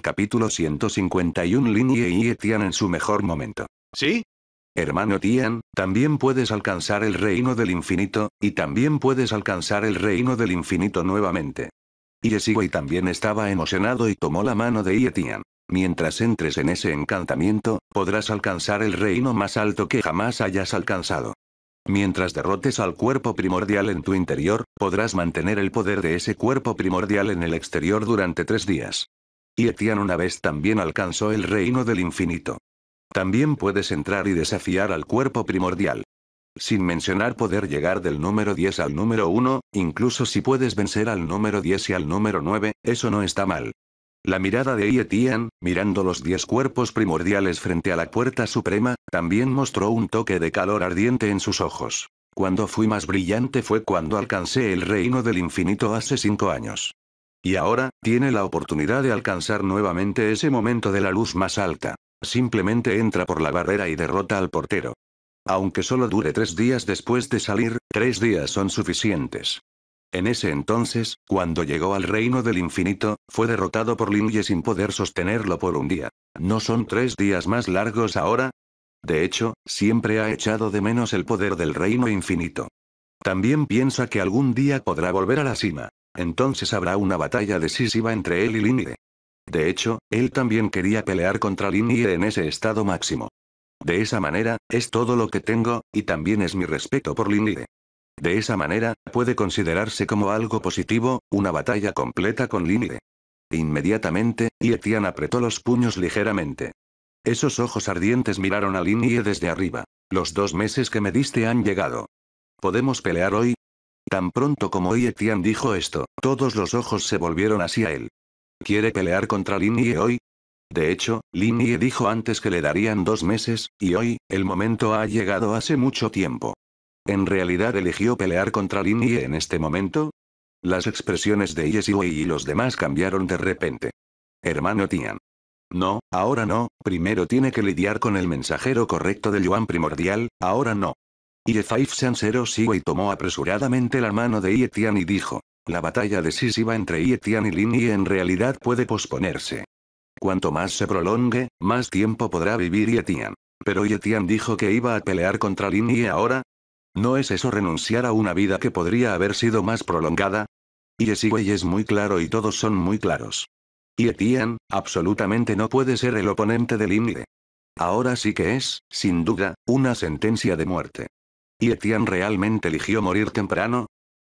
Capítulo 151 Lin y Etian en su mejor momento. ¿Sí? Hermano Tian, también puedes alcanzar el reino del infinito, y también puedes alcanzar el reino del infinito nuevamente. y también estaba emocionado y tomó la mano de Yetian. Mientras entres en ese encantamiento, podrás alcanzar el reino más alto que jamás hayas alcanzado. Mientras derrotes al cuerpo primordial en tu interior, podrás mantener el poder de ese cuerpo primordial en el exterior durante tres días. Y una vez también alcanzó el reino del infinito. También puedes entrar y desafiar al cuerpo primordial. Sin mencionar poder llegar del número 10 al número 1, incluso si puedes vencer al número 10 y al número 9, eso no está mal. La mirada de Yetian, mirando los 10 cuerpos primordiales frente a la puerta suprema, también mostró un toque de calor ardiente en sus ojos. Cuando fui más brillante fue cuando alcancé el reino del infinito hace cinco años. Y ahora, tiene la oportunidad de alcanzar nuevamente ese momento de la luz más alta. Simplemente entra por la barrera y derrota al portero. Aunque solo dure tres días después de salir, tres días son suficientes. En ese entonces, cuando llegó al reino del infinito, fue derrotado por y sin poder sostenerlo por un día. ¿No son tres días más largos ahora? De hecho, siempre ha echado de menos el poder del reino infinito. También piensa que algún día podrá volver a la cima. Entonces habrá una batalla decisiva entre él y Linide. De hecho, él también quería pelear contra Linide en ese estado máximo. De esa manera, es todo lo que tengo, y también es mi respeto por Linide. De esa manera, puede considerarse como algo positivo, una batalla completa con Linide. Inmediatamente, Yetian apretó los puños ligeramente. Esos ojos ardientes miraron a Linie desde arriba. Los dos meses que me diste han llegado. Podemos pelear hoy, Tan pronto como Ye Tian dijo esto, todos los ojos se volvieron hacia él. ¿Quiere pelear contra Lin Ye hoy? De hecho, Lin Ye dijo antes que le darían dos meses, y hoy, el momento ha llegado hace mucho tiempo. ¿En realidad eligió pelear contra Lin Ye en este momento? Las expresiones de Ye Siwei y los demás cambiaron de repente. Hermano Tian. No, ahora no, primero tiene que lidiar con el mensajero correcto del Yuan primordial, ahora no. Y de Five Sansero tomó apresuradamente la mano de Yetian y dijo. La batalla decisiva entre Yetian y Lin Yi en realidad puede posponerse. Cuanto más se prolongue, más tiempo podrá vivir Yetian. Pero Yetian dijo que iba a pelear contra Lin y ahora. ¿No es eso renunciar a una vida que podría haber sido más prolongada? Y es muy claro y todos son muy claros. Yetian, absolutamente no puede ser el oponente de Lin Ahora sí que es, sin duda, una sentencia de muerte. ¿Y realmente eligió morir temprano?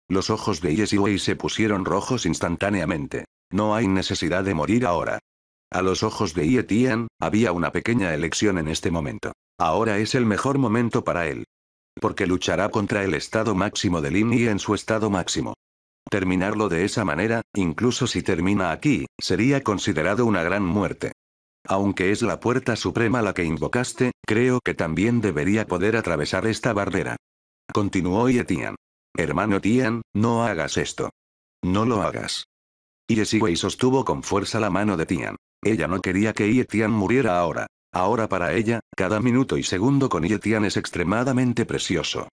Los ojos de Yesiwei se pusieron rojos instantáneamente. No hay necesidad de morir ahora. A los ojos de Etienne, había una pequeña elección en este momento. Ahora es el mejor momento para él. Porque luchará contra el estado máximo de Lin y en su estado máximo. Terminarlo de esa manera, incluso si termina aquí, sería considerado una gran muerte. Aunque es la puerta suprema la que invocaste, creo que también debería poder atravesar esta barrera. Continuó Yetian. Hermano Tian, no hagas esto. No lo hagas. Yesiwei sostuvo con fuerza la mano de Tian. Ella no quería que Yetian muriera ahora. Ahora para ella, cada minuto y segundo con Yetian es extremadamente precioso.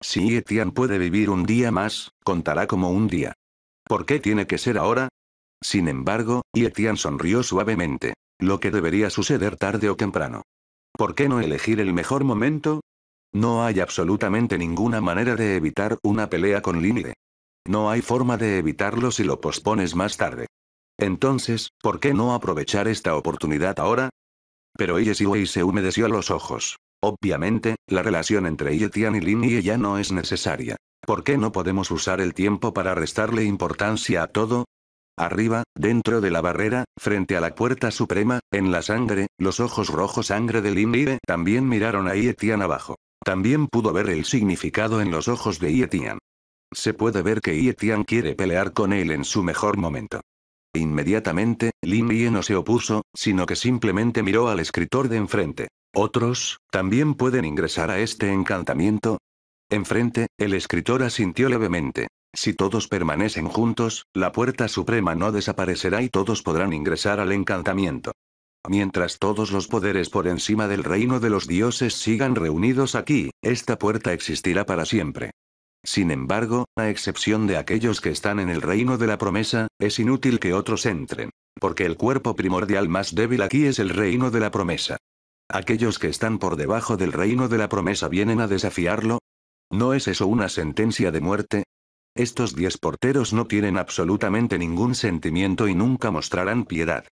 Si Yetian puede vivir un día más, contará como un día. ¿Por qué tiene que ser ahora? Sin embargo, Yetian sonrió suavemente. Lo que debería suceder tarde o temprano. ¿Por qué no elegir el mejor momento? No hay absolutamente ninguna manera de evitar una pelea con límite No hay forma de evitarlo si lo pospones más tarde. Entonces, ¿por qué no aprovechar esta oportunidad ahora? Pero Iesiwei se humedeció los ojos. Obviamente, la relación entre Yetian y Linie ya no es necesaria. ¿Por qué no podemos usar el tiempo para restarle importancia a todo? Arriba, dentro de la barrera, frente a la puerta suprema, en la sangre, los ojos rojos sangre de Inribe también miraron a Yetian abajo. También pudo ver el significado en los ojos de Yetian. Se puede ver que Yetian quiere pelear con él en su mejor momento. Inmediatamente, Lin no se opuso, sino que simplemente miró al escritor de enfrente. ¿Otros, también pueden ingresar a este encantamiento? Enfrente, el escritor asintió levemente. Si todos permanecen juntos, la puerta suprema no desaparecerá y todos podrán ingresar al encantamiento. Mientras todos los poderes por encima del reino de los dioses sigan reunidos aquí, esta puerta existirá para siempre. Sin embargo, a excepción de aquellos que están en el reino de la promesa, es inútil que otros entren, porque el cuerpo primordial más débil aquí es el reino de la promesa. Aquellos que están por debajo del reino de la promesa vienen a desafiarlo. ¿No es eso una sentencia de muerte? Estos diez porteros no tienen absolutamente ningún sentimiento y nunca mostrarán piedad.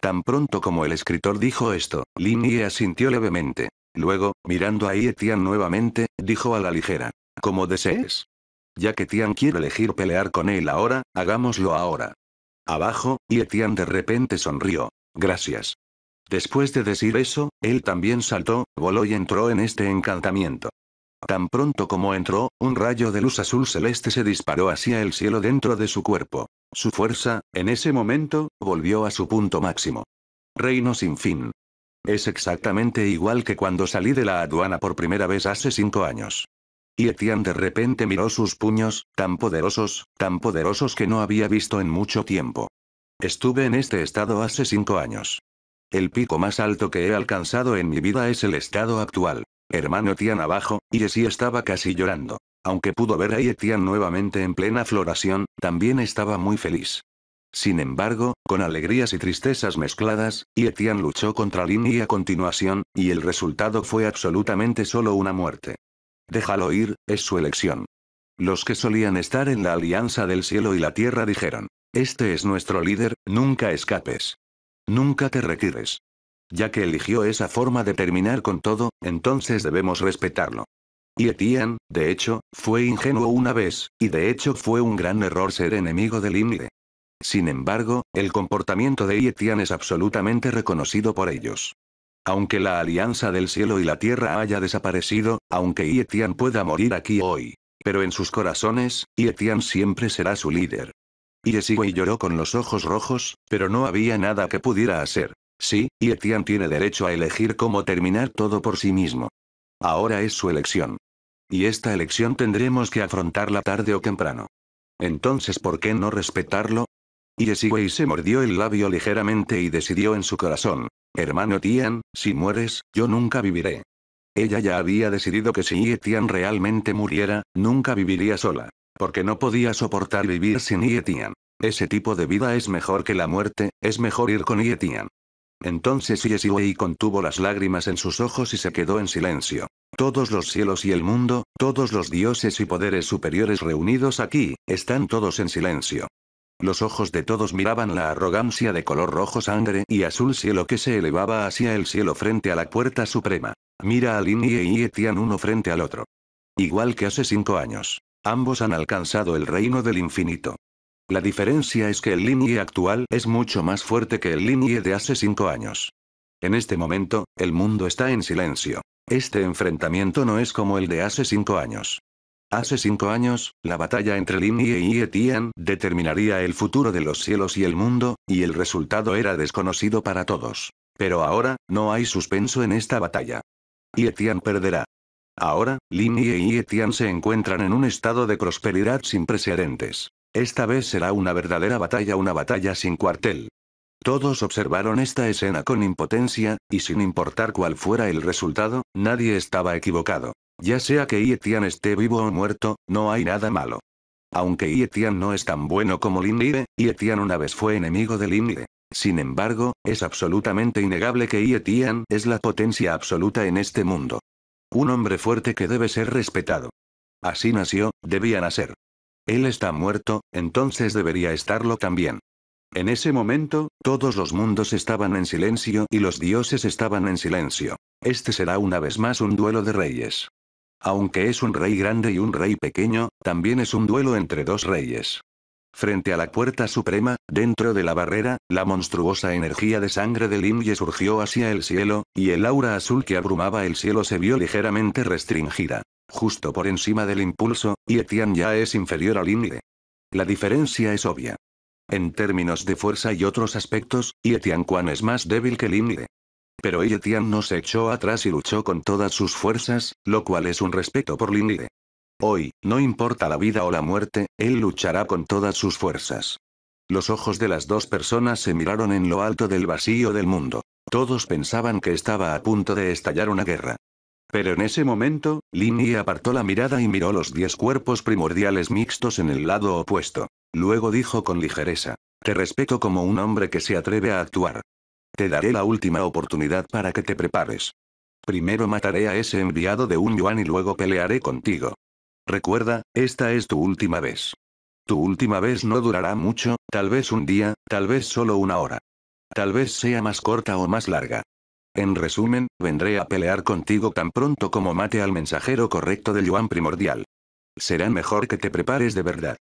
Tan pronto como el escritor dijo esto, Lin Yi asintió levemente. Luego, mirando a Tian nuevamente, dijo a la ligera. Como desees. Ya que Tian quiere elegir pelear con él ahora, hagámoslo ahora. Abajo, Tian de repente sonrió. Gracias. Después de decir eso, él también saltó, voló y entró en este encantamiento. Tan pronto como entró, un rayo de luz azul celeste se disparó hacia el cielo dentro de su cuerpo. Su fuerza, en ese momento, volvió a su punto máximo. Reino sin fin. Es exactamente igual que cuando salí de la aduana por primera vez hace cinco años. Y Etienne de repente miró sus puños, tan poderosos, tan poderosos que no había visto en mucho tiempo. Estuve en este estado hace cinco años. El pico más alto que he alcanzado en mi vida es el estado actual. Hermano Tian abajo, y sí estaba casi llorando. Aunque pudo ver a Yetian nuevamente en plena floración, también estaba muy feliz. Sin embargo, con alegrías y tristezas mezcladas, Yetian luchó contra Lin y a continuación, y el resultado fue absolutamente solo una muerte. Déjalo ir, es su elección. Los que solían estar en la alianza del cielo y la tierra dijeron, este es nuestro líder, nunca escapes. Nunca te retires. Ya que eligió esa forma de terminar con todo, entonces debemos respetarlo. Y de hecho, fue ingenuo una vez, y de hecho fue un gran error ser enemigo del Imle. Sin embargo, el comportamiento de Etienne es absolutamente reconocido por ellos. Aunque la alianza del cielo y la tierra haya desaparecido, aunque Etienne pueda morir aquí hoy, pero en sus corazones, Etienne siempre será su líder. y lloró con los ojos rojos, pero no había nada que pudiera hacer. Sí, y tiene derecho a elegir cómo terminar todo por sí mismo. Ahora es su elección. Y esta elección tendremos que afrontarla tarde o temprano. Entonces, ¿por qué no respetarlo? y se mordió el labio ligeramente y decidió en su corazón. Hermano Tian, si mueres, yo nunca viviré. Ella ya había decidido que si Ye realmente muriera, nunca viviría sola. Porque no podía soportar vivir sin Ye Ese tipo de vida es mejor que la muerte, es mejor ir con Ye entonces Yesiwei contuvo las lágrimas en sus ojos y se quedó en silencio. Todos los cielos y el mundo, todos los dioses y poderes superiores reunidos aquí, están todos en silencio. Los ojos de todos miraban la arrogancia de color rojo sangre y azul cielo que se elevaba hacia el cielo frente a la puerta suprema. Mira a Lin y Etian uno frente al otro. Igual que hace cinco años. Ambos han alcanzado el reino del infinito. La diferencia es que el Lin Linie actual es mucho más fuerte que el Lin Linie de hace cinco años. En este momento, el mundo está en silencio. Este enfrentamiento no es como el de hace cinco años. Hace cinco años, la batalla entre Linie y Etian determinaría el futuro de los cielos y el mundo, y el resultado era desconocido para todos. Pero ahora, no hay suspenso en esta batalla. Y perderá. Ahora, Linie y Etian se encuentran en un estado de prosperidad sin precedentes. Esta vez será una verdadera batalla, una batalla sin cuartel. Todos observaron esta escena con impotencia, y sin importar cuál fuera el resultado, nadie estaba equivocado. Ya sea que Yetian esté vivo o muerto, no hay nada malo. Aunque Yetian no es tan bueno como Lin Yi, Yetian una vez fue enemigo de Lin Sin embargo, es absolutamente innegable que Yetian es la potencia absoluta en este mundo. Un hombre fuerte que debe ser respetado. Así nació, debía nacer. Él está muerto, entonces debería estarlo también. En ese momento, todos los mundos estaban en silencio y los dioses estaban en silencio. Este será una vez más un duelo de reyes. Aunque es un rey grande y un rey pequeño, también es un duelo entre dos reyes. Frente a la puerta suprema, dentro de la barrera, la monstruosa energía de sangre del Inye surgió hacia el cielo, y el aura azul que abrumaba el cielo se vio ligeramente restringida. Justo por encima del impulso, y ya es inferior a INIDE. La diferencia es obvia. En términos de fuerza y otros aspectos, Yetian kwan es más débil que Linde. Pero Yetian no se echó atrás y luchó con todas sus fuerzas, lo cual es un respeto por Linde. Hoy, no importa la vida o la muerte, él luchará con todas sus fuerzas. Los ojos de las dos personas se miraron en lo alto del vacío del mundo. Todos pensaban que estaba a punto de estallar una guerra. Pero en ese momento, Lin Yi apartó la mirada y miró los diez cuerpos primordiales mixtos en el lado opuesto. Luego dijo con ligereza, te respeto como un hombre que se atreve a actuar. Te daré la última oportunidad para que te prepares. Primero mataré a ese enviado de un yuan y luego pelearé contigo. Recuerda, esta es tu última vez. Tu última vez no durará mucho, tal vez un día, tal vez solo una hora. Tal vez sea más corta o más larga. En resumen, vendré a pelear contigo tan pronto como mate al mensajero correcto de Yuan primordial. Será mejor que te prepares de verdad.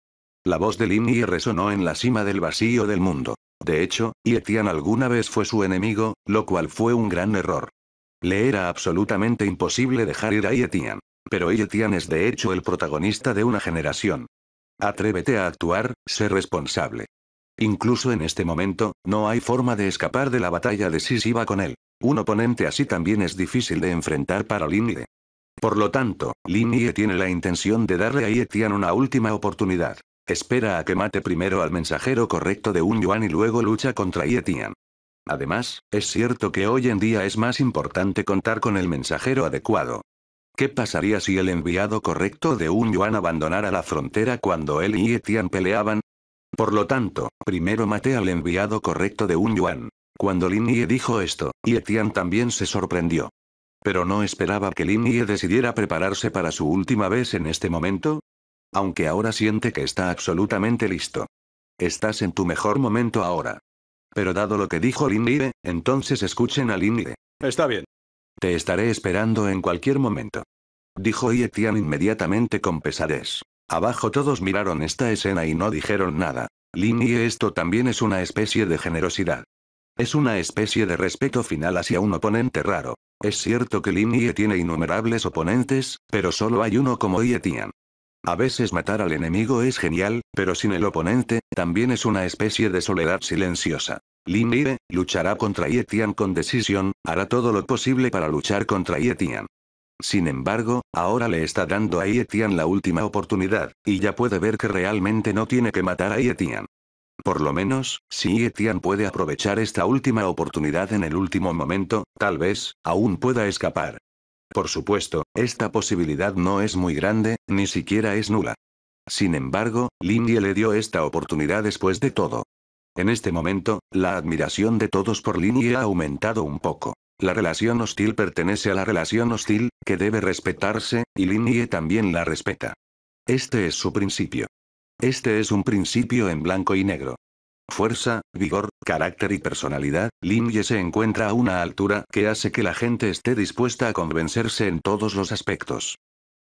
La voz de Lin Yi resonó en la cima del vacío del mundo. De hecho, Yetian alguna vez fue su enemigo, lo cual fue un gran error. Le era absolutamente imposible dejar ir a Yetian. Pero Yetian es de hecho el protagonista de una generación. Atrévete a actuar, sé responsable. Incluso en este momento, no hay forma de escapar de la batalla decisiva con él. Un oponente así también es difícil de enfrentar para Lin Ye. Por lo tanto, Lin Ye tiene la intención de darle a Ye Tian una última oportunidad. Espera a que mate primero al mensajero correcto de un yuan y luego lucha contra Ye Tian. Además, es cierto que hoy en día es más importante contar con el mensajero adecuado. ¿Qué pasaría si el enviado correcto de un yuan abandonara la frontera cuando él y Tian peleaban? Por lo tanto, primero maté al enviado correcto de un yuan. Cuando Lin Yi dijo esto, Ye Tian también se sorprendió. Pero no esperaba que Lin Yi decidiera prepararse para su última vez en este momento. Aunque ahora siente que está absolutamente listo. Estás en tu mejor momento ahora. Pero dado lo que dijo Lin Yi, entonces escuchen a Lin Yi. Está bien. Te estaré esperando en cualquier momento. Dijo Ye Tian inmediatamente con pesadez. Abajo todos miraron esta escena y no dijeron nada. Lin y esto también es una especie de generosidad. Es una especie de respeto final hacia un oponente raro. Es cierto que Lin Ye tiene innumerables oponentes, pero solo hay uno como Ye Tian. A veces matar al enemigo es genial, pero sin el oponente, también es una especie de soledad silenciosa. Lin Ye luchará contra Ye Tian con decisión, hará todo lo posible para luchar contra Ye Tian. Sin embargo, ahora le está dando a Yetian la última oportunidad, y ya puede ver que realmente no tiene que matar a Yetian. Por lo menos, si Yetian puede aprovechar esta última oportunidad en el último momento, tal vez, aún pueda escapar. Por supuesto, esta posibilidad no es muy grande, ni siquiera es nula. Sin embargo, Linie le dio esta oportunidad después de todo. En este momento, la admiración de todos por Ye ha aumentado un poco. La relación hostil pertenece a la relación hostil, que debe respetarse, y Lin Ye también la respeta. Este es su principio. Este es un principio en blanco y negro. Fuerza, vigor, carácter y personalidad, Lin Ye se encuentra a una altura que hace que la gente esté dispuesta a convencerse en todos los aspectos.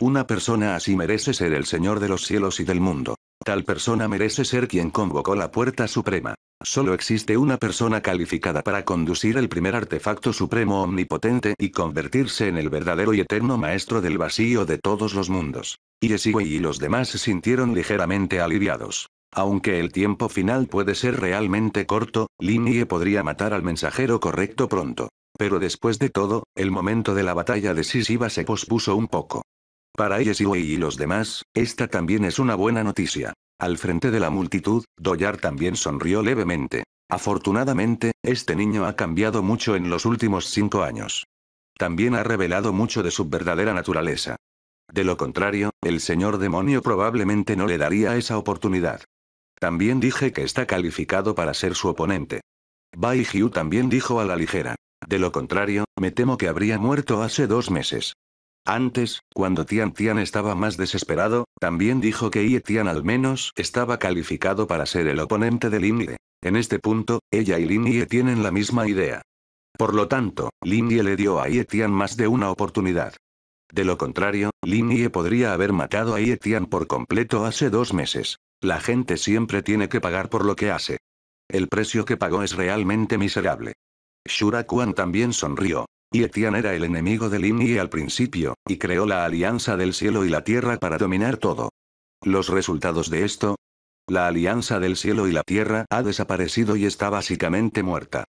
Una persona así merece ser el Señor de los cielos y del mundo. Tal persona merece ser quien convocó la puerta suprema. Solo existe una persona calificada para conducir el primer artefacto supremo omnipotente y convertirse en el verdadero y eterno maestro del vacío de todos los mundos. Yesiwei y los demás se sintieron ligeramente aliviados. Aunque el tiempo final puede ser realmente corto, Lin podría matar al mensajero correcto pronto. Pero después de todo, el momento de la batalla decisiva se pospuso un poco. Para Yesiwei y los demás, esta también es una buena noticia. Al frente de la multitud, Doyar también sonrió levemente. Afortunadamente, este niño ha cambiado mucho en los últimos cinco años. También ha revelado mucho de su verdadera naturaleza. De lo contrario, el señor demonio probablemente no le daría esa oportunidad. También dije que está calificado para ser su oponente. Bai Hyu también dijo a la ligera. De lo contrario, me temo que habría muerto hace dos meses. Antes, cuando Tian Tian estaba más desesperado, también dijo que Ye Tian al menos estaba calificado para ser el oponente de Lin Ye. En este punto, ella y Lin Ye tienen la misma idea. Por lo tanto, Lin Ye le dio a Ye Tian más de una oportunidad. De lo contrario, Lin Ye podría haber matado a Ye Tian por completo hace dos meses. La gente siempre tiene que pagar por lo que hace. El precio que pagó es realmente miserable. Shura Kuan también sonrió, y era el enemigo de Lin Yi al principio, y creó la alianza del cielo y la tierra para dominar todo. Los resultados de esto, la alianza del cielo y la tierra ha desaparecido y está básicamente muerta.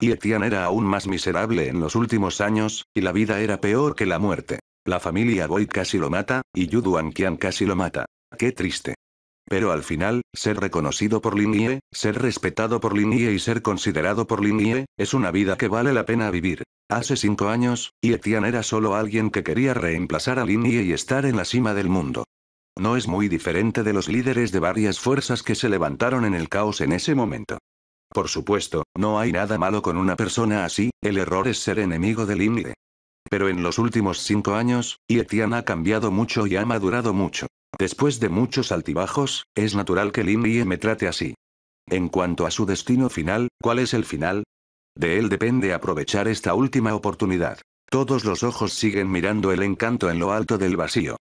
Y era aún más miserable en los últimos años, y la vida era peor que la muerte. La familia Boyd casi lo mata, y Yu Qian casi lo mata. Qué triste. Pero al final, ser reconocido por Linie, ser respetado por Linie y ser considerado por Linie, es una vida que vale la pena vivir. Hace cinco años, Etienne era solo alguien que quería reemplazar a Linie y estar en la cima del mundo. No es muy diferente de los líderes de varias fuerzas que se levantaron en el caos en ese momento. Por supuesto, no hay nada malo con una persona así, el error es ser enemigo de Linie. Pero en los últimos cinco años, Etienne ha cambiado mucho y ha madurado mucho. Después de muchos altibajos, es natural que Lin me trate así. En cuanto a su destino final, ¿cuál es el final? De él depende aprovechar esta última oportunidad. Todos los ojos siguen mirando el encanto en lo alto del vacío.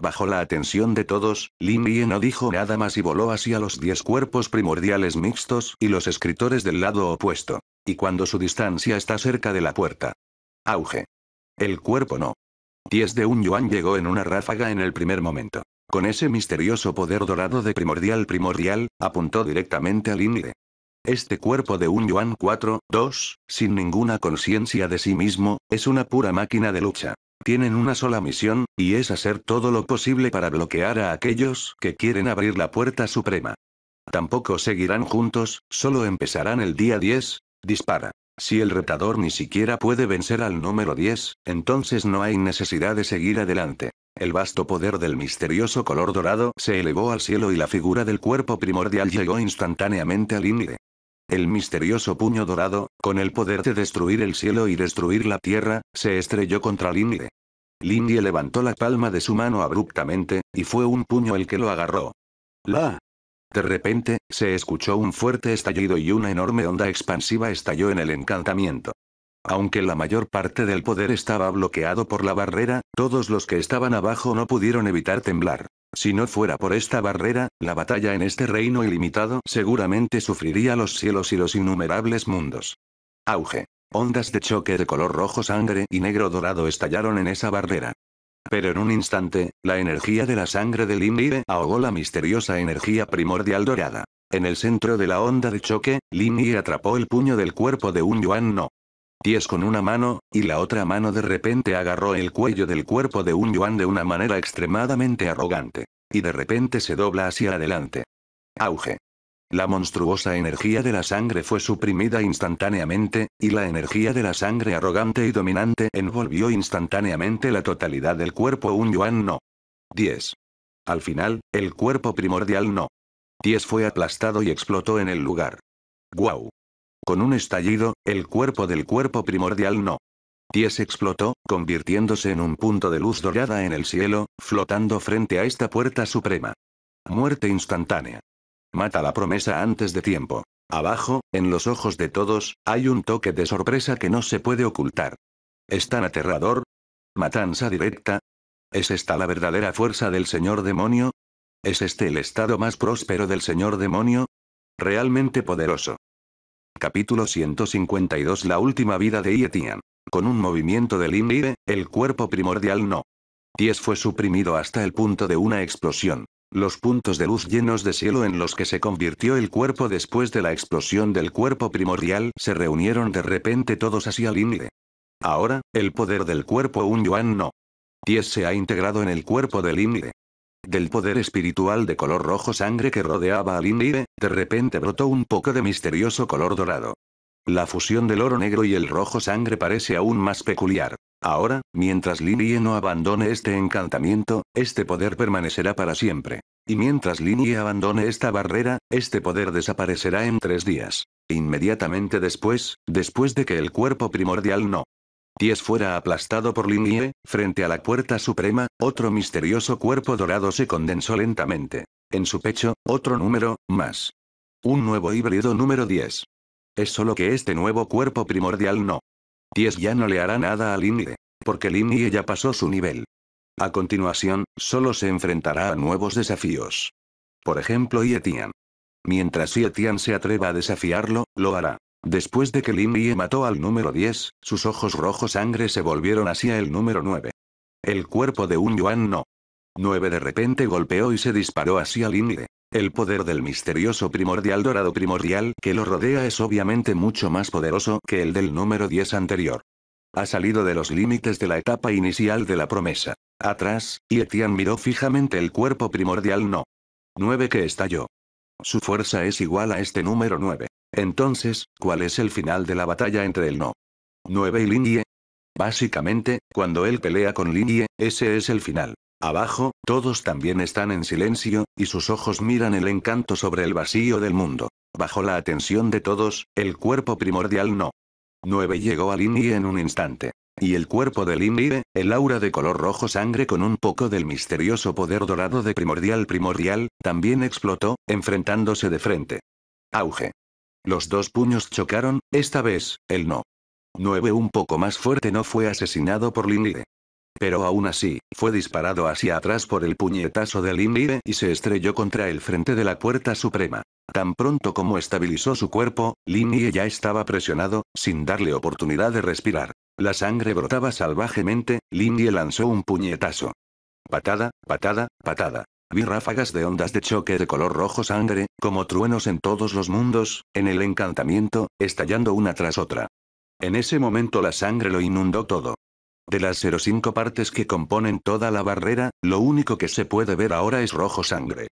Bajo la atención de todos, Lin no dijo nada más y voló hacia los diez cuerpos primordiales mixtos y los escritores del lado opuesto. Y cuando su distancia está cerca de la puerta. Auge. El cuerpo no. 10 de un yuan llegó en una ráfaga en el primer momento. Con ese misterioso poder dorado de primordial primordial, apuntó directamente al índice. Este cuerpo de un Yuan 4, 2, sin ninguna conciencia de sí mismo, es una pura máquina de lucha. Tienen una sola misión, y es hacer todo lo posible para bloquear a aquellos que quieren abrir la puerta suprema. Tampoco seguirán juntos, solo empezarán el día 10. Dispara. Si el retador ni siquiera puede vencer al número 10, entonces no hay necesidad de seguir adelante. El vasto poder del misterioso color dorado se elevó al cielo y la figura del cuerpo primordial llegó instantáneamente al Inle. El misterioso puño dorado, con el poder de destruir el cielo y destruir la tierra, se estrelló contra Lingle. Lingle levantó la palma de su mano abruptamente, y fue un puño el que lo agarró. ¡La! De repente, se escuchó un fuerte estallido y una enorme onda expansiva estalló en el encantamiento. Aunque la mayor parte del poder estaba bloqueado por la barrera, todos los que estaban abajo no pudieron evitar temblar. Si no fuera por esta barrera, la batalla en este reino ilimitado seguramente sufriría los cielos y los innumerables mundos. Auge. Ondas de choque de color rojo sangre y negro dorado estallaron en esa barrera. Pero en un instante, la energía de la sangre de Lin Yi ahogó la misteriosa energía primordial dorada. En el centro de la onda de choque, Lin Yi atrapó el puño del cuerpo de un Yuan No. 10 con una mano, y la otra mano de repente agarró el cuello del cuerpo de un yuan de una manera extremadamente arrogante. Y de repente se dobla hacia adelante. Auge. La monstruosa energía de la sangre fue suprimida instantáneamente, y la energía de la sangre arrogante y dominante envolvió instantáneamente la totalidad del cuerpo un yuan no. 10. Al final, el cuerpo primordial no. 10 fue aplastado y explotó en el lugar. ¡Guau! Con un estallido, el cuerpo del cuerpo primordial no. Ties explotó, convirtiéndose en un punto de luz dorada en el cielo, flotando frente a esta puerta suprema. Muerte instantánea. Mata la promesa antes de tiempo. Abajo, en los ojos de todos, hay un toque de sorpresa que no se puede ocultar. ¿Es tan aterrador? ¿Matanza directa? ¿Es esta la verdadera fuerza del señor demonio? ¿Es este el estado más próspero del señor demonio? Realmente poderoso. Capítulo 152 La última vida de Ietian. Con un movimiento del Imle, el cuerpo primordial no. Ties fue suprimido hasta el punto de una explosión. Los puntos de luz llenos de cielo en los que se convirtió el cuerpo después de la explosión del cuerpo primordial se reunieron de repente todos hacia el Ahora, el poder del cuerpo un yuan no. Ties se ha integrado en el cuerpo del Linle. Del poder espiritual de color rojo sangre que rodeaba al índice, de repente brotó un poco de misterioso color dorado. La fusión del oro negro y el rojo sangre parece aún más peculiar. Ahora, mientras Linie no abandone este encantamiento, este poder permanecerá para siempre. Y mientras Linie abandone esta barrera, este poder desaparecerá en tres días. Inmediatamente después, después de que el cuerpo primordial no Ties fuera aplastado por Linie, frente a la puerta suprema, otro misterioso cuerpo dorado se condensó lentamente. En su pecho, otro número, más. Un nuevo híbrido número 10. Es solo que este nuevo cuerpo primordial no. Ties ya no le hará nada a Linie, porque Linie ya pasó su nivel. A continuación, solo se enfrentará a nuevos desafíos. Por ejemplo, Yetian. Mientras Yetian se atreva a desafiarlo, lo hará. Después de que Lin Yi mató al número 10, sus ojos rojos sangre se volvieron hacia el número 9. El cuerpo de un Yuan no. 9 de repente golpeó y se disparó hacia Lin Yi. El poder del misterioso primordial dorado primordial que lo rodea es obviamente mucho más poderoso que el del número 10 anterior. Ha salido de los límites de la etapa inicial de la promesa. Atrás, Yetian miró fijamente el cuerpo primordial no. 9 que estalló. Su fuerza es igual a este número 9. Entonces, ¿cuál es el final de la batalla entre el no 9 y Yi? Básicamente, cuando él pelea con Yi, ese es el final. Abajo, todos también están en silencio, y sus ojos miran el encanto sobre el vacío del mundo. Bajo la atención de todos, el cuerpo primordial no. 9 llegó a Yi en un instante. Y el cuerpo de Lin el aura de color rojo sangre con un poco del misterioso poder dorado de primordial primordial, también explotó, enfrentándose de frente. Auge. Los dos puños chocaron, esta vez, el no. 9 un poco más fuerte no fue asesinado por Lin Pero aún así, fue disparado hacia atrás por el puñetazo de Lin y se estrelló contra el frente de la Puerta Suprema. Tan pronto como estabilizó su cuerpo, Lin ya estaba presionado, sin darle oportunidad de respirar. La sangre brotaba salvajemente, Lindy lanzó un puñetazo. Patada, patada, patada. Vi ráfagas de ondas de choque de color rojo sangre, como truenos en todos los mundos, en el encantamiento, estallando una tras otra. En ese momento la sangre lo inundó todo. De las 05 partes que componen toda la barrera, lo único que se puede ver ahora es rojo sangre.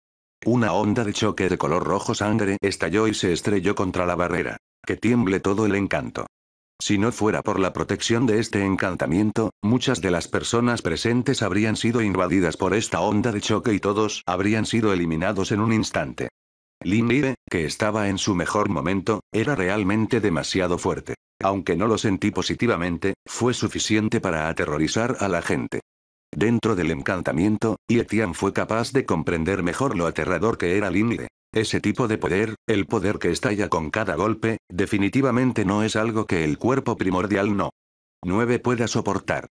Una onda de choque de color rojo sangre estalló y se estrelló contra la barrera. Que tiemble todo el encanto. Si no fuera por la protección de este encantamiento, muchas de las personas presentes habrían sido invadidas por esta onda de choque y todos habrían sido eliminados en un instante. Lin que estaba en su mejor momento, era realmente demasiado fuerte. Aunque no lo sentí positivamente, fue suficiente para aterrorizar a la gente. Dentro del encantamiento, Yetian fue capaz de comprender mejor lo aterrador que era Linle. Ese tipo de poder, el poder que estalla con cada golpe, definitivamente no es algo que el cuerpo primordial no. 9 pueda soportar.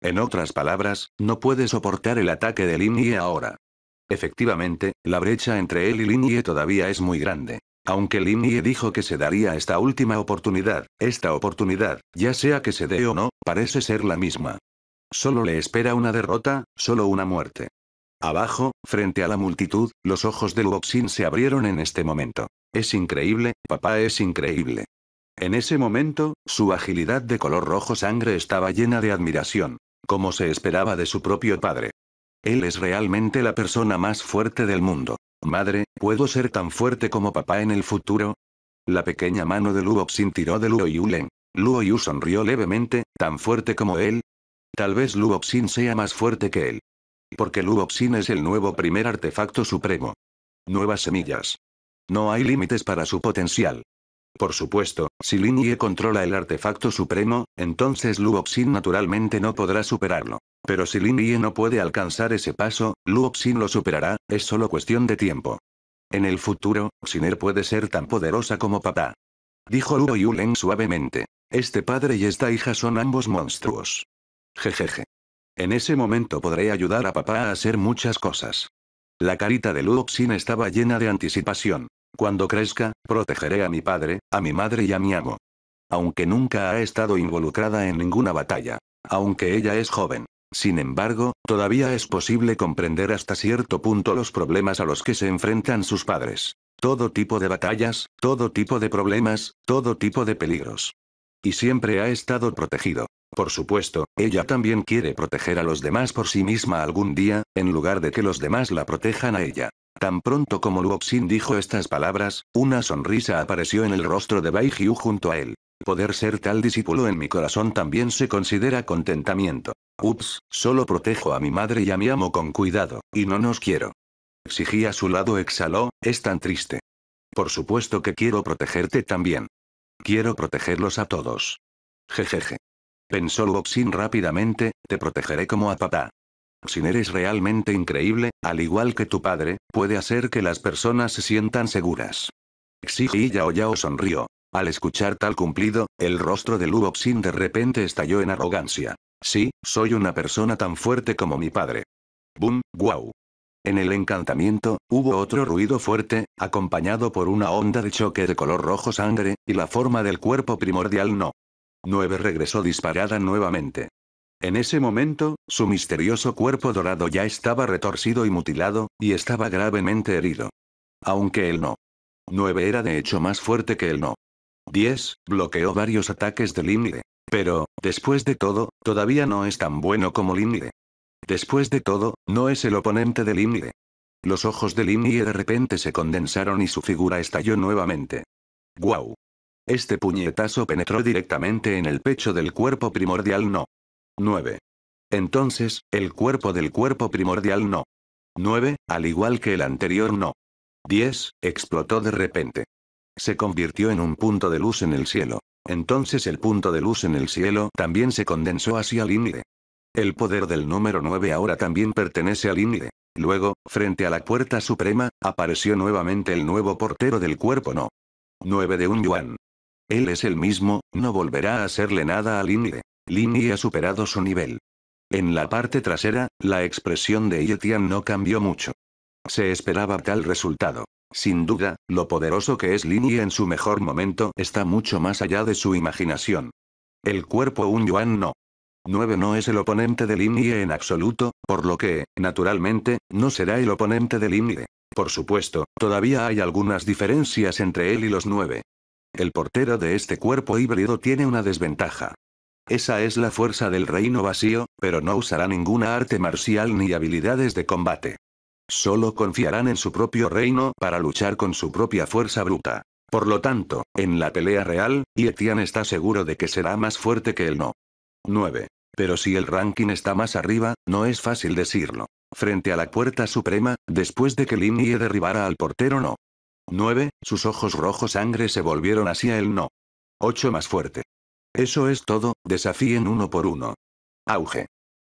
En otras palabras, no puede soportar el ataque de Linye ahora. Efectivamente, la brecha entre él y Linye todavía es muy grande. Aunque Linye dijo que se daría esta última oportunidad, esta oportunidad, ya sea que se dé o no, parece ser la misma. Solo le espera una derrota, solo una muerte. Abajo, frente a la multitud, los ojos de Luoxin se abrieron en este momento. Es increíble, papá es increíble. En ese momento, su agilidad de color rojo sangre estaba llena de admiración, como se esperaba de su propio padre. Él es realmente la persona más fuerte del mundo. Madre, ¿puedo ser tan fuerte como papá en el futuro? La pequeña mano de Luoxin tiró de Luo Yulen. Luo Yu sonrió levemente, ¿tan fuerte como él? Tal vez Luoxin sea más fuerte que él. Porque Luoxin es el nuevo primer artefacto supremo. Nuevas semillas. No hay límites para su potencial. Por supuesto, si Lin Ye controla el artefacto supremo, entonces Luoxin naturalmente no podrá superarlo. Pero si Lin Ye no puede alcanzar ese paso, Luoxin lo superará, es solo cuestión de tiempo. En el futuro, Xiner puede ser tan poderosa como papá. Dijo Luo Yulen suavemente. Este padre y esta hija son ambos monstruos. Jejeje. En ese momento podré ayudar a papá a hacer muchas cosas. La carita de Luoxin estaba llena de anticipación. Cuando crezca, protegeré a mi padre, a mi madre y a mi amo. Aunque nunca ha estado involucrada en ninguna batalla. Aunque ella es joven. Sin embargo, todavía es posible comprender hasta cierto punto los problemas a los que se enfrentan sus padres. Todo tipo de batallas, todo tipo de problemas, todo tipo de peligros. Y siempre ha estado protegido. Por supuesto, ella también quiere proteger a los demás por sí misma algún día, en lugar de que los demás la protejan a ella. Tan pronto como Luoxin dijo estas palabras, una sonrisa apareció en el rostro de Bai junto a él. Poder ser tal discípulo en mi corazón también se considera contentamiento. Ups, solo protejo a mi madre y a mi amo con cuidado, y no nos quiero. Exigí a su lado exhaló, es tan triste. Por supuesto que quiero protegerte también. Quiero protegerlos a todos. Jejeje. Pensó Luoxin rápidamente, te protegeré como a papá. Xin eres realmente increíble, al igual que tu padre, puede hacer que las personas se sientan seguras. y Yao Yao sonrió. Al escuchar tal cumplido, el rostro de Xin de repente estalló en arrogancia. Sí, soy una persona tan fuerte como mi padre. ¡Bum! ¡Guau! En el encantamiento, hubo otro ruido fuerte, acompañado por una onda de choque de color rojo sangre, y la forma del cuerpo primordial no 9 regresó disparada nuevamente. En ese momento, su misterioso cuerpo dorado ya estaba retorcido y mutilado, y estaba gravemente herido. Aunque él no. 9 era de hecho más fuerte que él no. 10, bloqueó varios ataques de Limle. Pero, después de todo, todavía no es tan bueno como Limle. Después de todo, no es el oponente de Limle. Los ojos de Limle de repente se condensaron y su figura estalló nuevamente. ¡Guau! Este puñetazo penetró directamente en el pecho del cuerpo primordial no. 9. Entonces, el cuerpo del cuerpo primordial no. 9, al igual que el anterior no. 10, explotó de repente. Se convirtió en un punto de luz en el cielo. Entonces el punto de luz en el cielo también se condensó hacia el El poder del número 9 ahora también pertenece al INIDE. Luego, frente a la puerta suprema, apareció nuevamente el nuevo portero del cuerpo no. 9 de un yuan. Él es el mismo, no volverá a hacerle nada a Lin Yi ha superado su nivel. En la parte trasera, la expresión de Yetian no cambió mucho. Se esperaba tal resultado. Sin duda, lo poderoso que es Yi en su mejor momento está mucho más allá de su imaginación. El cuerpo un yuan no. 9 no es el oponente de Linie en absoluto, por lo que, naturalmente, no será el oponente de Yi. Por supuesto, todavía hay algunas diferencias entre él y los nueve, el portero de este cuerpo híbrido tiene una desventaja. Esa es la fuerza del reino vacío, pero no usará ninguna arte marcial ni habilidades de combate. Solo confiarán en su propio reino para luchar con su propia fuerza bruta. Por lo tanto, en la pelea real, Yetian está seguro de que será más fuerte que él. no. 9. Pero si el ranking está más arriba, no es fácil decirlo. Frente a la puerta suprema, después de que Lin Ye derribara al portero no. 9, sus ojos rojo sangre se volvieron hacia el no. 8 más fuerte. Eso es todo, desafíen uno por uno. Auge.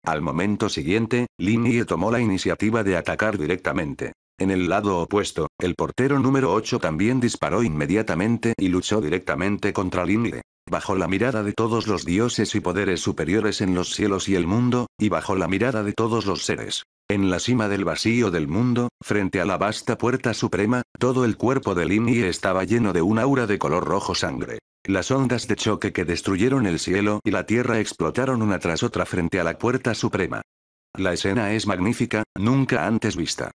Al momento siguiente, Linie tomó la iniciativa de atacar directamente. En el lado opuesto, el portero número 8 también disparó inmediatamente y luchó directamente contra Linie. Bajo la mirada de todos los dioses y poderes superiores en los cielos y el mundo, y bajo la mirada de todos los seres en la cima del vacío del mundo, frente a la vasta puerta suprema, todo el cuerpo de Lini estaba lleno de un aura de color rojo sangre. Las ondas de choque que destruyeron el cielo y la tierra explotaron una tras otra frente a la puerta suprema. La escena es magnífica, nunca antes vista.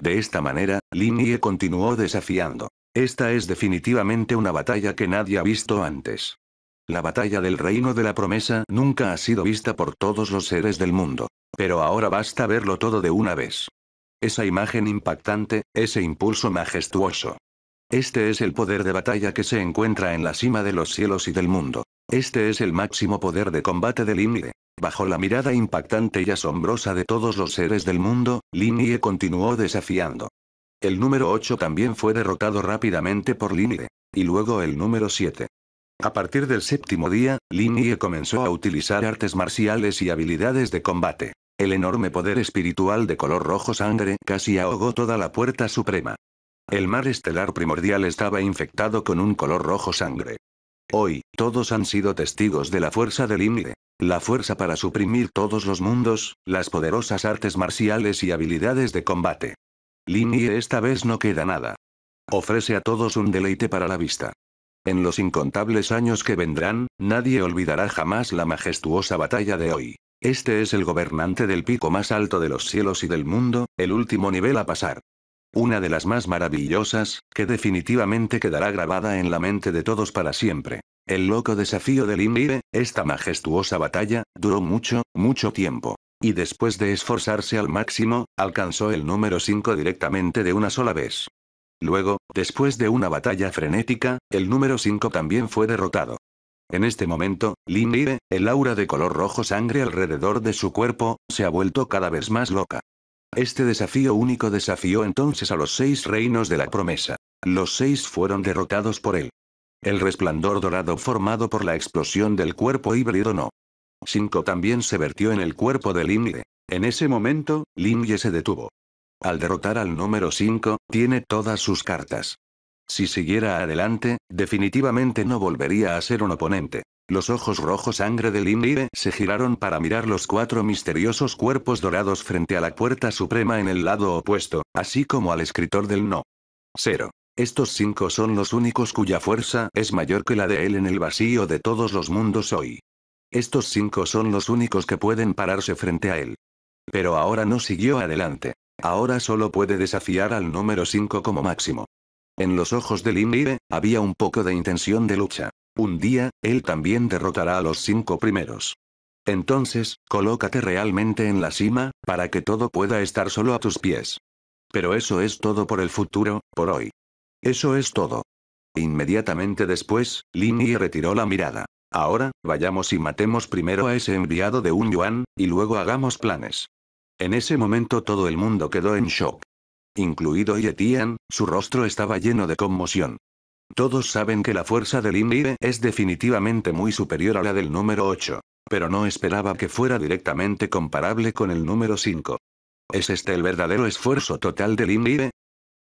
De esta manera, Ye continuó desafiando. Esta es definitivamente una batalla que nadie ha visto antes. La batalla del reino de la promesa nunca ha sido vista por todos los seres del mundo. Pero ahora basta verlo todo de una vez. Esa imagen impactante, ese impulso majestuoso. Este es el poder de batalla que se encuentra en la cima de los cielos y del mundo. Este es el máximo poder de combate de límite Bajo la mirada impactante y asombrosa de todos los seres del mundo, Linie continuó desafiando. El número 8 también fue derrotado rápidamente por Linie. Y luego el número 7. A partir del séptimo día, Lin Yi comenzó a utilizar artes marciales y habilidades de combate. El enorme poder espiritual de color rojo sangre casi ahogó toda la puerta suprema. El mar estelar primordial estaba infectado con un color rojo sangre. Hoy, todos han sido testigos de la fuerza Lin Yi. la fuerza para suprimir todos los mundos, las poderosas artes marciales y habilidades de combate. Lin Yi esta vez no queda nada. Ofrece a todos un deleite para la vista. En los incontables años que vendrán, nadie olvidará jamás la majestuosa batalla de hoy. Este es el gobernante del pico más alto de los cielos y del mundo, el último nivel a pasar. Una de las más maravillosas, que definitivamente quedará grabada en la mente de todos para siempre. El loco desafío del Inire, esta majestuosa batalla, duró mucho, mucho tiempo. Y después de esforzarse al máximo, alcanzó el número 5 directamente de una sola vez. Luego, después de una batalla frenética, el número 5 también fue derrotado. En este momento, Lin el aura de color rojo sangre alrededor de su cuerpo, se ha vuelto cada vez más loca. Este desafío único desafió entonces a los seis reinos de la promesa. Los seis fueron derrotados por él. El resplandor dorado formado por la explosión del cuerpo híbrido no. 5 también se vertió en el cuerpo de Lin En ese momento, Lin se detuvo. Al derrotar al número 5, tiene todas sus cartas. Si siguiera adelante, definitivamente no volvería a ser un oponente. Los ojos rojos sangre del Inribe se giraron para mirar los cuatro misteriosos cuerpos dorados frente a la puerta suprema en el lado opuesto, así como al escritor del no. Cero. Estos cinco son los únicos cuya fuerza es mayor que la de él en el vacío de todos los mundos hoy. Estos cinco son los únicos que pueden pararse frente a él. Pero ahora no siguió adelante. Ahora solo puede desafiar al número 5 como máximo. En los ojos de Lin había un poco de intención de lucha. Un día, él también derrotará a los cinco primeros. Entonces, colócate realmente en la cima, para que todo pueda estar solo a tus pies. Pero eso es todo por el futuro, por hoy. Eso es todo. Inmediatamente después, Lin Yi retiró la mirada. Ahora, vayamos y matemos primero a ese enviado de un yuan, y luego hagamos planes. En ese momento todo el mundo quedó en shock. Incluido Yetian, su rostro estaba lleno de conmoción. Todos saben que la fuerza del Inire es definitivamente muy superior a la del número 8. Pero no esperaba que fuera directamente comparable con el número 5. ¿Es este el verdadero esfuerzo total del Inire?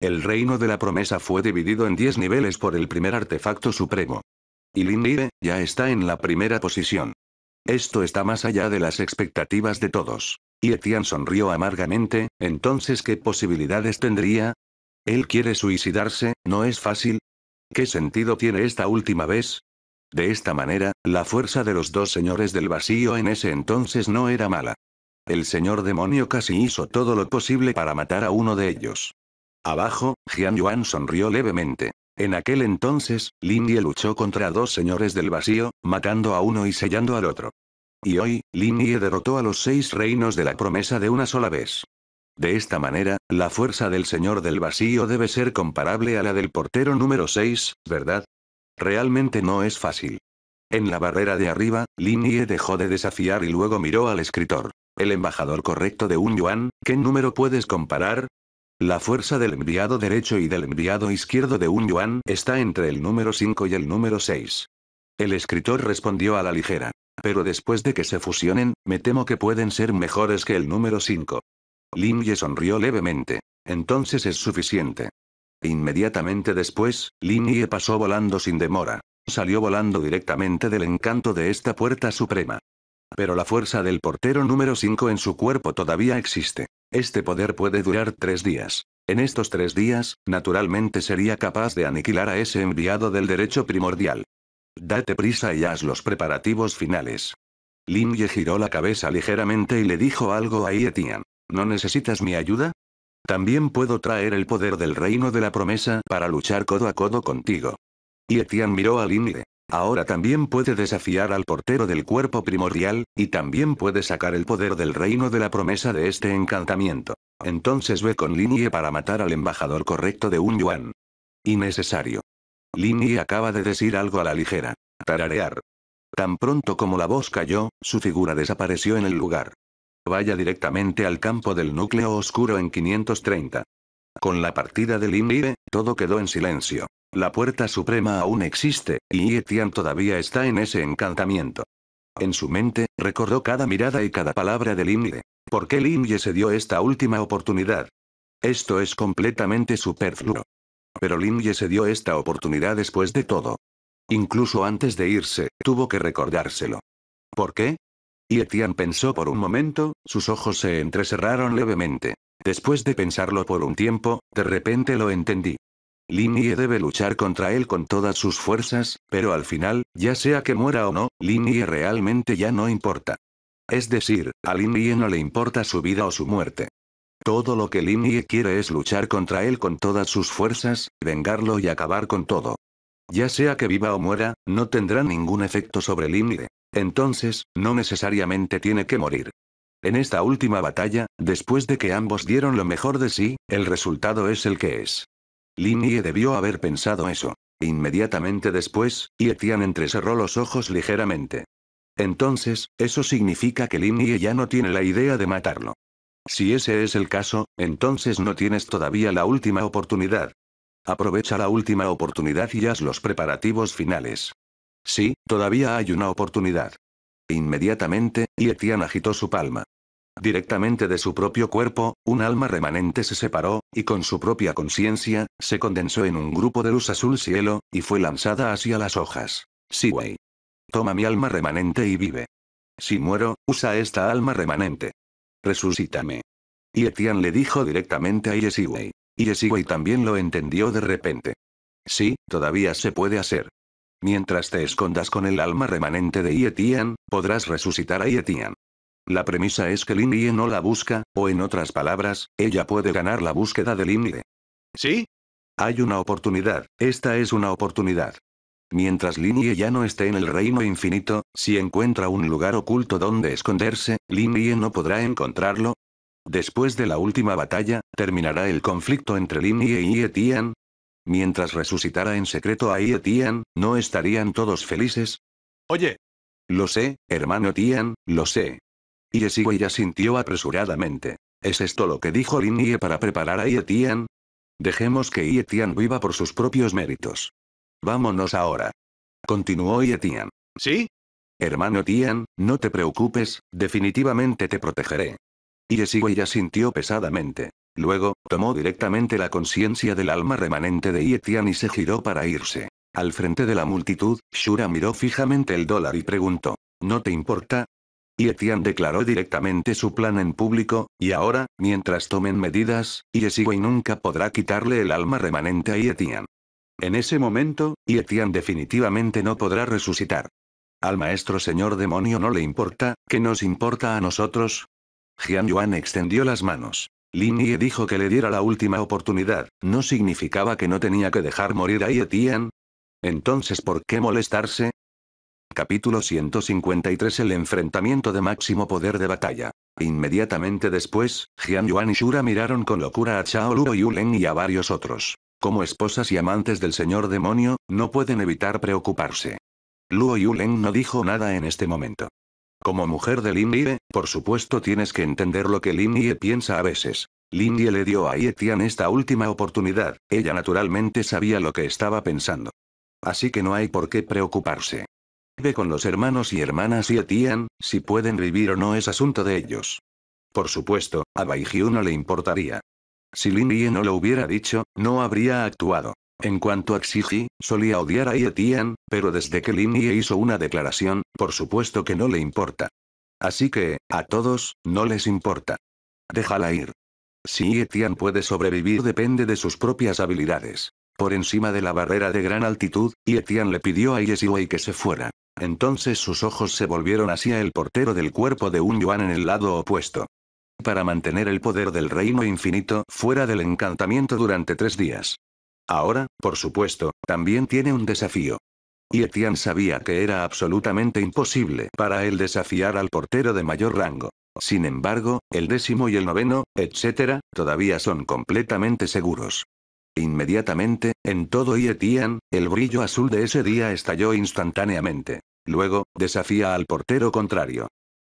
El reino de la promesa fue dividido en 10 niveles por el primer artefacto supremo. Y Linire, ya está en la primera posición. Esto está más allá de las expectativas de todos. Y Etienne sonrió amargamente, entonces ¿qué posibilidades tendría? Él quiere suicidarse, ¿no es fácil? ¿Qué sentido tiene esta última vez? De esta manera, la fuerza de los dos señores del vacío en ese entonces no era mala. El señor demonio casi hizo todo lo posible para matar a uno de ellos. Abajo, Jian Yuan sonrió levemente. En aquel entonces, Lin Ye luchó contra dos señores del vacío, matando a uno y sellando al otro y hoy, Lin derrotó a los seis reinos de la promesa de una sola vez. De esta manera, la fuerza del Señor del Vacío debe ser comparable a la del portero número 6, ¿verdad? Realmente no es fácil. En la barrera de arriba, Lin dejó de desafiar y luego miró al escritor. El embajador correcto de un yuan, ¿qué número puedes comparar? La fuerza del enviado derecho y del enviado izquierdo de un yuan está entre el número 5 y el número 6. El escritor respondió a la ligera pero después de que se fusionen, me temo que pueden ser mejores que el número 5. Lin Ye sonrió levemente. Entonces es suficiente. Inmediatamente después, Lin Ye pasó volando sin demora. Salió volando directamente del encanto de esta puerta suprema. Pero la fuerza del portero número 5 en su cuerpo todavía existe. Este poder puede durar tres días. En estos tres días, naturalmente sería capaz de aniquilar a ese enviado del derecho primordial. Date prisa y haz los preparativos finales. Ye giró la cabeza ligeramente y le dijo algo a Yetian. ¿No necesitas mi ayuda? También puedo traer el poder del reino de la promesa para luchar codo a codo contigo. Y Etian miró a Ye. Ahora también puede desafiar al portero del cuerpo primordial, y también puede sacar el poder del reino de la promesa de este encantamiento. Entonces ve con Ye para matar al embajador correcto de un yuan. Innecesario. Yi acaba de decir algo a la ligera. Tararear. Tan pronto como la voz cayó, su figura desapareció en el lugar. Vaya directamente al campo del núcleo oscuro en 530. Con la partida de Lin todo quedó en silencio. La puerta suprema aún existe, y Etian todavía está en ese encantamiento. En su mente, recordó cada mirada y cada palabra de Yi. ¿Por qué Yi se dio esta última oportunidad? Esto es completamente superfluo. Pero Ye se dio esta oportunidad después de todo. Incluso antes de irse, tuvo que recordárselo. ¿Por qué? Y Etienne pensó por un momento, sus ojos se entrecerraron levemente. Después de pensarlo por un tiempo, de repente lo entendí. Lin Yi debe luchar contra él con todas sus fuerzas, pero al final, ya sea que muera o no, Lin Yi realmente ya no importa. Es decir, a Yi no le importa su vida o su muerte. Todo lo que Lin quiere es luchar contra él con todas sus fuerzas, vengarlo y acabar con todo. Ya sea que viva o muera, no tendrá ningún efecto sobre Lin Entonces, no necesariamente tiene que morir. En esta última batalla, después de que ambos dieron lo mejor de sí, el resultado es el que es. Lin debió haber pensado eso. Inmediatamente después, Tian entrecerró los ojos ligeramente. Entonces, eso significa que Lin ya no tiene la idea de matarlo. Si ese es el caso, entonces no tienes todavía la última oportunidad. Aprovecha la última oportunidad y haz los preparativos finales. Sí, todavía hay una oportunidad. Inmediatamente, Yetian agitó su palma. Directamente de su propio cuerpo, un alma remanente se separó, y con su propia conciencia, se condensó en un grupo de luz azul cielo, y fue lanzada hacia las hojas. Siwei. Toma mi alma remanente y vive. Si muero, usa esta alma remanente resucítame. Y le dijo directamente a Yesiwei. Yesiwei también lo entendió de repente. Sí, todavía se puede hacer. Mientras te escondas con el alma remanente de Yetian, podrás resucitar a Yetian. La premisa es que Lin no la busca, o en otras palabras, ella puede ganar la búsqueda de Lin ¿Sí? Hay una oportunidad, esta es una oportunidad. Mientras Lin ya no esté en el reino infinito, si encuentra un lugar oculto donde esconderse, Lin no podrá encontrarlo. Después de la última batalla, terminará el conflicto entre Lin y Ye Mientras resucitara en secreto a Ye Tian, ¿no estarían todos felices? Oye. Lo sé, hermano Tian, lo sé. Ye ya sintió apresuradamente. ¿Es esto lo que dijo Lin Ye para preparar a Ye Tian? Dejemos que Ye Tian viva por sus propios méritos. Vámonos ahora. Continuó Yetian. ¿Sí? Hermano Tian, no te preocupes, definitivamente te protegeré. Iresigo ya sintió pesadamente. Luego, tomó directamente la conciencia del alma remanente de Yetian y se giró para irse. Al frente de la multitud, Shura miró fijamente el dólar y preguntó, ¿no te importa? Yetian declaró directamente su plan en público, y ahora, mientras tomen medidas, Iresigo nunca podrá quitarle el alma remanente a Yetian. En ese momento, Yetian definitivamente no podrá resucitar. Al maestro señor demonio no le importa, ¿qué nos importa a nosotros? Jian Yuan extendió las manos. Lin Ye dijo que le diera la última oportunidad, ¿no significaba que no tenía que dejar morir a Yetian? Entonces, ¿por qué molestarse? Capítulo 153 El enfrentamiento de máximo poder de batalla. Inmediatamente después, Jian Yuan y Shura miraron con locura a Chao Luo Yulen y a varios otros como esposas y amantes del señor demonio, no pueden evitar preocuparse. Luo Yulen no dijo nada en este momento. Como mujer de Lin Ye, por supuesto tienes que entender lo que Lin Ye piensa a veces. Lin Ye le dio a Ye esta última oportunidad, ella naturalmente sabía lo que estaba pensando. Así que no hay por qué preocuparse. Ve con los hermanos y hermanas Ye Tian, si pueden vivir o no es asunto de ellos. Por supuesto, a Baijiu no le importaría. Si Lin Yi no lo hubiera dicho, no habría actuado. En cuanto a Xiji, solía odiar a Ye pero desde que Lin Yi hizo una declaración, por supuesto que no le importa. Así que, a todos, no les importa. Déjala ir. Si Ye puede sobrevivir depende de sus propias habilidades. Por encima de la barrera de gran altitud, Ye le pidió a Ye que se fuera. Entonces sus ojos se volvieron hacia el portero del cuerpo de un yuan en el lado opuesto para mantener el poder del reino infinito fuera del encantamiento durante tres días. Ahora, por supuesto, también tiene un desafío. Y sabía que era absolutamente imposible para él desafiar al portero de mayor rango. Sin embargo, el décimo y el noveno, etc., todavía son completamente seguros. Inmediatamente, en todo Etienne, el brillo azul de ese día estalló instantáneamente. Luego, desafía al portero contrario.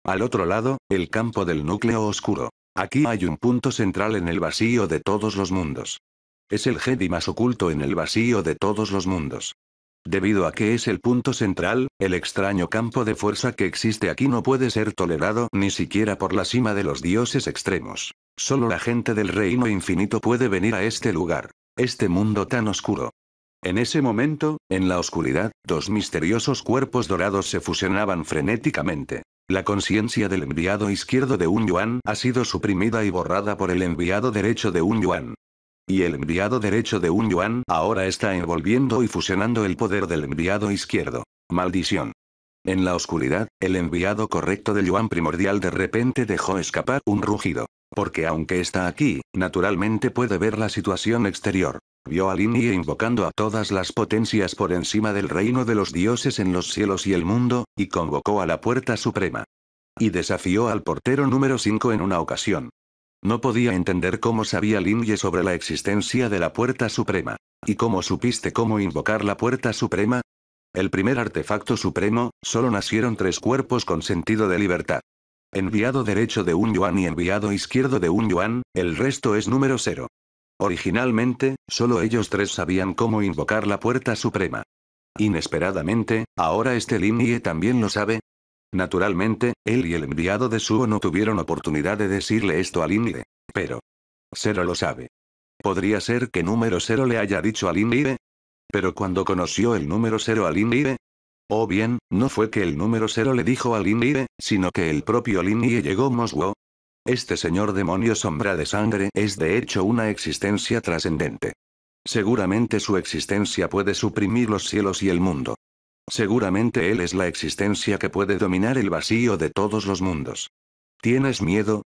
Al otro lado, el campo del núcleo oscuro. Aquí hay un punto central en el vacío de todos los mundos. Es el Jedi más oculto en el vacío de todos los mundos. Debido a que es el punto central, el extraño campo de fuerza que existe aquí no puede ser tolerado ni siquiera por la cima de los dioses extremos. Solo la gente del reino infinito puede venir a este lugar, este mundo tan oscuro. En ese momento, en la oscuridad, dos misteriosos cuerpos dorados se fusionaban frenéticamente. La conciencia del enviado izquierdo de un yuan ha sido suprimida y borrada por el enviado derecho de un yuan. Y el enviado derecho de un yuan ahora está envolviendo y fusionando el poder del enviado izquierdo. Maldición. En la oscuridad, el enviado correcto de yuan primordial de repente dejó escapar un rugido. Porque aunque está aquí, naturalmente puede ver la situación exterior. Vio a Linie invocando a todas las potencias por encima del reino de los dioses en los cielos y el mundo, y convocó a la puerta suprema. Y desafió al portero número 5 en una ocasión. No podía entender cómo sabía Linye sobre la existencia de la puerta suprema. ¿Y cómo supiste cómo invocar la puerta suprema? El primer artefacto supremo, solo nacieron tres cuerpos con sentido de libertad. Enviado derecho de un yuan y enviado izquierdo de un yuan, el resto es número cero. Originalmente, solo ellos tres sabían cómo invocar la puerta suprema. Inesperadamente, ahora este Linie también lo sabe. Naturalmente, él y el enviado de Suo no tuvieron oportunidad de decirle esto a Linie. Pero. Cero lo sabe. ¿Podría ser que número cero le haya dicho a Linie? Pero cuando conoció el número cero a Linie. O bien, no fue que el número cero le dijo a Linie, sino que el propio Linie llegó Mosuo. Este señor demonio sombra de sangre es de hecho una existencia trascendente. Seguramente su existencia puede suprimir los cielos y el mundo. Seguramente él es la existencia que puede dominar el vacío de todos los mundos. ¿Tienes miedo?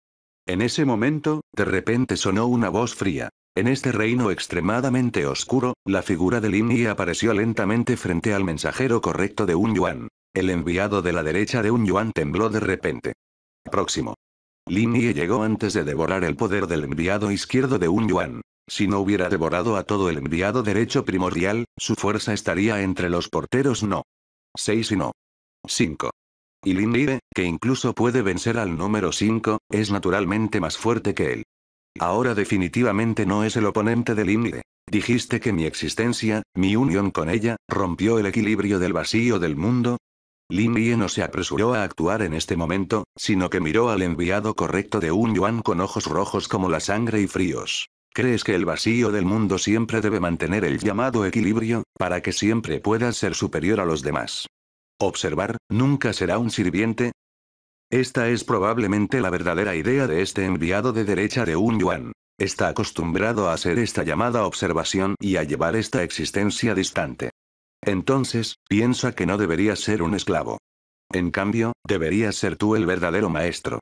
En ese momento, de repente sonó una voz fría. En este reino extremadamente oscuro, la figura de Lin apareció lentamente frente al mensajero correcto de un yuan. El enviado de la derecha de un yuan tembló de repente. Próximo. Lin llegó antes de devorar el poder del enviado izquierdo de un yuan. Si no hubiera devorado a todo el enviado derecho primordial, su fuerza estaría entre los porteros no. 6 y no. 5. Y Lin que incluso puede vencer al número 5, es naturalmente más fuerte que él. Ahora definitivamente no es el oponente de Lin Dijiste que mi existencia, mi unión con ella, rompió el equilibrio del vacío del mundo, Lin no se apresuró a actuar en este momento, sino que miró al enviado correcto de un yuan con ojos rojos como la sangre y fríos. ¿Crees que el vacío del mundo siempre debe mantener el llamado equilibrio, para que siempre pueda ser superior a los demás? Observar, nunca será un sirviente, esta es probablemente la verdadera idea de este enviado de derecha de un yuan. Está acostumbrado a hacer esta llamada observación y a llevar esta existencia distante. Entonces, piensa que no deberías ser un esclavo. En cambio, deberías ser tú el verdadero maestro.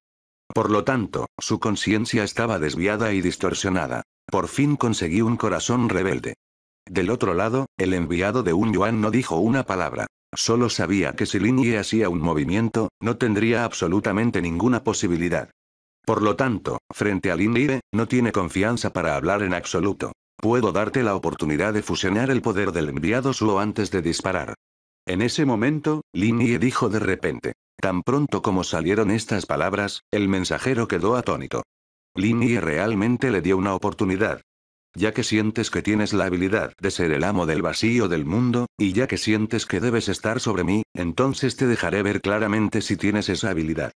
Por lo tanto, su conciencia estaba desviada y distorsionada. Por fin conseguí un corazón rebelde. Del otro lado, el enviado de un yuan no dijo una palabra. Solo sabía que si Lin Yi hacía un movimiento, no tendría absolutamente ninguna posibilidad. Por lo tanto, frente a Lin Yi, no tiene confianza para hablar en absoluto. Puedo darte la oportunidad de fusionar el poder del enviado solo antes de disparar. En ese momento, Linie dijo de repente. Tan pronto como salieron estas palabras, el mensajero quedó atónito. Linie realmente le dio una oportunidad. Ya que sientes que tienes la habilidad de ser el amo del vacío del mundo, y ya que sientes que debes estar sobre mí, entonces te dejaré ver claramente si tienes esa habilidad.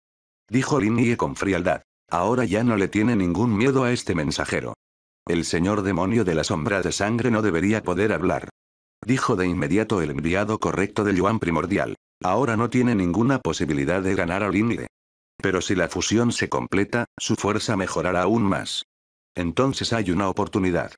Dijo Linie con frialdad. Ahora ya no le tiene ningún miedo a este mensajero. El señor demonio de la sombra de sangre no debería poder hablar. Dijo de inmediato el enviado correcto de Yuan Primordial. Ahora no tiene ninguna posibilidad de ganar al límite Pero si la fusión se completa, su fuerza mejorará aún más. Entonces hay una oportunidad.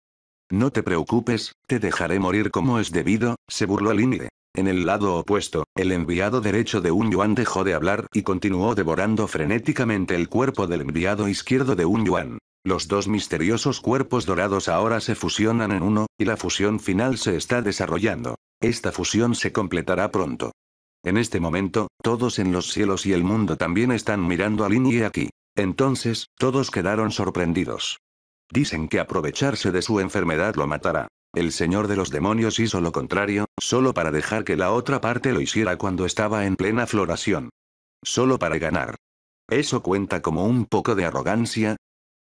No te preocupes, te dejaré morir como es debido, se burló el En el lado opuesto, el enviado derecho de un yuan dejó de hablar y continuó devorando frenéticamente el cuerpo del enviado izquierdo de un yuan. Los dos misteriosos cuerpos dorados ahora se fusionan en uno, y la fusión final se está desarrollando. Esta fusión se completará pronto. En este momento, todos en los cielos y el mundo también están mirando a Lin y aquí. Entonces, todos quedaron sorprendidos. Dicen que aprovecharse de su enfermedad lo matará. El señor de los demonios hizo lo contrario, solo para dejar que la otra parte lo hiciera cuando estaba en plena floración. Solo para ganar. Eso cuenta como un poco de arrogancia,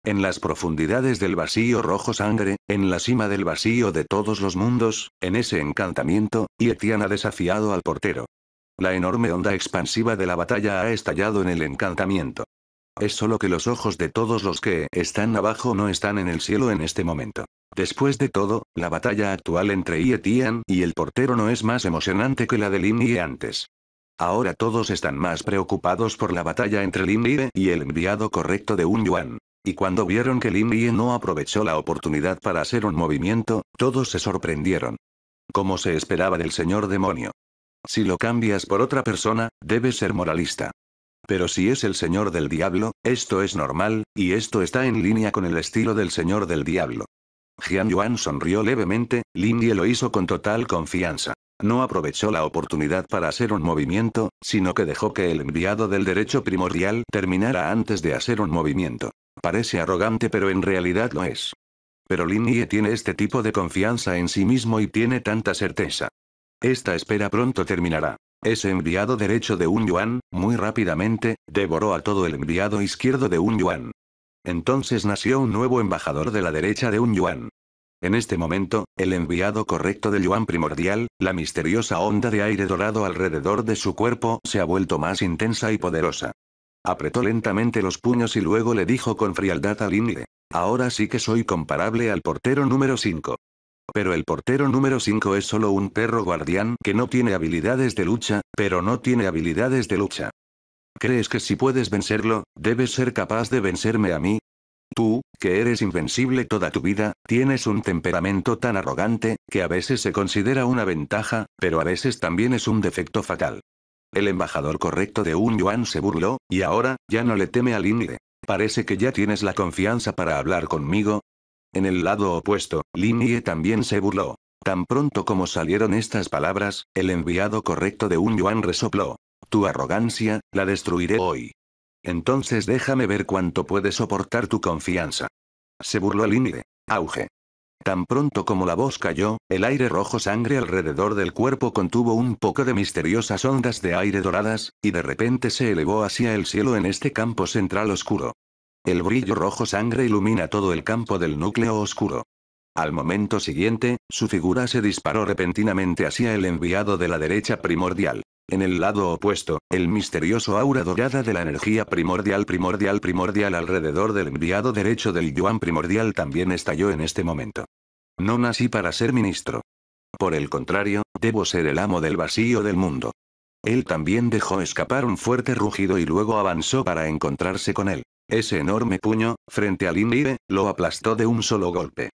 en las profundidades del vacío rojo sangre, en la cima del vacío de todos los mundos, en ese encantamiento, Yetian ha desafiado al portero. La enorme onda expansiva de la batalla ha estallado en el encantamiento. Es solo que los ojos de todos los que están abajo no están en el cielo en este momento. Después de todo, la batalla actual entre Yetian y el portero no es más emocionante que la de Lin antes. Ahora todos están más preocupados por la batalla entre Lin y el enviado correcto de un Yuan. Y cuando vieron que Lin Yi no aprovechó la oportunidad para hacer un movimiento, todos se sorprendieron. Como se esperaba del señor demonio. Si lo cambias por otra persona, debe ser moralista. Pero si es el señor del diablo, esto es normal, y esto está en línea con el estilo del señor del diablo. Jian Yuan sonrió levemente, Lin Yi lo hizo con total confianza. No aprovechó la oportunidad para hacer un movimiento, sino que dejó que el enviado del derecho primordial terminara antes de hacer un movimiento. Parece arrogante pero en realidad lo es. Pero Lin Yi tiene este tipo de confianza en sí mismo y tiene tanta certeza. Esta espera pronto terminará. Ese enviado derecho de un yuan, muy rápidamente, devoró a todo el enviado izquierdo de un yuan. Entonces nació un nuevo embajador de la derecha de un yuan. En este momento, el enviado correcto de yuan primordial, la misteriosa onda de aire dorado alrededor de su cuerpo se ha vuelto más intensa y poderosa. Apretó lentamente los puños y luego le dijo con frialdad a Linle. Ahora sí que soy comparable al portero número 5. Pero el portero número 5 es solo un perro guardián que no tiene habilidades de lucha, pero no tiene habilidades de lucha. ¿Crees que si puedes vencerlo, debes ser capaz de vencerme a mí? Tú, que eres invencible toda tu vida, tienes un temperamento tan arrogante, que a veces se considera una ventaja, pero a veces también es un defecto fatal. El embajador correcto de un yuan se burló, y ahora, ya no le teme al Linie. Parece que ya tienes la confianza para hablar conmigo. En el lado opuesto, Linie también se burló. Tan pronto como salieron estas palabras, el enviado correcto de un yuan resopló. Tu arrogancia, la destruiré hoy. Entonces déjame ver cuánto puede soportar tu confianza. Se burló Linie. Auge. Tan pronto como la voz cayó, el aire rojo sangre alrededor del cuerpo contuvo un poco de misteriosas ondas de aire doradas, y de repente se elevó hacia el cielo en este campo central oscuro. El brillo rojo sangre ilumina todo el campo del núcleo oscuro. Al momento siguiente, su figura se disparó repentinamente hacia el enviado de la derecha primordial. En el lado opuesto, el misterioso aura dorada de la energía primordial primordial primordial alrededor del enviado derecho del Yuan primordial también estalló en este momento. No nací para ser ministro. Por el contrario, debo ser el amo del vacío del mundo. Él también dejó escapar un fuerte rugido y luego avanzó para encontrarse con él. Ese enorme puño, frente al Inire, lo aplastó de un solo golpe.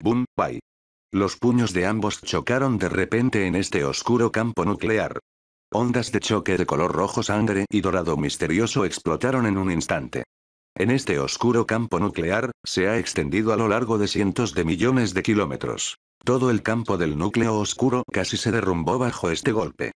¡Bum! bye! Los puños de ambos chocaron de repente en este oscuro campo nuclear. Ondas de choque de color rojo sangre y dorado misterioso explotaron en un instante. En este oscuro campo nuclear, se ha extendido a lo largo de cientos de millones de kilómetros. Todo el campo del núcleo oscuro casi se derrumbó bajo este golpe.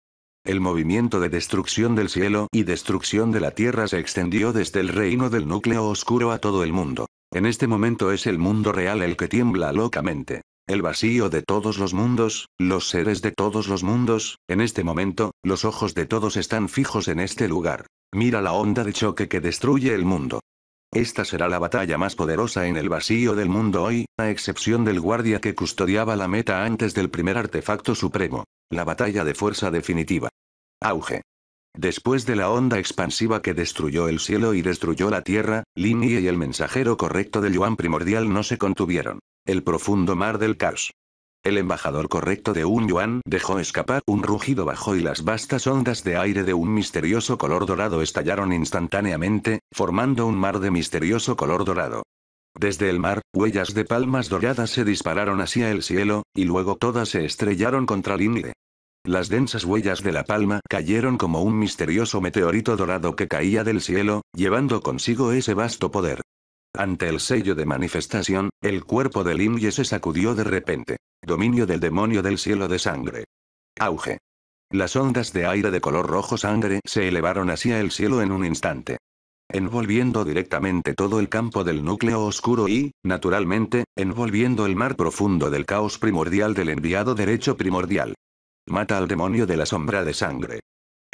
El movimiento de destrucción del cielo y destrucción de la Tierra se extendió desde el reino del núcleo oscuro a todo el mundo. En este momento es el mundo real el que tiembla locamente el vacío de todos los mundos, los seres de todos los mundos, en este momento, los ojos de todos están fijos en este lugar. Mira la onda de choque que destruye el mundo. Esta será la batalla más poderosa en el vacío del mundo hoy, a excepción del guardia que custodiaba la meta antes del primer artefacto supremo. La batalla de fuerza definitiva. Auge. Después de la onda expansiva que destruyó el cielo y destruyó la tierra, Lin y el mensajero correcto de Yuan primordial no se contuvieron. El profundo mar del caos. El embajador correcto de un yuan dejó escapar un rugido bajo y las vastas ondas de aire de un misterioso color dorado estallaron instantáneamente, formando un mar de misterioso color dorado. Desde el mar, huellas de palmas doradas se dispararon hacia el cielo, y luego todas se estrellaron contra Lingle. Las densas huellas de la palma cayeron como un misterioso meteorito dorado que caía del cielo, llevando consigo ese vasto poder. Ante el sello de manifestación, el cuerpo de Limye se sacudió de repente. Dominio del demonio del cielo de sangre. Auge. Las ondas de aire de color rojo sangre se elevaron hacia el cielo en un instante. Envolviendo directamente todo el campo del núcleo oscuro y, naturalmente, envolviendo el mar profundo del caos primordial del enviado derecho primordial. Mata al demonio de la sombra de sangre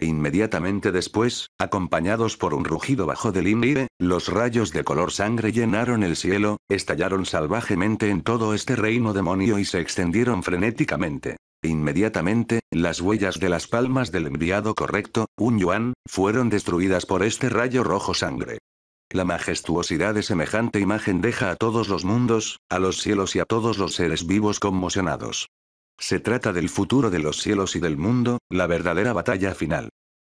inmediatamente después, acompañados por un rugido bajo del índice, los rayos de color sangre llenaron el cielo, estallaron salvajemente en todo este reino demonio y se extendieron frenéticamente. Inmediatamente, las huellas de las palmas del enviado correcto, un yuan, fueron destruidas por este rayo rojo sangre. La majestuosidad de semejante imagen deja a todos los mundos, a los cielos y a todos los seres vivos conmocionados. Se trata del futuro de los cielos y del mundo, la verdadera batalla final.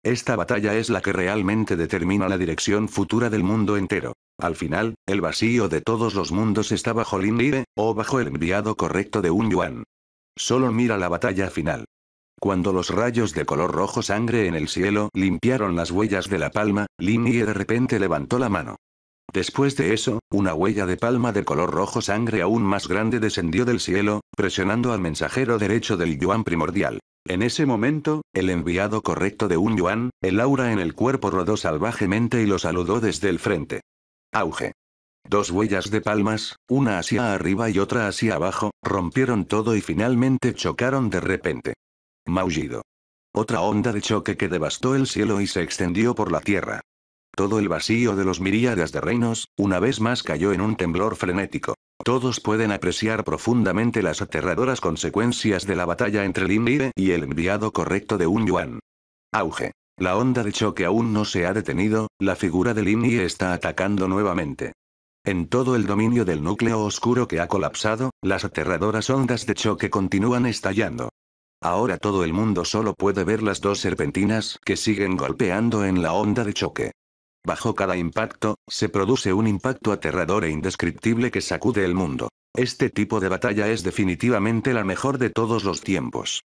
Esta batalla es la que realmente determina la dirección futura del mundo entero. Al final, el vacío de todos los mundos está bajo Lin Yi o bajo el enviado correcto de un Yuan. Solo mira la batalla final. Cuando los rayos de color rojo sangre en el cielo limpiaron las huellas de la palma, Lin Yi de repente levantó la mano. Después de eso, una huella de palma de color rojo sangre aún más grande descendió del cielo, presionando al mensajero derecho del yuan primordial. En ese momento, el enviado correcto de un yuan, el aura en el cuerpo rodó salvajemente y lo saludó desde el frente. Auge. Dos huellas de palmas, una hacia arriba y otra hacia abajo, rompieron todo y finalmente chocaron de repente. Maullido. Otra onda de choque que devastó el cielo y se extendió por la tierra. Todo el vacío de los miríadas de reinos, una vez más cayó en un temblor frenético. Todos pueden apreciar profundamente las aterradoras consecuencias de la batalla entre Lin y el enviado correcto de un Yuan. Auge. La onda de choque aún no se ha detenido, la figura de Lin está atacando nuevamente. En todo el dominio del núcleo oscuro que ha colapsado, las aterradoras ondas de choque continúan estallando. Ahora todo el mundo solo puede ver las dos serpentinas que siguen golpeando en la onda de choque. Bajo cada impacto, se produce un impacto aterrador e indescriptible que sacude el mundo. Este tipo de batalla es definitivamente la mejor de todos los tiempos.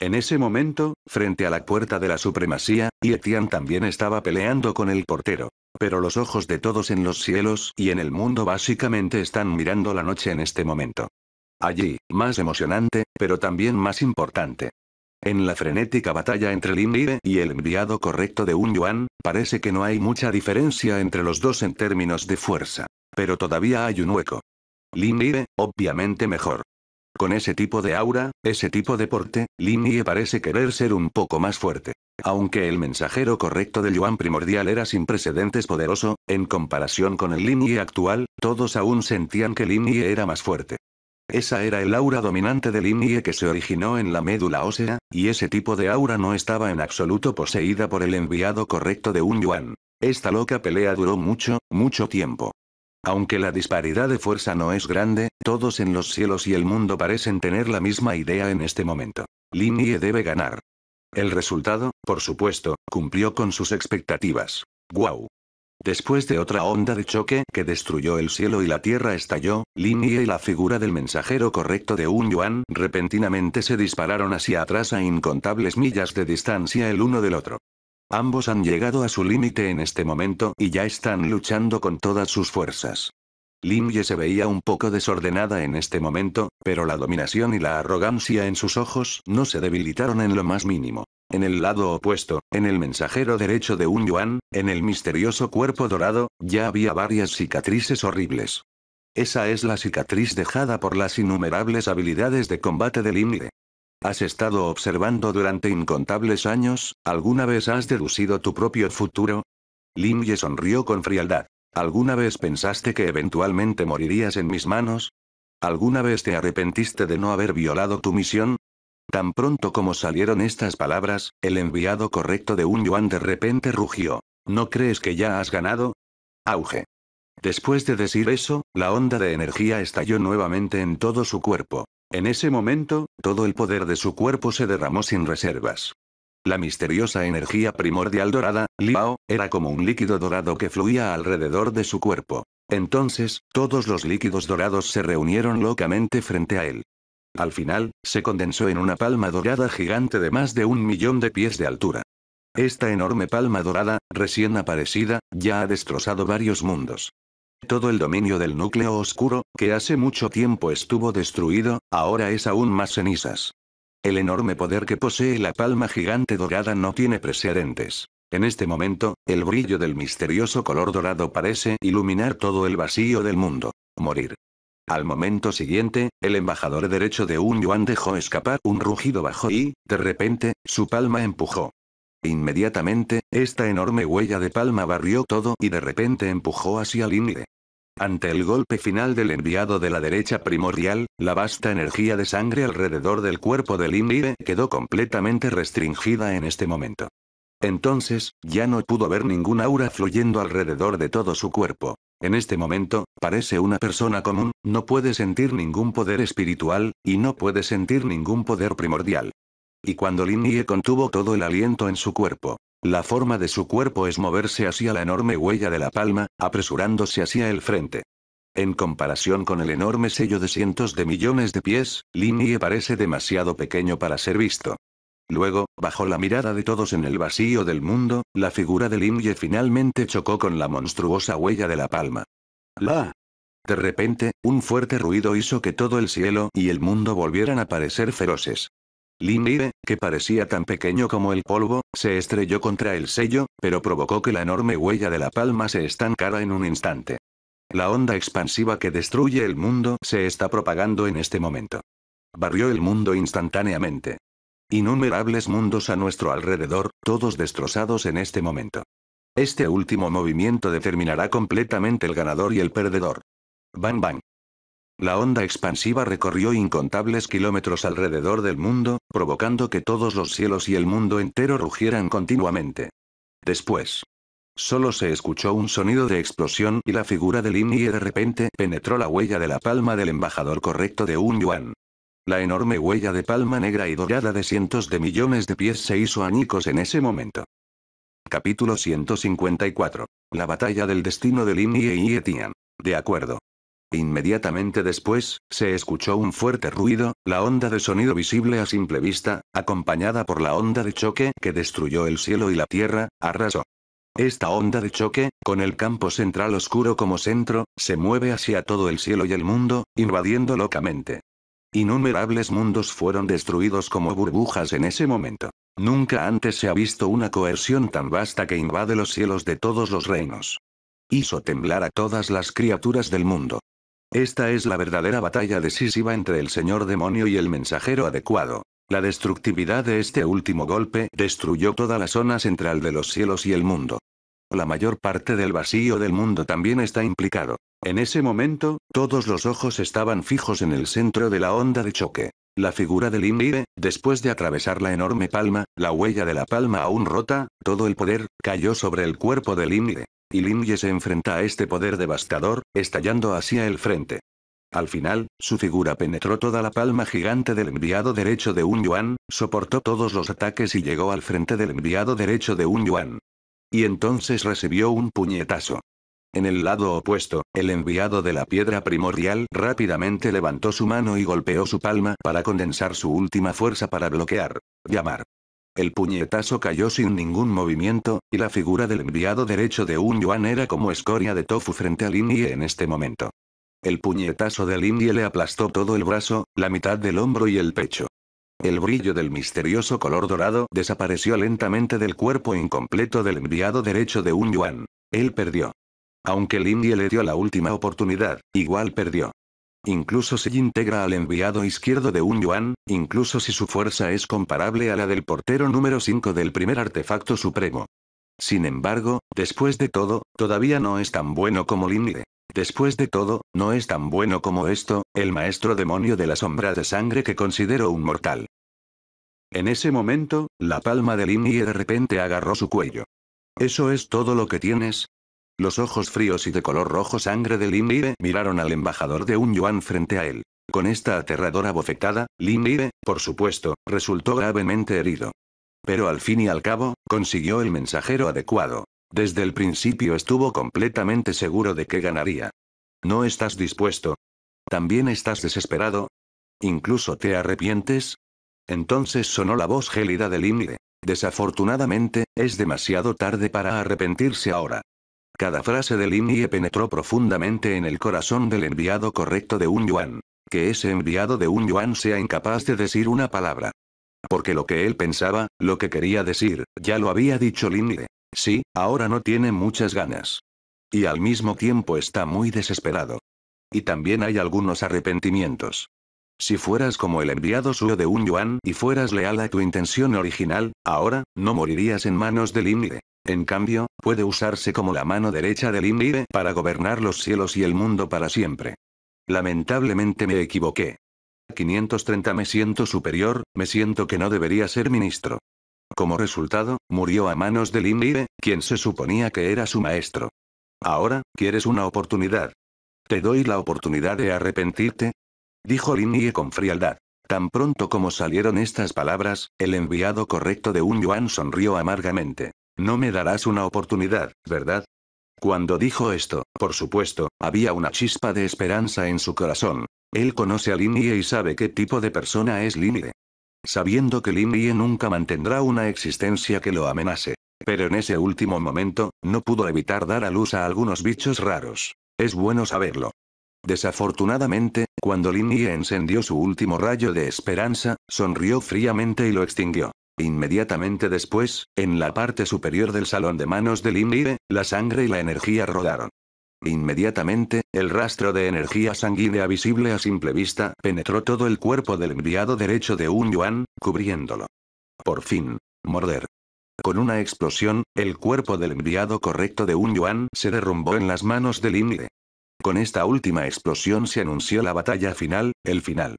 En ese momento, frente a la puerta de la supremacía, Yetian también estaba peleando con el portero. Pero los ojos de todos en los cielos y en el mundo básicamente están mirando la noche en este momento. Allí, más emocionante, pero también más importante. En la frenética batalla entre Lin Yi y el enviado correcto de un Yuan, parece que no hay mucha diferencia entre los dos en términos de fuerza. Pero todavía hay un hueco. Lin Yi, obviamente mejor. Con ese tipo de aura, ese tipo de porte, Lin Yi parece querer ser un poco más fuerte. Aunque el mensajero correcto de Yuan primordial era sin precedentes poderoso, en comparación con el Lin Yi actual, todos aún sentían que Lin Yi era más fuerte. Esa era el aura dominante Lin INIE que se originó en la médula ósea, y ese tipo de aura no estaba en absoluto poseída por el enviado correcto de un yuan. Esta loca pelea duró mucho, mucho tiempo. Aunque la disparidad de fuerza no es grande, todos en los cielos y el mundo parecen tener la misma idea en este momento. Linie debe ganar. El resultado, por supuesto, cumplió con sus expectativas. ¡Guau! Después de otra onda de choque que destruyó el cielo y la tierra estalló, Lin y la figura del mensajero correcto de Un Yuan repentinamente se dispararon hacia atrás a incontables millas de distancia el uno del otro. Ambos han llegado a su límite en este momento y ya están luchando con todas sus fuerzas. Lin Ye se veía un poco desordenada en este momento, pero la dominación y la arrogancia en sus ojos no se debilitaron en lo más mínimo. En el lado opuesto, en el mensajero derecho de un yuan, en el misterioso cuerpo dorado, ya había varias cicatrices horribles. Esa es la cicatriz dejada por las innumerables habilidades de combate de Limle. Has estado observando durante incontables años, ¿alguna vez has deducido tu propio futuro? Lin sonrió con frialdad. ¿Alguna vez pensaste que eventualmente morirías en mis manos? ¿Alguna vez te arrepentiste de no haber violado tu misión? Tan pronto como salieron estas palabras, el enviado correcto de un yuan de repente rugió. ¿No crees que ya has ganado? Auge. Después de decir eso, la onda de energía estalló nuevamente en todo su cuerpo. En ese momento, todo el poder de su cuerpo se derramó sin reservas. La misteriosa energía primordial dorada, Liao, era como un líquido dorado que fluía alrededor de su cuerpo. Entonces, todos los líquidos dorados se reunieron locamente frente a él. Al final, se condensó en una palma dorada gigante de más de un millón de pies de altura. Esta enorme palma dorada, recién aparecida, ya ha destrozado varios mundos. Todo el dominio del núcleo oscuro, que hace mucho tiempo estuvo destruido, ahora es aún más cenizas. El enorme poder que posee la palma gigante dorada no tiene precedentes. En este momento, el brillo del misterioso color dorado parece iluminar todo el vacío del mundo. Morir. Al momento siguiente, el embajador derecho de Un Yuan dejó escapar un rugido bajo y, de repente, su palma empujó. Inmediatamente, esta enorme huella de palma barrió todo y de repente empujó hacia Li. Ante el golpe final del enviado de la derecha primordial, la vasta energía de sangre alrededor del cuerpo de Lire quedó completamente restringida en este momento. Entonces, ya no pudo ver ningún aura fluyendo alrededor de todo su cuerpo. En este momento, parece una persona común, no puede sentir ningún poder espiritual, y no puede sentir ningún poder primordial. Y cuando Lin Ye contuvo todo el aliento en su cuerpo, la forma de su cuerpo es moverse hacia la enorme huella de la palma, apresurándose hacia el frente. En comparación con el enorme sello de cientos de millones de pies, Lin Ye parece demasiado pequeño para ser visto. Luego, bajo la mirada de todos en el vacío del mundo, la figura de Ye finalmente chocó con la monstruosa huella de la palma. ¡La! De repente, un fuerte ruido hizo que todo el cielo y el mundo volvieran a parecer feroces. Ye, que parecía tan pequeño como el polvo, se estrelló contra el sello, pero provocó que la enorme huella de la palma se estancara en un instante. La onda expansiva que destruye el mundo se está propagando en este momento. Barrió el mundo instantáneamente. Innumerables mundos a nuestro alrededor, todos destrozados en este momento. Este último movimiento determinará completamente el ganador y el perdedor. Bang bang. La onda expansiva recorrió incontables kilómetros alrededor del mundo, provocando que todos los cielos y el mundo entero rugieran continuamente. Después. Solo se escuchó un sonido de explosión y la figura de Lin Yi de repente penetró la huella de la palma del embajador correcto de un yuan. La enorme huella de palma negra y dorada de cientos de millones de pies se hizo añicos en ese momento. Capítulo 154. La batalla del destino de Lin y Etian. De acuerdo. Inmediatamente después, se escuchó un fuerte ruido, la onda de sonido visible a simple vista, acompañada por la onda de choque que destruyó el cielo y la tierra, arrasó. Esta onda de choque, con el campo central oscuro como centro, se mueve hacia todo el cielo y el mundo, invadiendo locamente. Innumerables mundos fueron destruidos como burbujas en ese momento. Nunca antes se ha visto una coerción tan vasta que invade los cielos de todos los reinos. Hizo temblar a todas las criaturas del mundo. Esta es la verdadera batalla decisiva entre el señor demonio y el mensajero adecuado. La destructividad de este último golpe destruyó toda la zona central de los cielos y el mundo. La mayor parte del vacío del mundo también está implicado. En ese momento, todos los ojos estaban fijos en el centro de la onda de choque. La figura de Lin Yi, después de atravesar la enorme palma, la huella de la palma aún rota, todo el poder, cayó sobre el cuerpo de Lin Yi. Y Ye se enfrenta a este poder devastador, estallando hacia el frente. Al final, su figura penetró toda la palma gigante del enviado derecho de un yuan, soportó todos los ataques y llegó al frente del enviado derecho de un yuan. Y entonces recibió un puñetazo. En el lado opuesto, el enviado de la piedra primordial rápidamente levantó su mano y golpeó su palma para condensar su última fuerza para bloquear. Llamar. El puñetazo cayó sin ningún movimiento, y la figura del enviado derecho de un yuan era como escoria de tofu frente al Inye en este momento. El puñetazo del Inye le aplastó todo el brazo, la mitad del hombro y el pecho. El brillo del misterioso color dorado desapareció lentamente del cuerpo incompleto del enviado derecho de un yuan. Él perdió. Aunque Lindy le dio la última oportunidad, igual perdió. Incluso si integra al enviado izquierdo de un yuan, incluso si su fuerza es comparable a la del portero número 5 del primer artefacto supremo. Sin embargo, después de todo, todavía no es tan bueno como Lindy. Después de todo, no es tan bueno como esto, el maestro demonio de la sombra de sangre que considero un mortal. En ese momento, la palma de Yi de repente agarró su cuello. ¿Eso es todo lo que tienes? Los ojos fríos y de color rojo sangre de Lin miraron al embajador de un yuan frente a él. Con esta aterradora bofetada, Lin por supuesto, resultó gravemente herido. Pero al fin y al cabo, consiguió el mensajero adecuado. Desde el principio estuvo completamente seguro de que ganaría. ¿No estás dispuesto? ¿También estás desesperado? ¿Incluso te arrepientes? Entonces sonó la voz gélida de Lin Desafortunadamente, es demasiado tarde para arrepentirse ahora. Cada frase de Lin penetró profundamente en el corazón del enviado correcto de un yuan. Que ese enviado de un yuan sea incapaz de decir una palabra. Porque lo que él pensaba, lo que quería decir, ya lo había dicho Lin Sí, ahora no tiene muchas ganas. Y al mismo tiempo está muy desesperado. Y también hay algunos arrepentimientos. Si fueras como el enviado suyo de un yuan y fueras leal a tu intención original, ahora, no morirías en manos Lin Lie. En cambio, puede usarse como la mano derecha del Imribe para gobernar los cielos y el mundo para siempre. Lamentablemente me equivoqué. 530 Me siento superior, me siento que no debería ser ministro. Como resultado, murió a manos del Imribe, quien se suponía que era su maestro. Ahora, quieres una oportunidad. Te doy la oportunidad de arrepentirte. Dijo Limie con frialdad. Tan pronto como salieron estas palabras, el enviado correcto de Un Yuan sonrió amargamente. No me darás una oportunidad, ¿verdad? Cuando dijo esto, por supuesto, había una chispa de esperanza en su corazón. Él conoce a Linie y sabe qué tipo de persona es Linie. Sabiendo que Linie nunca mantendrá una existencia que lo amenace. Pero en ese último momento, no pudo evitar dar a luz a algunos bichos raros. Es bueno saberlo. Desafortunadamente, cuando Linie encendió su último rayo de esperanza, sonrió fríamente y lo extinguió. Inmediatamente después, en la parte superior del salón de manos de Linle, la sangre y la energía rodaron. Inmediatamente, el rastro de energía sanguínea visible a simple vista penetró todo el cuerpo del enviado derecho de un yuan, cubriéndolo. Por fin. Morder. Con una explosión, el cuerpo del enviado correcto de un yuan se derrumbó en las manos del Linle. Con esta última explosión se anunció la batalla final, el final.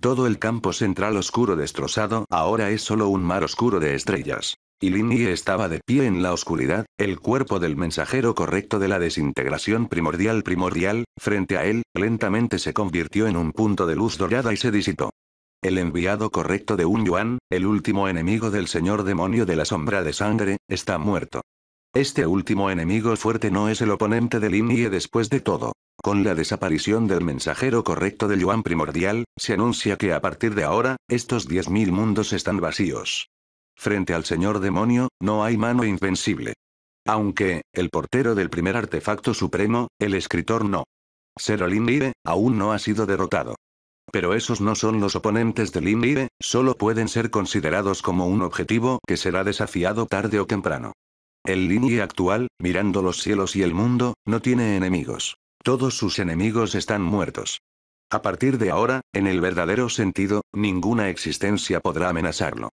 Todo el campo central oscuro destrozado ahora es solo un mar oscuro de estrellas. Y Lin Yi estaba de pie en la oscuridad, el cuerpo del mensajero correcto de la desintegración primordial primordial, frente a él, lentamente se convirtió en un punto de luz dorada y se disipó. El enviado correcto de un Yuan, el último enemigo del señor demonio de la sombra de sangre, está muerto. Este último enemigo fuerte no es el oponente de Lin Yi después de todo. Con la desaparición del mensajero correcto de Yuan Primordial, se anuncia que a partir de ahora, estos 10.000 mundos están vacíos. Frente al señor demonio, no hay mano invencible. Aunque, el portero del primer artefacto supremo, el escritor no. Zero Lin aún no ha sido derrotado. Pero esos no son los oponentes de Lin solo pueden ser considerados como un objetivo que será desafiado tarde o temprano. El Lin actual, mirando los cielos y el mundo, no tiene enemigos. Todos sus enemigos están muertos. A partir de ahora, en el verdadero sentido, ninguna existencia podrá amenazarlo.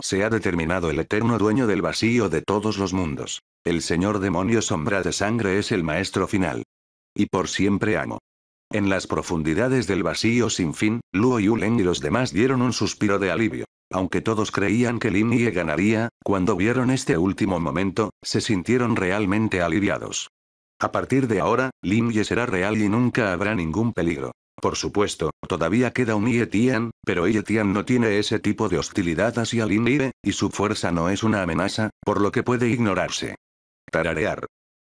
Se ha determinado el eterno dueño del vacío de todos los mundos. El señor demonio sombra de sangre es el maestro final. Y por siempre amo. En las profundidades del vacío sin fin, Luo Yulen y los demás dieron un suspiro de alivio. Aunque todos creían que Lin Ye ganaría, cuando vieron este último momento, se sintieron realmente aliviados. A partir de ahora, Limye será real y nunca habrá ningún peligro. Por supuesto, todavía queda un Ye Tian, pero Ye Tian no tiene ese tipo de hostilidad hacia Lin y su fuerza no es una amenaza, por lo que puede ignorarse. Tararear.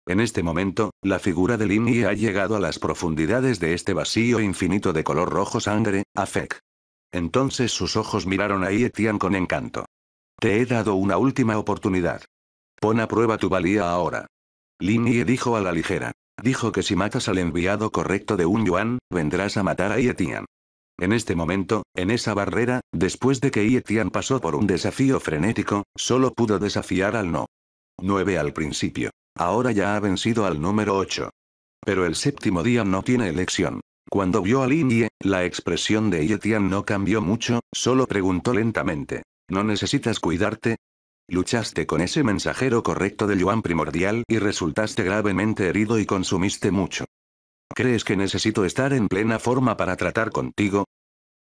En este momento, la figura de Lin ha llegado a las profundidades de este vacío infinito de color rojo sangre, Afec. Entonces sus ojos miraron a Ye Tian con encanto. Te he dado una última oportunidad. Pon a prueba tu valía ahora. Linie dijo a la ligera. Dijo que si matas al enviado correcto de un yuan, vendrás a matar a Yetian. En este momento, en esa barrera, después de que Yetian pasó por un desafío frenético, solo pudo desafiar al no. 9 al principio. Ahora ya ha vencido al número 8. Pero el séptimo día no tiene elección. Cuando vio a Linie, la expresión de Yetian no cambió mucho, solo preguntó lentamente. ¿No necesitas cuidarte? Luchaste con ese mensajero correcto de Yuan primordial y resultaste gravemente herido y consumiste mucho. ¿Crees que necesito estar en plena forma para tratar contigo?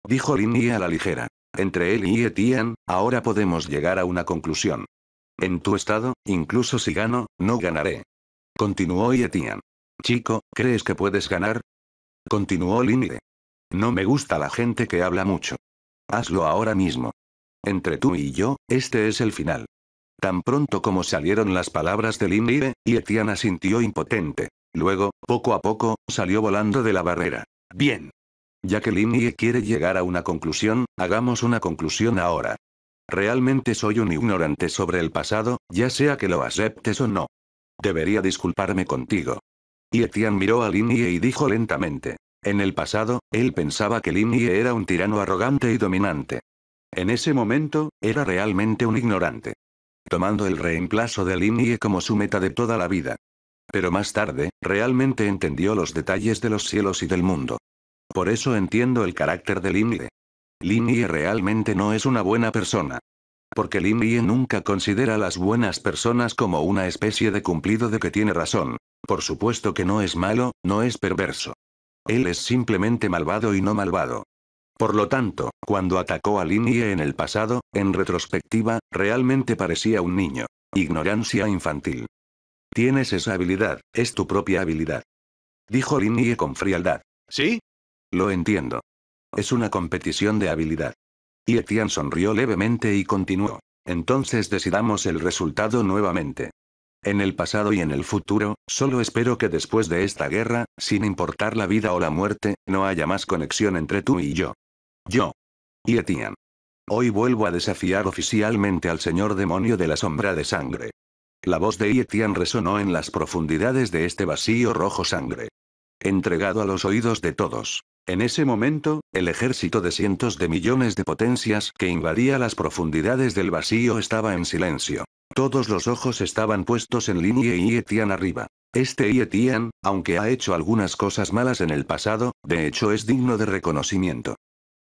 Dijo Lin Yi a la ligera. Entre él y Etian, ahora podemos llegar a una conclusión. En tu estado, incluso si gano, no ganaré. Continuó Etian. Chico, ¿crees que puedes ganar? Continuó Lin No me gusta la gente que habla mucho. Hazlo ahora mismo. Entre tú y yo, este es el final. Tan pronto como salieron las palabras de Lin Nie, Etiana sintió impotente. Luego, poco a poco, salió volando de la barrera. Bien. Ya que Lin quiere llegar a una conclusión, hagamos una conclusión ahora. Realmente soy un ignorante sobre el pasado, ya sea que lo aceptes o no. Debería disculparme contigo. Yetian miró a Lin y dijo lentamente. En el pasado, él pensaba que Lin era un tirano arrogante y dominante. En ese momento, era realmente un ignorante tomando el reemplazo de Linie como su meta de toda la vida. Pero más tarde, realmente entendió los detalles de los cielos y del mundo. Por eso entiendo el carácter de Lin Limie realmente no es una buena persona. Porque Limie nunca considera a las buenas personas como una especie de cumplido de que tiene razón. Por supuesto que no es malo, no es perverso. Él es simplemente malvado y no malvado. Por lo tanto, cuando atacó a Linie en el pasado, en retrospectiva, realmente parecía un niño. Ignorancia infantil. Tienes esa habilidad, es tu propia habilidad. Dijo Linie con frialdad. ¿Sí? Lo entiendo. Es una competición de habilidad. Y Etienne sonrió levemente y continuó. Entonces decidamos el resultado nuevamente. En el pasado y en el futuro, solo espero que después de esta guerra, sin importar la vida o la muerte, no haya más conexión entre tú y yo. Yo. Y Hoy vuelvo a desafiar oficialmente al señor demonio de la sombra de sangre. La voz de Ietian resonó en las profundidades de este vacío rojo sangre. Entregado a los oídos de todos. En ese momento, el ejército de cientos de millones de potencias que invadía las profundidades del vacío estaba en silencio. Todos los ojos estaban puestos en línea y Etian arriba. Este Etian, aunque ha hecho algunas cosas malas en el pasado, de hecho es digno de reconocimiento.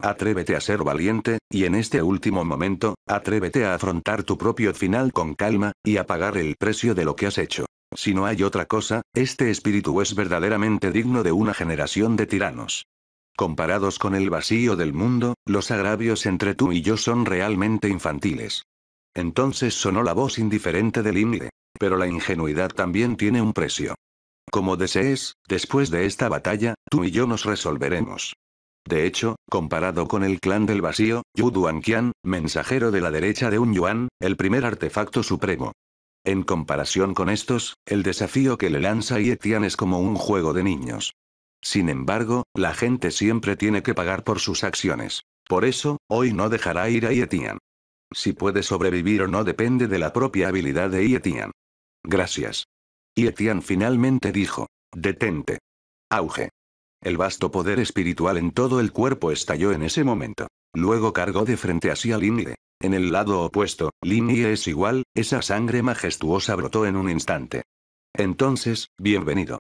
Atrévete a ser valiente, y en este último momento, atrévete a afrontar tu propio final con calma, y a pagar el precio de lo que has hecho. Si no hay otra cosa, este espíritu es verdaderamente digno de una generación de tiranos. Comparados con el vacío del mundo, los agravios entre tú y yo son realmente infantiles. Entonces sonó la voz indiferente del Imle. Pero la ingenuidad también tiene un precio. Como desees, después de esta batalla, tú y yo nos resolveremos. De hecho, comparado con el clan del vacío, Yu Qian, mensajero de la derecha de un Yuan, el primer artefacto supremo. En comparación con estos, el desafío que le lanza Yetian es como un juego de niños. Sin embargo, la gente siempre tiene que pagar por sus acciones. Por eso, hoy no dejará ir a Yetian. Si puede sobrevivir o no depende de la propia habilidad de Yetian. Gracias. Yetian finalmente dijo. Detente. Auge. El vasto poder espiritual en todo el cuerpo estalló en ese momento. Luego cargó de frente hacia Yi. En el lado opuesto, Yi es igual, esa sangre majestuosa brotó en un instante. Entonces, bienvenido.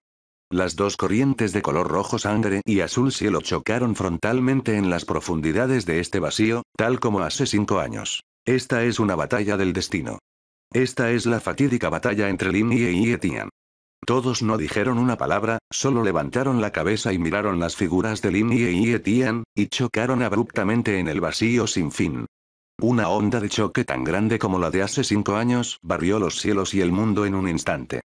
Las dos corrientes de color rojo sangre y azul cielo chocaron frontalmente en las profundidades de este vacío, tal como hace cinco años. Esta es una batalla del destino. Esta es la fatídica batalla entre Yi y Etian. Todos no dijeron una palabra, solo levantaron la cabeza y miraron las figuras de Lin y Etian, y chocaron abruptamente en el vacío sin fin. Una onda de choque tan grande como la de hace cinco años barrió los cielos y el mundo en un instante.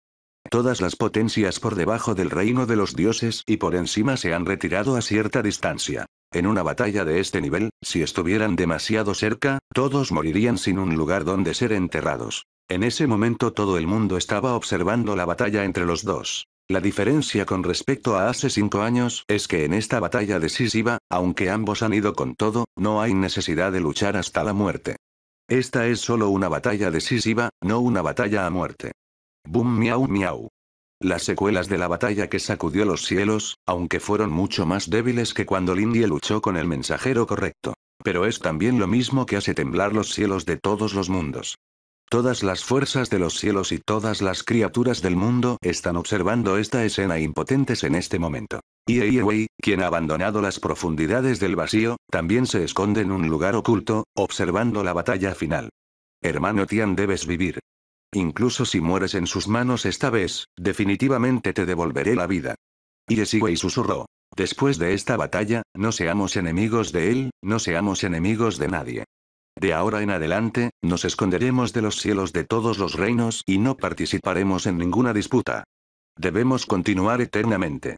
Todas las potencias por debajo del reino de los dioses y por encima se han retirado a cierta distancia. En una batalla de este nivel, si estuvieran demasiado cerca, todos morirían sin un lugar donde ser enterrados. En ese momento todo el mundo estaba observando la batalla entre los dos. La diferencia con respecto a hace cinco años es que en esta batalla decisiva, aunque ambos han ido con todo, no hay necesidad de luchar hasta la muerte. Esta es solo una batalla decisiva, no una batalla a muerte. Boom miau miau. Las secuelas de la batalla que sacudió los cielos, aunque fueron mucho más débiles que cuando Lindy luchó con el mensajero correcto. Pero es también lo mismo que hace temblar los cielos de todos los mundos. Todas las fuerzas de los cielos y todas las criaturas del mundo están observando esta escena impotentes en este momento. Y Eiwei, quien ha abandonado las profundidades del vacío, también se esconde en un lugar oculto, observando la batalla final. Hermano Tian debes vivir. Incluso si mueres en sus manos esta vez, definitivamente te devolveré la vida. Y Eiwei susurró. Después de esta batalla, no seamos enemigos de él, no seamos enemigos de nadie. De ahora en adelante, nos esconderemos de los cielos de todos los reinos y no participaremos en ninguna disputa. Debemos continuar eternamente.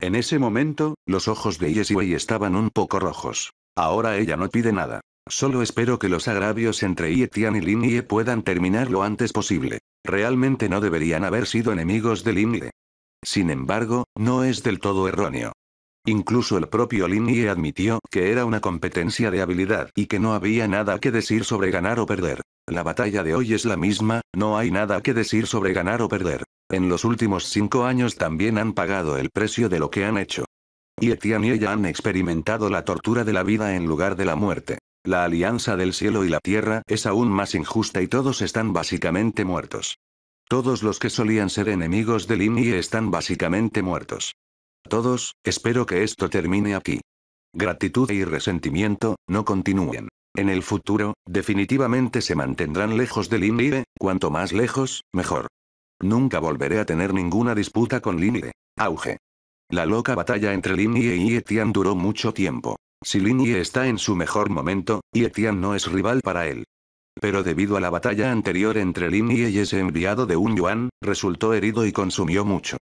En ese momento, los ojos de Yesiwei estaban un poco rojos. Ahora ella no pide nada. Solo espero que los agravios entre Yetian y Ye puedan terminar lo antes posible. Realmente no deberían haber sido enemigos de Ye. Sin embargo, no es del todo erróneo. Incluso el propio Lin Yi admitió que era una competencia de habilidad y que no había nada que decir sobre ganar o perder. La batalla de hoy es la misma, no hay nada que decir sobre ganar o perder. En los últimos cinco años también han pagado el precio de lo que han hecho. Y Etienne y ella han experimentado la tortura de la vida en lugar de la muerte. La alianza del cielo y la tierra es aún más injusta y todos están básicamente muertos. Todos los que solían ser enemigos de Lin Yi están básicamente muertos todos, espero que esto termine aquí. Gratitud y resentimiento, no continúen. En el futuro, definitivamente se mantendrán lejos de Lin Yi. cuanto más lejos, mejor. Nunca volveré a tener ninguna disputa con Yi. Auge. La loca batalla entre Yi y Etian duró mucho tiempo. Si Yi está en su mejor momento, Etian no es rival para él. Pero debido a la batalla anterior entre Yi y ese enviado de un Yuan, resultó herido y consumió mucho.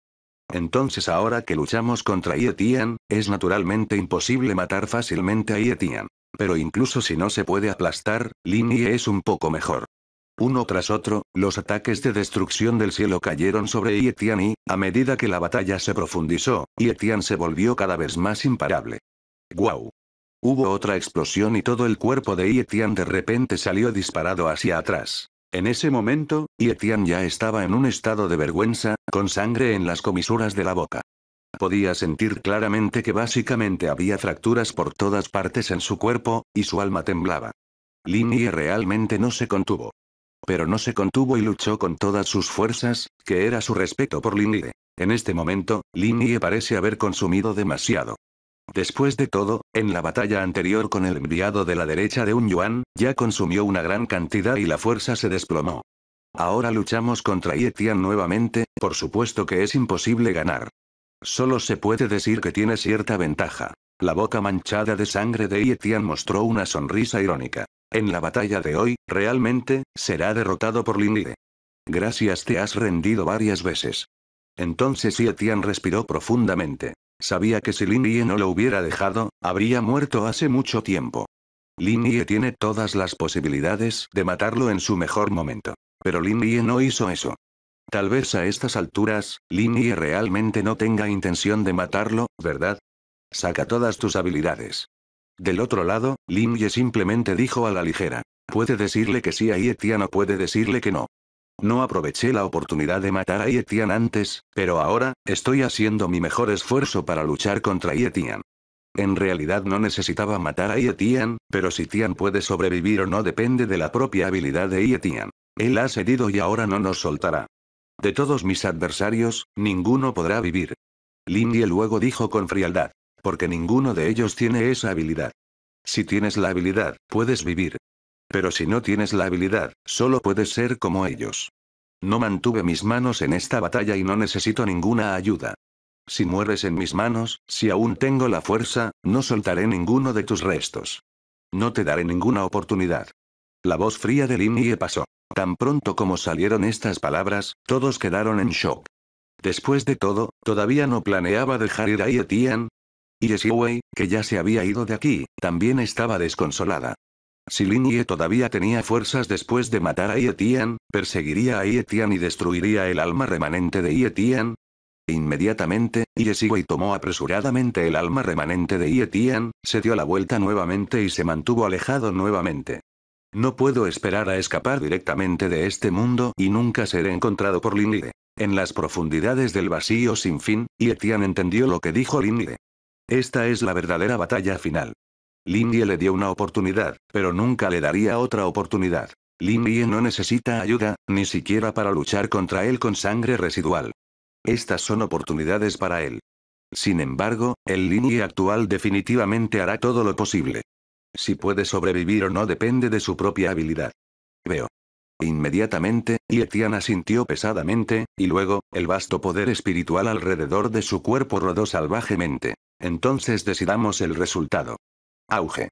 Entonces ahora que luchamos contra Yetian, es naturalmente imposible matar fácilmente a Yetian. Pero incluso si no se puede aplastar, Linie es un poco mejor. Uno tras otro, los ataques de destrucción del cielo cayeron sobre Yetian y, a medida que la batalla se profundizó, Yetian se volvió cada vez más imparable. ¡Guau! Hubo otra explosión y todo el cuerpo de Yetian de repente salió disparado hacia atrás. En ese momento, Yetian ya estaba en un estado de vergüenza, con sangre en las comisuras de la boca. Podía sentir claramente que básicamente había fracturas por todas partes en su cuerpo, y su alma temblaba. Lin Ye realmente no se contuvo. Pero no se contuvo y luchó con todas sus fuerzas, que era su respeto por Lin Ye. En este momento, Lin Ye parece haber consumido demasiado. Después de todo, en la batalla anterior con el enviado de la derecha de un yuan, ya consumió una gran cantidad y la fuerza se desplomó. Ahora luchamos contra Yetian nuevamente, por supuesto que es imposible ganar. Solo se puede decir que tiene cierta ventaja. La boca manchada de sangre de Yetian mostró una sonrisa irónica. En la batalla de hoy, realmente, será derrotado por Lindide. Gracias te has rendido varias veces. Entonces Yetian respiró profundamente. Sabía que si Lin Yi no lo hubiera dejado, habría muerto hace mucho tiempo. Lin Yi tiene todas las posibilidades de matarlo en su mejor momento. Pero Lin Yi no hizo eso. Tal vez a estas alturas, Lin Yi realmente no tenga intención de matarlo, ¿verdad? Saca todas tus habilidades. Del otro lado, Lin Ye simplemente dijo a la ligera. Puede decirle que sí a Ye no puede decirle que no. No aproveché la oportunidad de matar a Yetian antes, pero ahora, estoy haciendo mi mejor esfuerzo para luchar contra Yetian. En realidad no necesitaba matar a Yetian, pero si Tian puede sobrevivir o no depende de la propia habilidad de Yetian. Él ha cedido y ahora no nos soltará. De todos mis adversarios, ninguno podrá vivir. Lin Ye luego dijo con frialdad. Porque ninguno de ellos tiene esa habilidad. Si tienes la habilidad, puedes vivir, pero si no tienes la habilidad, solo puedes ser como ellos. No mantuve mis manos en esta batalla y no necesito ninguna ayuda. Si mueres en mis manos, si aún tengo la fuerza, no soltaré ninguno de tus restos. No te daré ninguna oportunidad. La voz fría de Lin pasó. Tan pronto como salieron estas palabras, todos quedaron en shock. Después de todo, todavía no planeaba dejar ir a Ye Tian. Y Yesiwei, que ya se había ido de aquí, también estaba desconsolada. Si Lin Ye todavía tenía fuerzas después de matar a Tian, perseguiría a Tian y destruiría el alma remanente de Tian? Inmediatamente, Wei tomó apresuradamente el alma remanente de Tian, se dio la vuelta nuevamente y se mantuvo alejado nuevamente. No puedo esperar a escapar directamente de este mundo y nunca seré encontrado por Lin Ye. En las profundidades del vacío sin fin, Tian entendió lo que dijo Lin Ye. Esta es la verdadera batalla final. Yi le dio una oportunidad, pero nunca le daría otra oportunidad. Lin Yi no necesita ayuda, ni siquiera para luchar contra él con sangre residual. Estas son oportunidades para él. Sin embargo, el Yi actual definitivamente hará todo lo posible. Si puede sobrevivir o no depende de su propia habilidad. Veo. Inmediatamente, Yetiana sintió pesadamente, y luego, el vasto poder espiritual alrededor de su cuerpo rodó salvajemente. Entonces decidamos el resultado. Auge.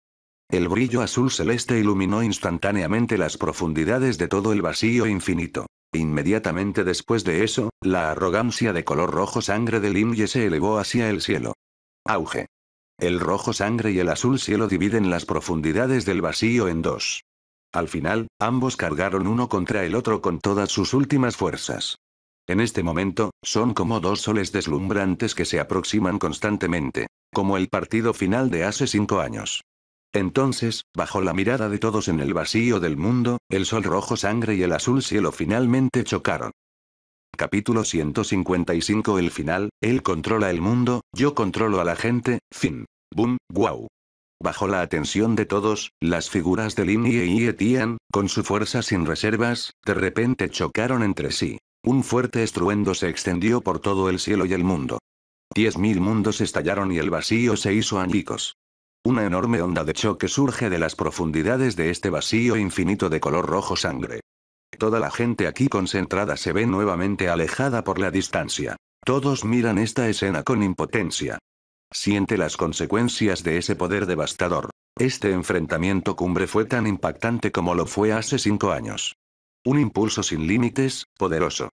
El brillo azul celeste iluminó instantáneamente las profundidades de todo el vacío infinito. Inmediatamente después de eso, la arrogancia de color rojo sangre del Inye se elevó hacia el cielo. Auge. El rojo sangre y el azul cielo dividen las profundidades del vacío en dos. Al final, ambos cargaron uno contra el otro con todas sus últimas fuerzas. En este momento, son como dos soles deslumbrantes que se aproximan constantemente. Como el partido final de hace cinco años. Entonces, bajo la mirada de todos en el vacío del mundo, el sol rojo sangre y el azul cielo finalmente chocaron. Capítulo 155 El final, él controla el mundo, yo controlo a la gente, fin. Boom, wow. Bajo la atención de todos, las figuras de Lin y Etian, con su fuerza sin reservas, de repente chocaron entre sí. Un fuerte estruendo se extendió por todo el cielo y el mundo. Diez mil mundos estallaron y el vacío se hizo añicos. Una enorme onda de choque surge de las profundidades de este vacío infinito de color rojo sangre. Toda la gente aquí concentrada se ve nuevamente alejada por la distancia. Todos miran esta escena con impotencia. Siente las consecuencias de ese poder devastador. Este enfrentamiento cumbre fue tan impactante como lo fue hace cinco años. Un impulso sin límites, poderoso.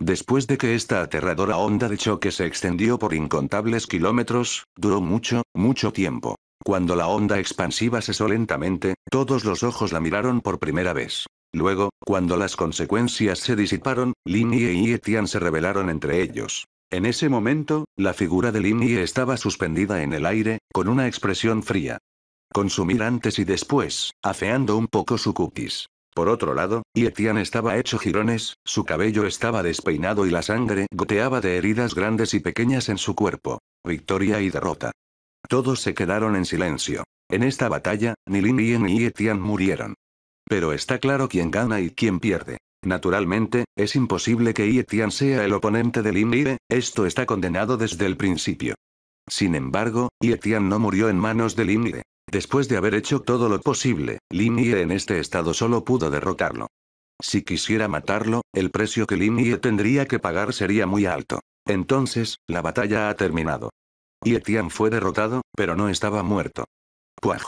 Después de que esta aterradora onda de choque se extendió por incontables kilómetros, duró mucho, mucho tiempo. Cuando la onda expansiva cesó lentamente, todos los ojos la miraron por primera vez. Luego, cuando las consecuencias se disiparon, Lin y Etian se revelaron entre ellos. En ese momento, la figura de Lin estaba suspendida en el aire, con una expresión fría. Consumir antes y después, afeando un poco su cookies. Por otro lado, Yetian estaba hecho jirones, su cabello estaba despeinado y la sangre goteaba de heridas grandes y pequeñas en su cuerpo. Victoria y derrota. Todos se quedaron en silencio. En esta batalla, ni Lin Yen ni Yetian murieron. Pero está claro quién gana y quién pierde. Naturalmente, es imposible que Yetian sea el oponente de Lin Yen, esto está condenado desde el principio. Sin embargo, Yetian no murió en manos de Lin Yen. Después de haber hecho todo lo posible, Lin Ye en este estado solo pudo derrotarlo. Si quisiera matarlo, el precio que Lin tendría que pagar sería muy alto. Entonces, la batalla ha terminado. Ye Tian fue derrotado, pero no estaba muerto. Puaj.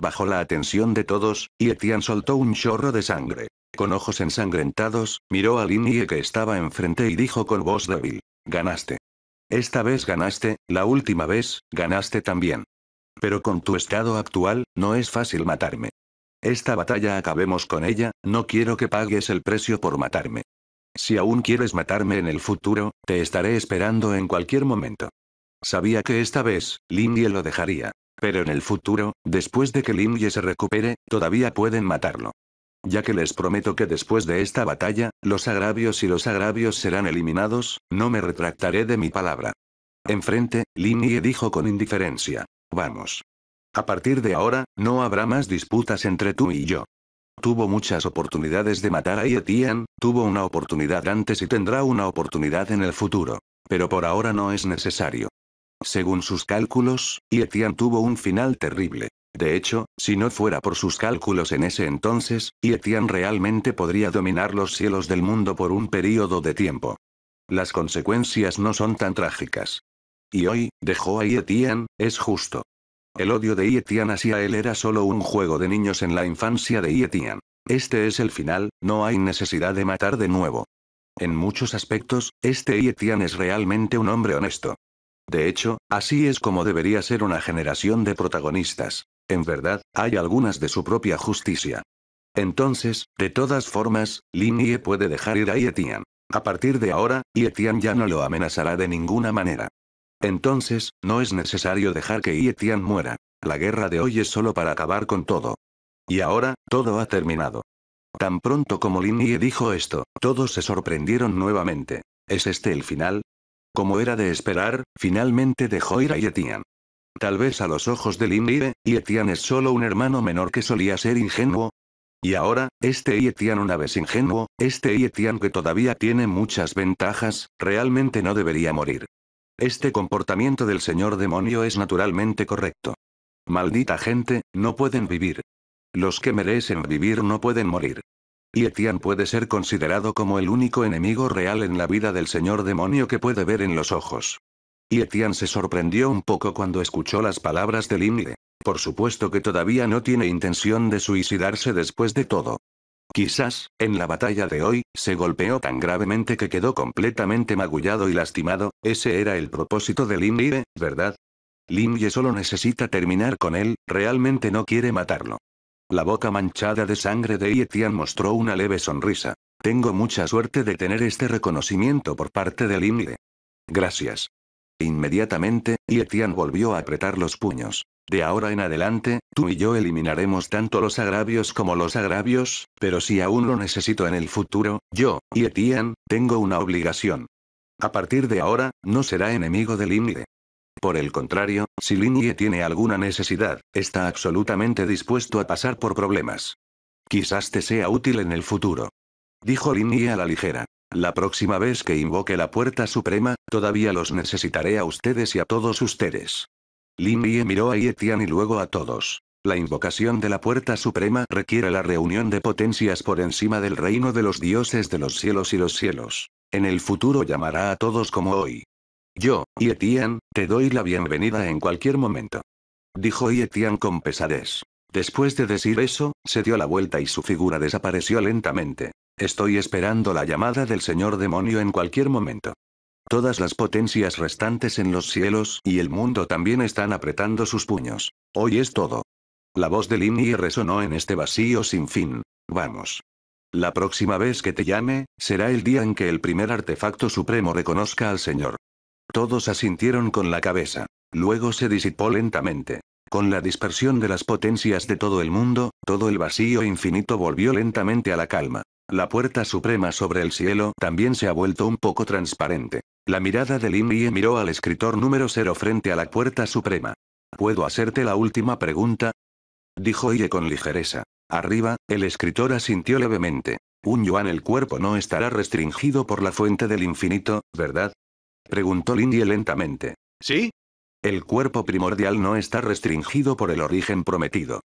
Bajo la atención de todos, Ye Tian soltó un chorro de sangre. Con ojos ensangrentados, miró a Lin que estaba enfrente y dijo con voz débil. Ganaste. Esta vez ganaste, la última vez, ganaste también. Pero con tu estado actual, no es fácil matarme. Esta batalla acabemos con ella, no quiero que pagues el precio por matarme. Si aún quieres matarme en el futuro, te estaré esperando en cualquier momento. Sabía que esta vez, Ye lo dejaría. Pero en el futuro, después de que Ye se recupere, todavía pueden matarlo. Ya que les prometo que después de esta batalla, los agravios y los agravios serán eliminados, no me retractaré de mi palabra. Enfrente, Lin Ye dijo con indiferencia. Vamos. A partir de ahora, no habrá más disputas entre tú y yo. Tuvo muchas oportunidades de matar a Yetian, tuvo una oportunidad antes y tendrá una oportunidad en el futuro. Pero por ahora no es necesario. Según sus cálculos, Yetian tuvo un final terrible. De hecho, si no fuera por sus cálculos en ese entonces, Yetian realmente podría dominar los cielos del mundo por un período de tiempo. Las consecuencias no son tan trágicas. Y hoy, dejó a Yetian, es justo. El odio de Yetian hacia él era solo un juego de niños en la infancia de Yetian. Este es el final, no hay necesidad de matar de nuevo. En muchos aspectos, este Yetian es realmente un hombre honesto. De hecho, así es como debería ser una generación de protagonistas. En verdad, hay algunas de su propia justicia. Entonces, de todas formas, Lin puede dejar ir a Yetian. A partir de ahora, Yetian ya no lo amenazará de ninguna manera. Entonces, no es necesario dejar que Yetian muera. La guerra de hoy es solo para acabar con todo. Y ahora, todo ha terminado. Tan pronto como Lin Ye dijo esto, todos se sorprendieron nuevamente. ¿Es este el final? Como era de esperar, finalmente dejó ir a Yetian. Tal vez a los ojos de Lin Ye, Yetian es solo un hermano menor que solía ser ingenuo. Y ahora, este Yetian una vez ingenuo, este Yetian que todavía tiene muchas ventajas, realmente no debería morir. Este comportamiento del señor demonio es naturalmente correcto. Maldita gente, no pueden vivir. Los que merecen vivir no pueden morir. Y Etian puede ser considerado como el único enemigo real en la vida del señor demonio que puede ver en los ojos. Y Etian se sorprendió un poco cuando escuchó las palabras de Limle. Por supuesto que todavía no tiene intención de suicidarse después de todo. Quizás, en la batalla de hoy, se golpeó tan gravemente que quedó completamente magullado y lastimado, ese era el propósito de Lin ¿verdad? Lin solo necesita terminar con él, realmente no quiere matarlo. La boca manchada de sangre de Yetian mostró una leve sonrisa. Tengo mucha suerte de tener este reconocimiento por parte de Lin Gracias. Inmediatamente, Yetian volvió a apretar los puños. De ahora en adelante, tú y yo eliminaremos tanto los agravios como los agravios, pero si aún lo necesito en el futuro, yo, Yetian, tengo una obligación. A partir de ahora, no será enemigo de Linie. Por el contrario, si Lin tiene alguna necesidad, está absolutamente dispuesto a pasar por problemas. Quizás te sea útil en el futuro. Dijo Lin a la ligera. La próxima vez que invoque la puerta suprema, todavía los necesitaré a ustedes y a todos ustedes. Lin miró a Yetian y luego a todos. La invocación de la puerta suprema requiere la reunión de potencias por encima del reino de los dioses de los cielos y los cielos. En el futuro llamará a todos como hoy. Yo, Yetian, te doy la bienvenida en cualquier momento. Dijo Yetian con pesadez. Después de decir eso, se dio la vuelta y su figura desapareció lentamente. Estoy esperando la llamada del señor demonio en cualquier momento. Todas las potencias restantes en los cielos y el mundo también están apretando sus puños. Hoy es todo. La voz de Yi resonó en este vacío sin fin. Vamos. La próxima vez que te llame, será el día en que el primer artefacto supremo reconozca al Señor. Todos asintieron con la cabeza. Luego se disipó lentamente. Con la dispersión de las potencias de todo el mundo, todo el vacío infinito volvió lentamente a la calma. La puerta suprema sobre el cielo también se ha vuelto un poco transparente. La mirada de Lin Yi miró al escritor número cero frente a la puerta suprema. ¿Puedo hacerte la última pregunta? Dijo Ye con ligereza. Arriba, el escritor asintió levemente. Un yuan el cuerpo no estará restringido por la fuente del infinito, ¿verdad? Preguntó Lin Yi lentamente. ¿Sí? El cuerpo primordial no está restringido por el origen prometido.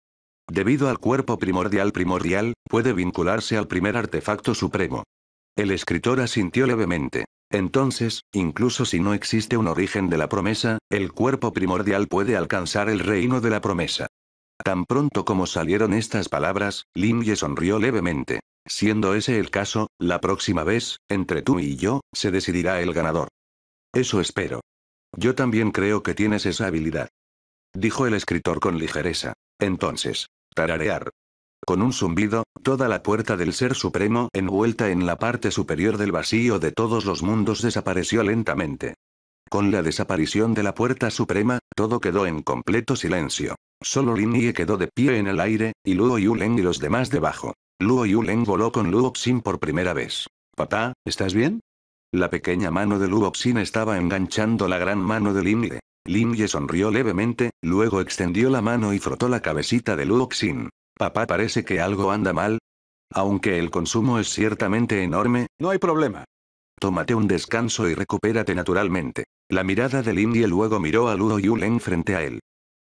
Debido al cuerpo primordial primordial, puede vincularse al primer artefacto supremo. El escritor asintió levemente. Entonces, incluso si no existe un origen de la promesa, el cuerpo primordial puede alcanzar el reino de la promesa. Tan pronto como salieron estas palabras, Ye sonrió levemente. Siendo ese el caso, la próxima vez, entre tú y yo, se decidirá el ganador. Eso espero. Yo también creo que tienes esa habilidad. Dijo el escritor con ligereza. Entonces, Tararear. Con un zumbido, toda la puerta del Ser Supremo, envuelta en la parte superior del vacío de todos los mundos, desapareció lentamente. Con la desaparición de la puerta suprema, todo quedó en completo silencio. Solo Lin quedó de pie en el aire, y Luo Yulen y los demás debajo. Luo Yulen voló con Luo Xin por primera vez. Papá, ¿estás bien? La pequeña mano de Luo Xin estaba enganchando la gran mano de Lin Ye sonrió levemente, luego extendió la mano y frotó la cabecita de Luo Xin. Papá parece que algo anda mal. Aunque el consumo es ciertamente enorme, no hay problema. Tómate un descanso y recupérate naturalmente. La mirada de Ye luego miró a Luo Yulen frente a él.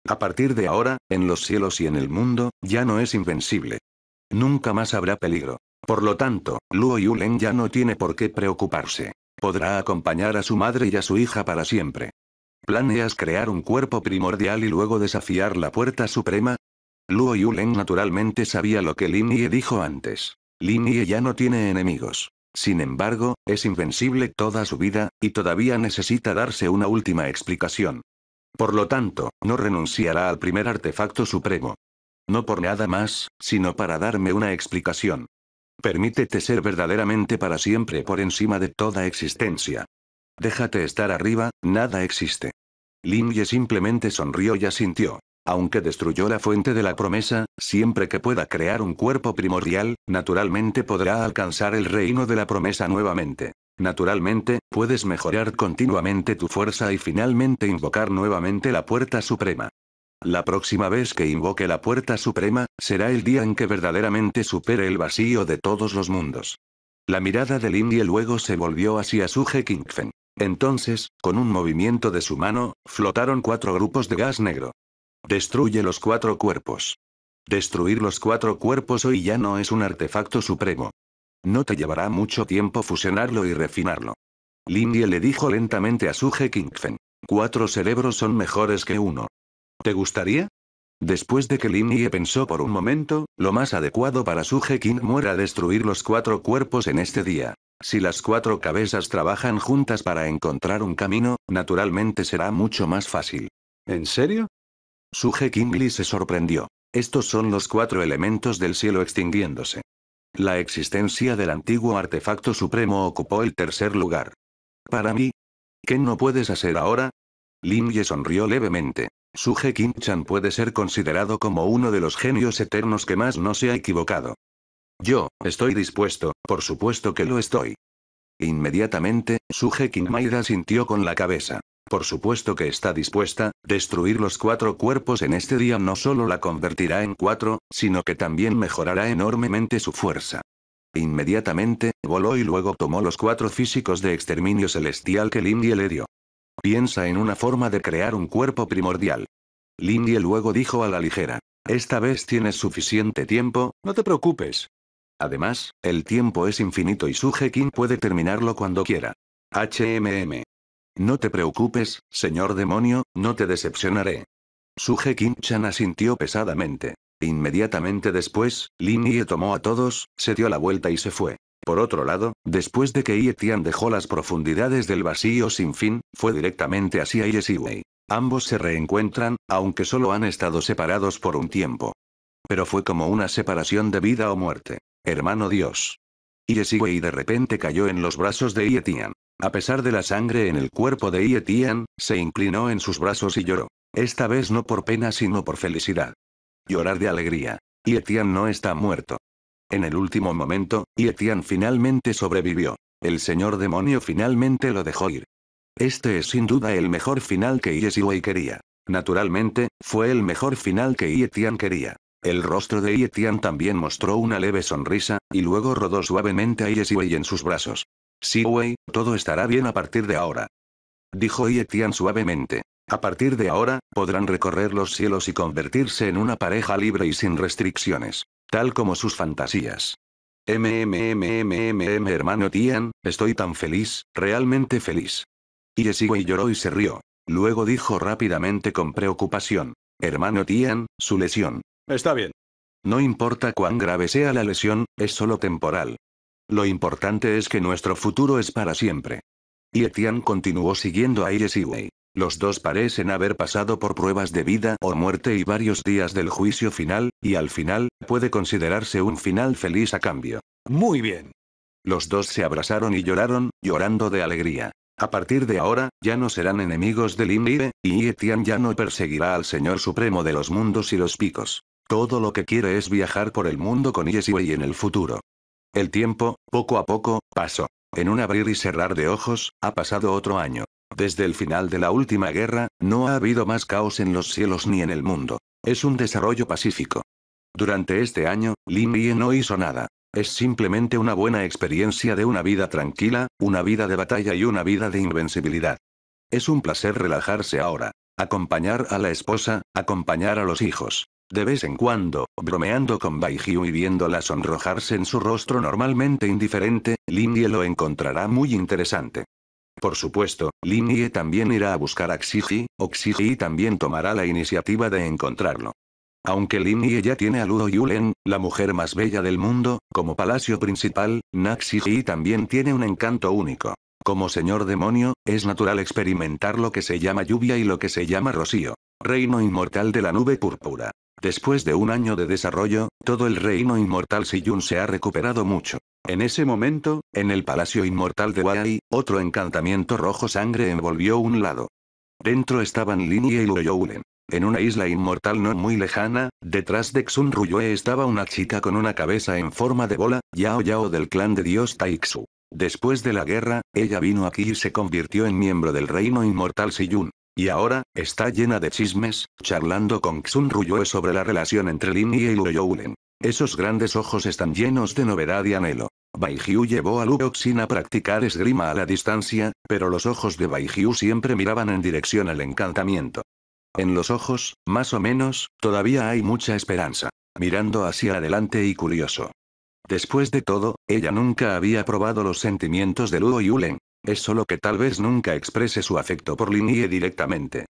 A partir de ahora, en los cielos y en el mundo, ya no es invencible. Nunca más habrá peligro. Por lo tanto, Luo Yulen ya no tiene por qué preocuparse. Podrá acompañar a su madre y a su hija para siempre. ¿Planeas crear un cuerpo primordial y luego desafiar la puerta suprema? Luo Yulen naturalmente sabía lo que Lin Ye dijo antes. Lin Ye ya no tiene enemigos. Sin embargo, es invencible toda su vida, y todavía necesita darse una última explicación. Por lo tanto, no renunciará al primer artefacto supremo. No por nada más, sino para darme una explicación. Permítete ser verdaderamente para siempre por encima de toda existencia. Déjate estar arriba, nada existe. Ye simplemente sonrió y asintió. Aunque destruyó la fuente de la promesa, siempre que pueda crear un cuerpo primordial, naturalmente podrá alcanzar el reino de la promesa nuevamente. Naturalmente, puedes mejorar continuamente tu fuerza y finalmente invocar nuevamente la puerta suprema. La próxima vez que invoque la puerta suprema, será el día en que verdaderamente supere el vacío de todos los mundos. La mirada Lin Ye luego se volvió hacia su Kingfen. Entonces, con un movimiento de su mano, flotaron cuatro grupos de gas negro. Destruye los cuatro cuerpos. Destruir los cuatro cuerpos hoy ya no es un artefacto supremo. No te llevará mucho tiempo fusionarlo y refinarlo. Ye le dijo lentamente a Suge Kingfen. Cuatro cerebros son mejores que uno. ¿Te gustaría? Después de que Ye pensó por un momento, lo más adecuado para Suje King era destruir los cuatro cuerpos en este día. Si las cuatro cabezas trabajan juntas para encontrar un camino, naturalmente será mucho más fácil. ¿En serio? Suje Lee se sorprendió. Estos son los cuatro elementos del cielo extinguiéndose. La existencia del antiguo artefacto supremo ocupó el tercer lugar. Para mí. ¿Qué no puedes hacer ahora? Lin Ye sonrió levemente. Suje Kim-chan puede ser considerado como uno de los genios eternos que más no se ha equivocado. Yo, estoy dispuesto, por supuesto que lo estoy. Inmediatamente, Suje Maida sintió con la cabeza. Por supuesto que está dispuesta, destruir los cuatro cuerpos en este día no solo la convertirá en cuatro, sino que también mejorará enormemente su fuerza. Inmediatamente, voló y luego tomó los cuatro físicos de exterminio celestial que Lindy le dio. Piensa en una forma de crear un cuerpo primordial. Lindie luego dijo a la ligera. Esta vez tienes suficiente tiempo, no te preocupes. Además, el tiempo es infinito y Sujekin puede terminarlo cuando quiera. HMM. No te preocupes, señor demonio, no te decepcionaré. Kim chan asintió pesadamente. Inmediatamente después, Lin Ye tomó a todos, se dio la vuelta y se fue. Por otro lado, después de que Ye Tian dejó las profundidades del vacío sin fin, fue directamente hacia Ye Siwei. Ambos se reencuentran, aunque solo han estado separados por un tiempo. Pero fue como una separación de vida o muerte. Hermano Dios. y de repente cayó en los brazos de Ietian. A pesar de la sangre en el cuerpo de Ietian, se inclinó en sus brazos y lloró. Esta vez no por pena sino por felicidad. Llorar de alegría. Ietian no está muerto. En el último momento, Ietian finalmente sobrevivió. El señor demonio finalmente lo dejó ir. Este es sin duda el mejor final que Yeshiwei quería. Naturalmente, fue el mejor final que Ietian quería. El rostro de Yetian también mostró una leve sonrisa, y luego rodó suavemente a Yesiwei en sus brazos. Si Wei, todo estará bien a partir de ahora. Dijo Yetian suavemente. A partir de ahora, podrán recorrer los cielos y convertirse en una pareja libre y sin restricciones. Tal como sus fantasías. MMMMMM hermano Tian, estoy tan feliz, realmente feliz. Yesiwei lloró y se rió. Luego dijo rápidamente con preocupación. Hermano Tian, su lesión. Está bien. No importa cuán grave sea la lesión, es solo temporal. Lo importante es que nuestro futuro es para siempre. Y Etian continuó siguiendo a Wei. Los dos parecen haber pasado por pruebas de vida o muerte y varios días del juicio final, y al final, puede considerarse un final feliz a cambio. Muy bien. Los dos se abrazaron y lloraron, llorando de alegría. A partir de ahora, ya no serán enemigos del Inire, y Etienne ya no perseguirá al Señor Supremo de los Mundos y los Picos. Todo lo que quiere es viajar por el mundo con y en el futuro. El tiempo, poco a poco, pasó. En un abrir y cerrar de ojos, ha pasado otro año. Desde el final de la última guerra, no ha habido más caos en los cielos ni en el mundo. Es un desarrollo pacífico. Durante este año, Lin no hizo nada. Es simplemente una buena experiencia de una vida tranquila, una vida de batalla y una vida de invencibilidad. Es un placer relajarse ahora. Acompañar a la esposa, acompañar a los hijos. De vez en cuando, bromeando con Baijiu y viéndola sonrojarse en su rostro normalmente indiferente, Yi lo encontrará muy interesante. Por supuesto, Yi también irá a buscar a Xiji, o Xiji también tomará la iniciativa de encontrarlo. Aunque Lin Yi ya tiene a Ludo Yulen, la mujer más bella del mundo, como palacio principal, Naxiji también tiene un encanto único. Como señor demonio, es natural experimentar lo que se llama lluvia y lo que se llama rocío. Reino inmortal de la nube púrpura. Después de un año de desarrollo, todo el reino inmortal Siyun se ha recuperado mucho. En ese momento, en el palacio inmortal de Wai, otro encantamiento rojo sangre envolvió un lado. Dentro estaban Lin y Luoyoulen. En una isla inmortal no muy lejana, detrás de Xun Ruyue estaba una chica con una cabeza en forma de bola, Yao Yao del clan de dios Taixu. Después de la guerra, ella vino aquí y se convirtió en miembro del reino inmortal Siyun. Y ahora, está llena de chismes, charlando con Xun Ruyue sobre la relación entre Lin y Luoyoulen. Esos grandes ojos están llenos de novedad y anhelo. Baijiu llevó a Luoxin a practicar esgrima a la distancia, pero los ojos de Baijiu siempre miraban en dirección al encantamiento. En los ojos, más o menos, todavía hay mucha esperanza. Mirando hacia adelante y curioso. Después de todo, ella nunca había probado los sentimientos de Luo es solo que tal vez nunca exprese su afecto por Linie directamente.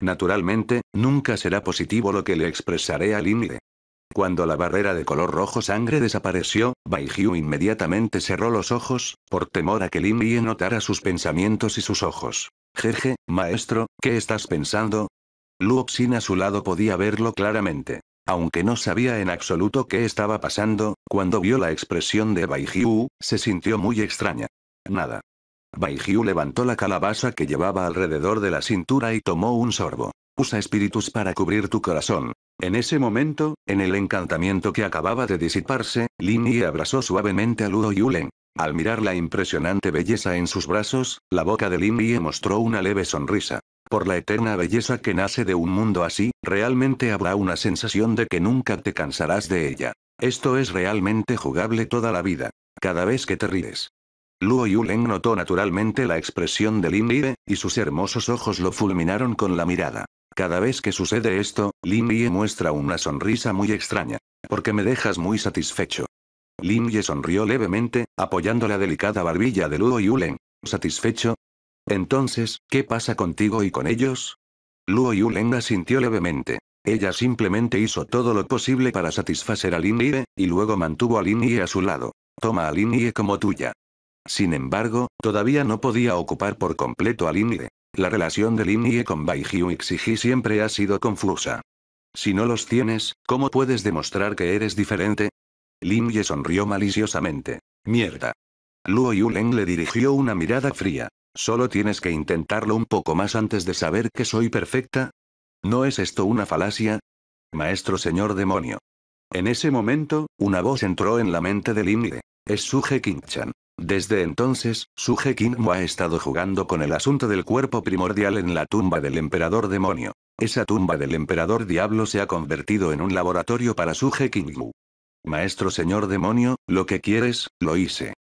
Naturalmente, nunca será positivo lo que le expresaré a Linie. Cuando la barrera de color rojo sangre desapareció, Bai inmediatamente cerró los ojos, por temor a que Lin notara sus pensamientos y sus ojos. Jeje, maestro, ¿qué estás pensando? Luoxin a su lado podía verlo claramente. Aunque no sabía en absoluto qué estaba pasando, cuando vio la expresión de Bai se sintió muy extraña. Nada. Baihyu levantó la calabaza que llevaba alrededor de la cintura y tomó un sorbo. Usa espíritus para cubrir tu corazón. En ese momento, en el encantamiento que acababa de disiparse, Lin Yi abrazó suavemente a Ludo Yulen. Al mirar la impresionante belleza en sus brazos, la boca de Lin Yi mostró una leve sonrisa. Por la eterna belleza que nace de un mundo así, realmente habrá una sensación de que nunca te cansarás de ella. Esto es realmente jugable toda la vida. Cada vez que te ríes, Luo Yuleng notó naturalmente la expresión de Lin Yue, y sus hermosos ojos lo fulminaron con la mirada. Cada vez que sucede esto, Lin Yie muestra una sonrisa muy extraña. Porque me dejas muy satisfecho. Lin Yue sonrió levemente, apoyando la delicada barbilla de Luo Yuleng. ¿Satisfecho? Entonces, ¿qué pasa contigo y con ellos? Luo Yulen asintió levemente. Ella simplemente hizo todo lo posible para satisfacer a Lin Yue, y luego mantuvo a Lin Yue a su lado. Toma a Lin Yue como tuya. Sin embargo, todavía no podía ocupar por completo a Ye. La relación de Ye con Bai Exigi siempre ha sido confusa. Si no los tienes, ¿cómo puedes demostrar que eres diferente? Ye sonrió maliciosamente. Mierda. Luo Yuleng le dirigió una mirada fría. Solo tienes que intentarlo un poco más antes de saber que soy perfecta. ¿No es esto una falacia? Maestro señor demonio. En ese momento, una voz entró en la mente de Ye. Es Suje Chan. Desde entonces, King Mu ha estado jugando con el asunto del cuerpo primordial en la tumba del emperador demonio. Esa tumba del emperador diablo se ha convertido en un laboratorio para King Mu. Maestro señor demonio, lo que quieres, lo hice.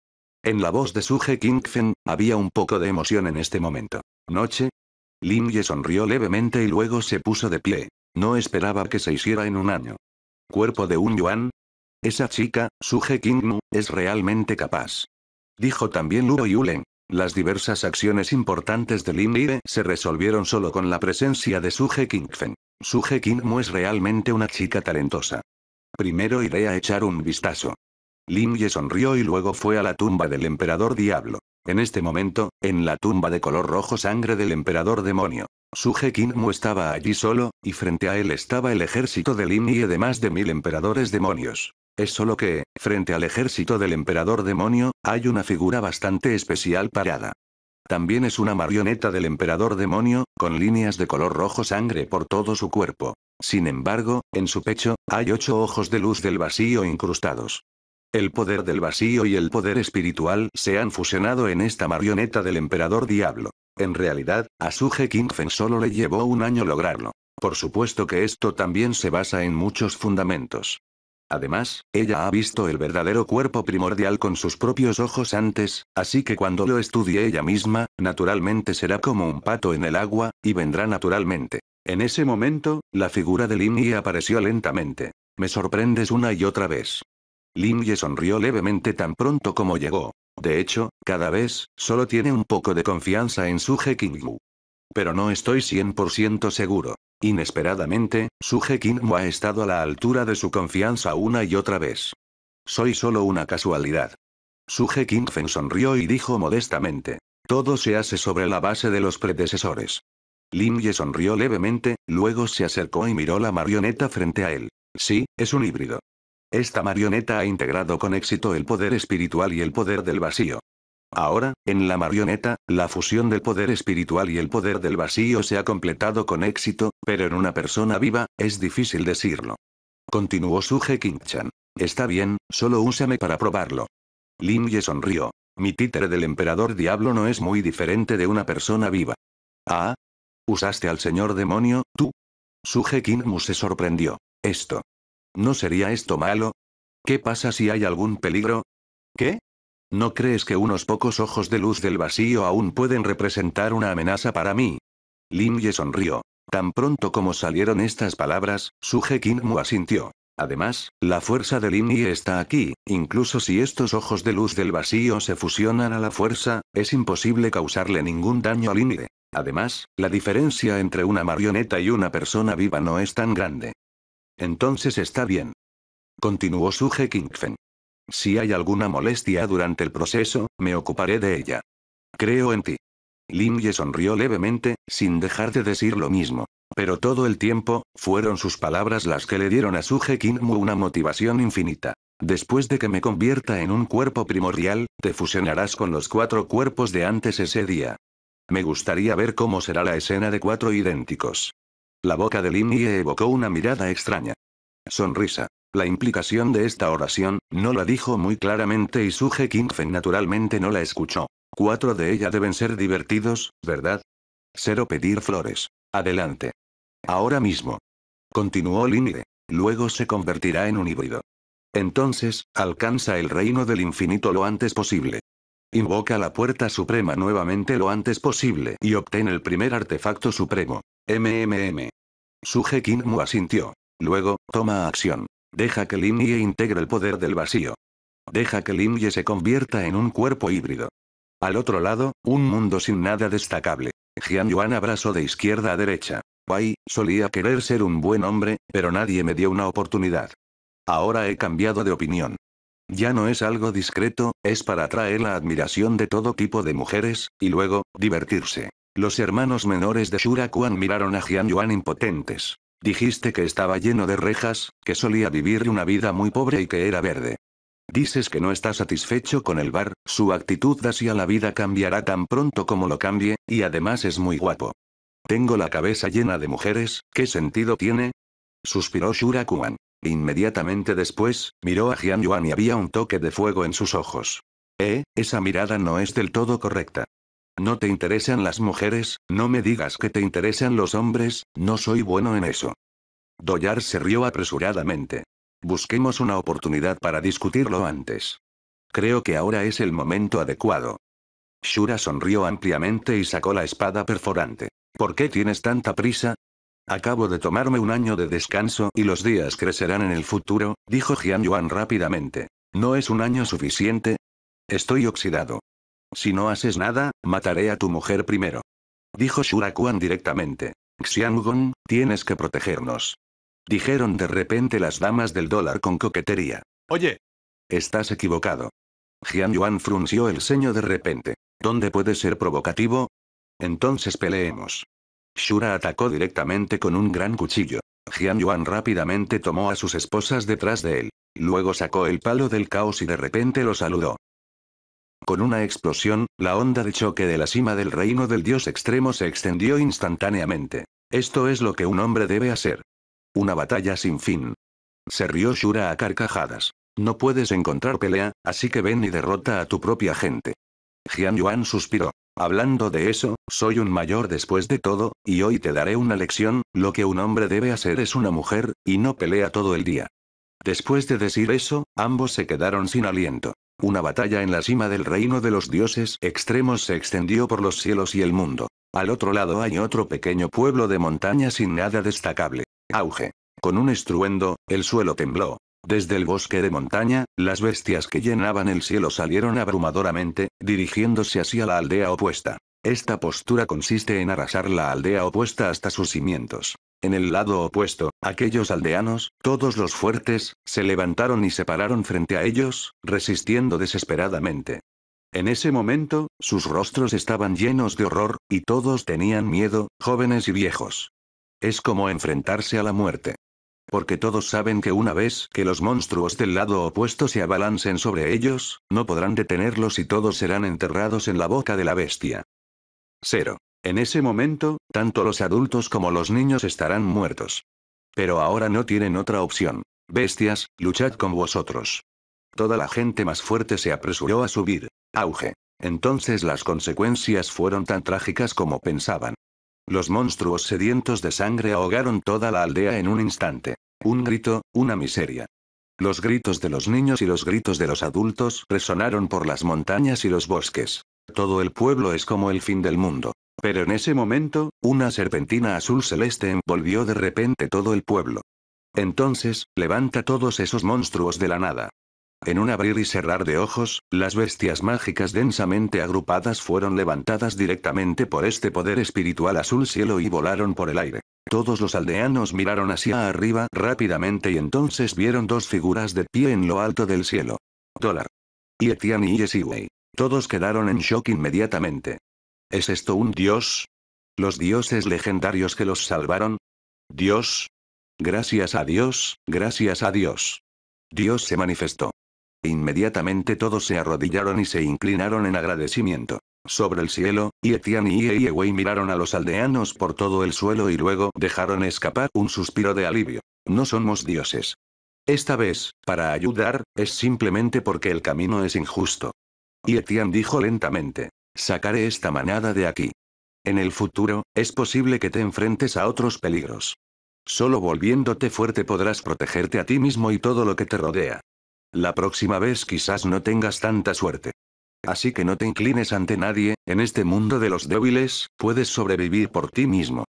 En la voz de King Kingfen, había un poco de emoción en este momento. ¿Noche? Lin Ye sonrió levemente y luego se puso de pie. No esperaba que se hiciera en un año. ¿Cuerpo de un yuan? Esa chica, King Mu, es realmente capaz. Dijo también Luo Yulen. Las diversas acciones importantes de Lin Yue se resolvieron solo con la presencia de Suje Kingfen. Suje Kingmo es realmente una chica talentosa. Primero iré a echar un vistazo. Lin sonrió y luego fue a la tumba del emperador diablo. En este momento, en la tumba de color rojo sangre del emperador demonio, Suje Kingmo estaba allí solo, y frente a él estaba el ejército de Lin y de más de mil emperadores demonios. Es solo que, frente al ejército del emperador demonio, hay una figura bastante especial parada. También es una marioneta del emperador demonio, con líneas de color rojo sangre por todo su cuerpo. Sin embargo, en su pecho, hay ocho ojos de luz del vacío incrustados. El poder del vacío y el poder espiritual se han fusionado en esta marioneta del emperador diablo. En realidad, a Suge Kingfen solo le llevó un año lograrlo. Por supuesto que esto también se basa en muchos fundamentos. Además, ella ha visto el verdadero cuerpo primordial con sus propios ojos antes, así que cuando lo estudie ella misma, naturalmente será como un pato en el agua, y vendrá naturalmente. En ese momento, la figura de Lin Yi apareció lentamente. Me sorprendes una y otra vez. Lin Ye sonrió levemente tan pronto como llegó. De hecho, cada vez, solo tiene un poco de confianza en su Wu. Pero no estoy 100% seguro. Inesperadamente, Suje Mu ha estado a la altura de su confianza una y otra vez. Soy solo una casualidad. Suje Kingfen sonrió y dijo modestamente. Todo se hace sobre la base de los predecesores. Lin Ye sonrió levemente, luego se acercó y miró la marioneta frente a él. Sí, es un híbrido. Esta marioneta ha integrado con éxito el poder espiritual y el poder del vacío. Ahora, en la marioneta, la fusión del poder espiritual y el poder del vacío se ha completado con éxito, pero en una persona viva, es difícil decirlo. Continuó Suje king Está bien, solo úsame para probarlo. Lin Ye sonrió. Mi títere del emperador diablo no es muy diferente de una persona viva. Ah. ¿Usaste al señor demonio, tú? Suje king se sorprendió. Esto. ¿No sería esto malo? ¿Qué pasa si hay algún peligro? ¿Qué? ¿No crees que unos pocos ojos de luz del vacío aún pueden representar una amenaza para mí? Lin Ye sonrió. Tan pronto como salieron estas palabras, Suje Mu asintió. Además, la fuerza de Lin Ye está aquí, incluso si estos ojos de luz del vacío se fusionan a la fuerza, es imposible causarle ningún daño a Lin Ye. Además, la diferencia entre una marioneta y una persona viva no es tan grande. Entonces está bien. Continuó Su Kingfen. Si hay alguna molestia durante el proceso, me ocuparé de ella. Creo en ti. Lin Ye sonrió levemente, sin dejar de decir lo mismo. Pero todo el tiempo, fueron sus palabras las que le dieron a Suje Kinmu una motivación infinita. Después de que me convierta en un cuerpo primordial, te fusionarás con los cuatro cuerpos de antes ese día. Me gustaría ver cómo será la escena de cuatro idénticos. La boca de Lin Ye evocó una mirada extraña. Sonrisa. La implicación de esta oración, no la dijo muy claramente y Suje Kingfen naturalmente no la escuchó. Cuatro de ella deben ser divertidos, ¿verdad? Cero pedir flores. Adelante. Ahora mismo. Continuó Linide. Luego se convertirá en un híbrido. Entonces, alcanza el reino del infinito lo antes posible. Invoca la puerta suprema nuevamente lo antes posible y obtén el primer artefacto supremo. MMM. Suje Kingmu asintió. Luego, toma acción. Deja que Ye integre el poder del vacío. Deja que Ye se convierta en un cuerpo híbrido. Al otro lado, un mundo sin nada destacable. Jian Yuan abrazó de izquierda a derecha. Bai, solía querer ser un buen hombre, pero nadie me dio una oportunidad. Ahora he cambiado de opinión. Ya no es algo discreto, es para atraer la admiración de todo tipo de mujeres, y luego, divertirse. Los hermanos menores de Shura Kuan miraron a Jian Yuan impotentes. Dijiste que estaba lleno de rejas, que solía vivir una vida muy pobre y que era verde. Dices que no está satisfecho con el bar, su actitud hacia la vida cambiará tan pronto como lo cambie, y además es muy guapo. Tengo la cabeza llena de mujeres, ¿qué sentido tiene? Suspiró Shura Kuan. Inmediatamente después, miró a Jian Yuan y había un toque de fuego en sus ojos. Eh, esa mirada no es del todo correcta. No te interesan las mujeres, no me digas que te interesan los hombres, no soy bueno en eso. Doyar se rió apresuradamente. Busquemos una oportunidad para discutirlo antes. Creo que ahora es el momento adecuado. Shura sonrió ampliamente y sacó la espada perforante. ¿Por qué tienes tanta prisa? Acabo de tomarme un año de descanso y los días crecerán en el futuro, dijo Jian Yuan rápidamente. ¿No es un año suficiente? Estoy oxidado. Si no haces nada, mataré a tu mujer primero. Dijo Shura Shurakuan directamente. Xiangong, tienes que protegernos. Dijeron de repente las damas del dólar con coquetería. Oye. Estás equivocado. Jian Yuan frunció el ceño de repente. ¿Dónde puede ser provocativo? Entonces peleemos. Shura atacó directamente con un gran cuchillo. Jian Yuan rápidamente tomó a sus esposas detrás de él. Luego sacó el palo del caos y de repente lo saludó. Con una explosión, la onda de choque de la cima del reino del dios extremo se extendió instantáneamente. Esto es lo que un hombre debe hacer. Una batalla sin fin. Se rió Shura a carcajadas. No puedes encontrar pelea, así que ven y derrota a tu propia gente. Jian Yuan suspiró. Hablando de eso, soy un mayor después de todo, y hoy te daré una lección, lo que un hombre debe hacer es una mujer, y no pelea todo el día. Después de decir eso, ambos se quedaron sin aliento. Una batalla en la cima del reino de los dioses extremos se extendió por los cielos y el mundo. Al otro lado hay otro pequeño pueblo de montaña sin nada destacable. Auge. Con un estruendo, el suelo tembló. Desde el bosque de montaña, las bestias que llenaban el cielo salieron abrumadoramente, dirigiéndose hacia la aldea opuesta. Esta postura consiste en arrasar la aldea opuesta hasta sus cimientos. En el lado opuesto, aquellos aldeanos, todos los fuertes, se levantaron y se pararon frente a ellos, resistiendo desesperadamente. En ese momento, sus rostros estaban llenos de horror, y todos tenían miedo, jóvenes y viejos. Es como enfrentarse a la muerte. Porque todos saben que una vez que los monstruos del lado opuesto se abalancen sobre ellos, no podrán detenerlos y todos serán enterrados en la boca de la bestia. Cero. En ese momento, tanto los adultos como los niños estarán muertos. Pero ahora no tienen otra opción. Bestias, luchad con vosotros. Toda la gente más fuerte se apresuró a subir. Auge. Entonces las consecuencias fueron tan trágicas como pensaban. Los monstruos sedientos de sangre ahogaron toda la aldea en un instante. Un grito, una miseria. Los gritos de los niños y los gritos de los adultos resonaron por las montañas y los bosques. Todo el pueblo es como el fin del mundo. Pero en ese momento, una serpentina azul celeste envolvió de repente todo el pueblo. Entonces, levanta todos esos monstruos de la nada. En un abrir y cerrar de ojos, las bestias mágicas densamente agrupadas fueron levantadas directamente por este poder espiritual azul cielo y volaron por el aire. Todos los aldeanos miraron hacia arriba rápidamente y entonces vieron dos figuras de pie en lo alto del cielo. Dólar. Yetian y Yesiwei. Todos quedaron en shock inmediatamente. ¿Es esto un dios? ¿Los dioses legendarios que los salvaron? ¿Dios? Gracias a Dios, gracias a Dios. Dios se manifestó. Inmediatamente todos se arrodillaron y se inclinaron en agradecimiento. Sobre el cielo, y y Iewei miraron a los aldeanos por todo el suelo y luego dejaron escapar un suspiro de alivio. No somos dioses. Esta vez, para ayudar, es simplemente porque el camino es injusto. Y dijo lentamente. Sacaré esta manada de aquí. En el futuro, es posible que te enfrentes a otros peligros. Solo volviéndote fuerte podrás protegerte a ti mismo y todo lo que te rodea. La próxima vez quizás no tengas tanta suerte. Así que no te inclines ante nadie, en este mundo de los débiles, puedes sobrevivir por ti mismo.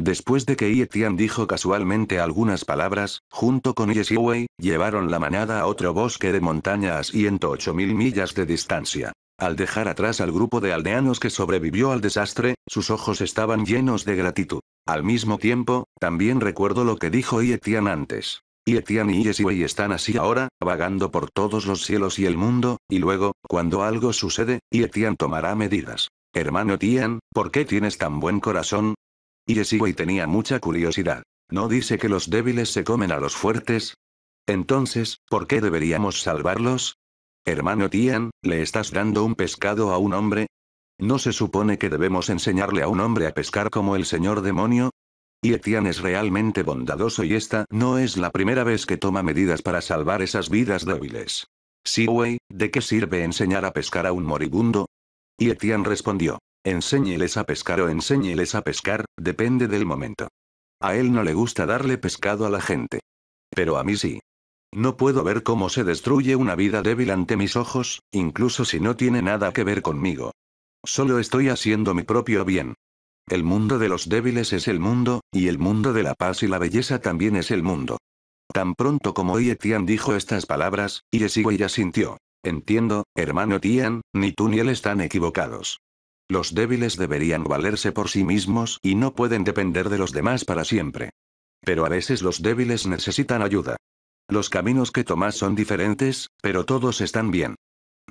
Después de que Yetian dijo casualmente algunas palabras, junto con Ye llevaron la manada a otro bosque de montaña a 108.000 millas de distancia. Al dejar atrás al grupo de aldeanos que sobrevivió al desastre, sus ojos estaban llenos de gratitud. Al mismo tiempo, también recuerdo lo que dijo Yetian antes. Yetian y Yesiwei están así ahora, vagando por todos los cielos y el mundo, y luego, cuando algo sucede, Yetian tomará medidas. Hermano Tian, ¿por qué tienes tan buen corazón? Y y tenía mucha curiosidad. ¿No dice que los débiles se comen a los fuertes? Entonces, ¿por qué deberíamos salvarlos? Hermano Tian, ¿le estás dando un pescado a un hombre? ¿No se supone que debemos enseñarle a un hombre a pescar como el señor demonio? Y Etian es realmente bondadoso y esta no es la primera vez que toma medidas para salvar esas vidas débiles. Sí, ¿de qué sirve enseñar a pescar a un moribundo? Y Etian respondió. Enséñeles a pescar o enséñeles a pescar, depende del momento. A él no le gusta darle pescado a la gente. Pero a mí sí. No puedo ver cómo se destruye una vida débil ante mis ojos, incluso si no tiene nada que ver conmigo. Solo estoy haciendo mi propio bien. El mundo de los débiles es el mundo, y el mundo de la paz y la belleza también es el mundo. Tan pronto como Tian dijo estas palabras, sigo ya sintió. Entiendo, hermano Tian, ni tú ni él están equivocados. Los débiles deberían valerse por sí mismos y no pueden depender de los demás para siempre. Pero a veces los débiles necesitan ayuda. Los caminos que tomas son diferentes, pero todos están bien.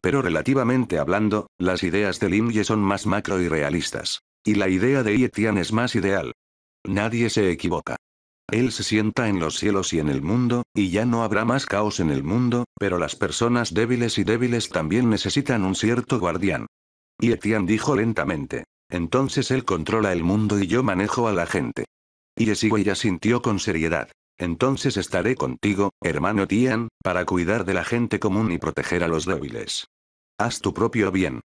Pero relativamente hablando, las ideas de Lim son más macro y realistas. Y la idea de Yetian es más ideal. Nadie se equivoca. Él se sienta en los cielos y en el mundo, y ya no habrá más caos en el mundo, pero las personas débiles y débiles también necesitan un cierto guardián. Y Etian dijo lentamente. Entonces él controla el mundo y yo manejo a la gente. Y ya sintió con seriedad. Entonces estaré contigo, hermano Tian, para cuidar de la gente común y proteger a los débiles. Haz tu propio bien.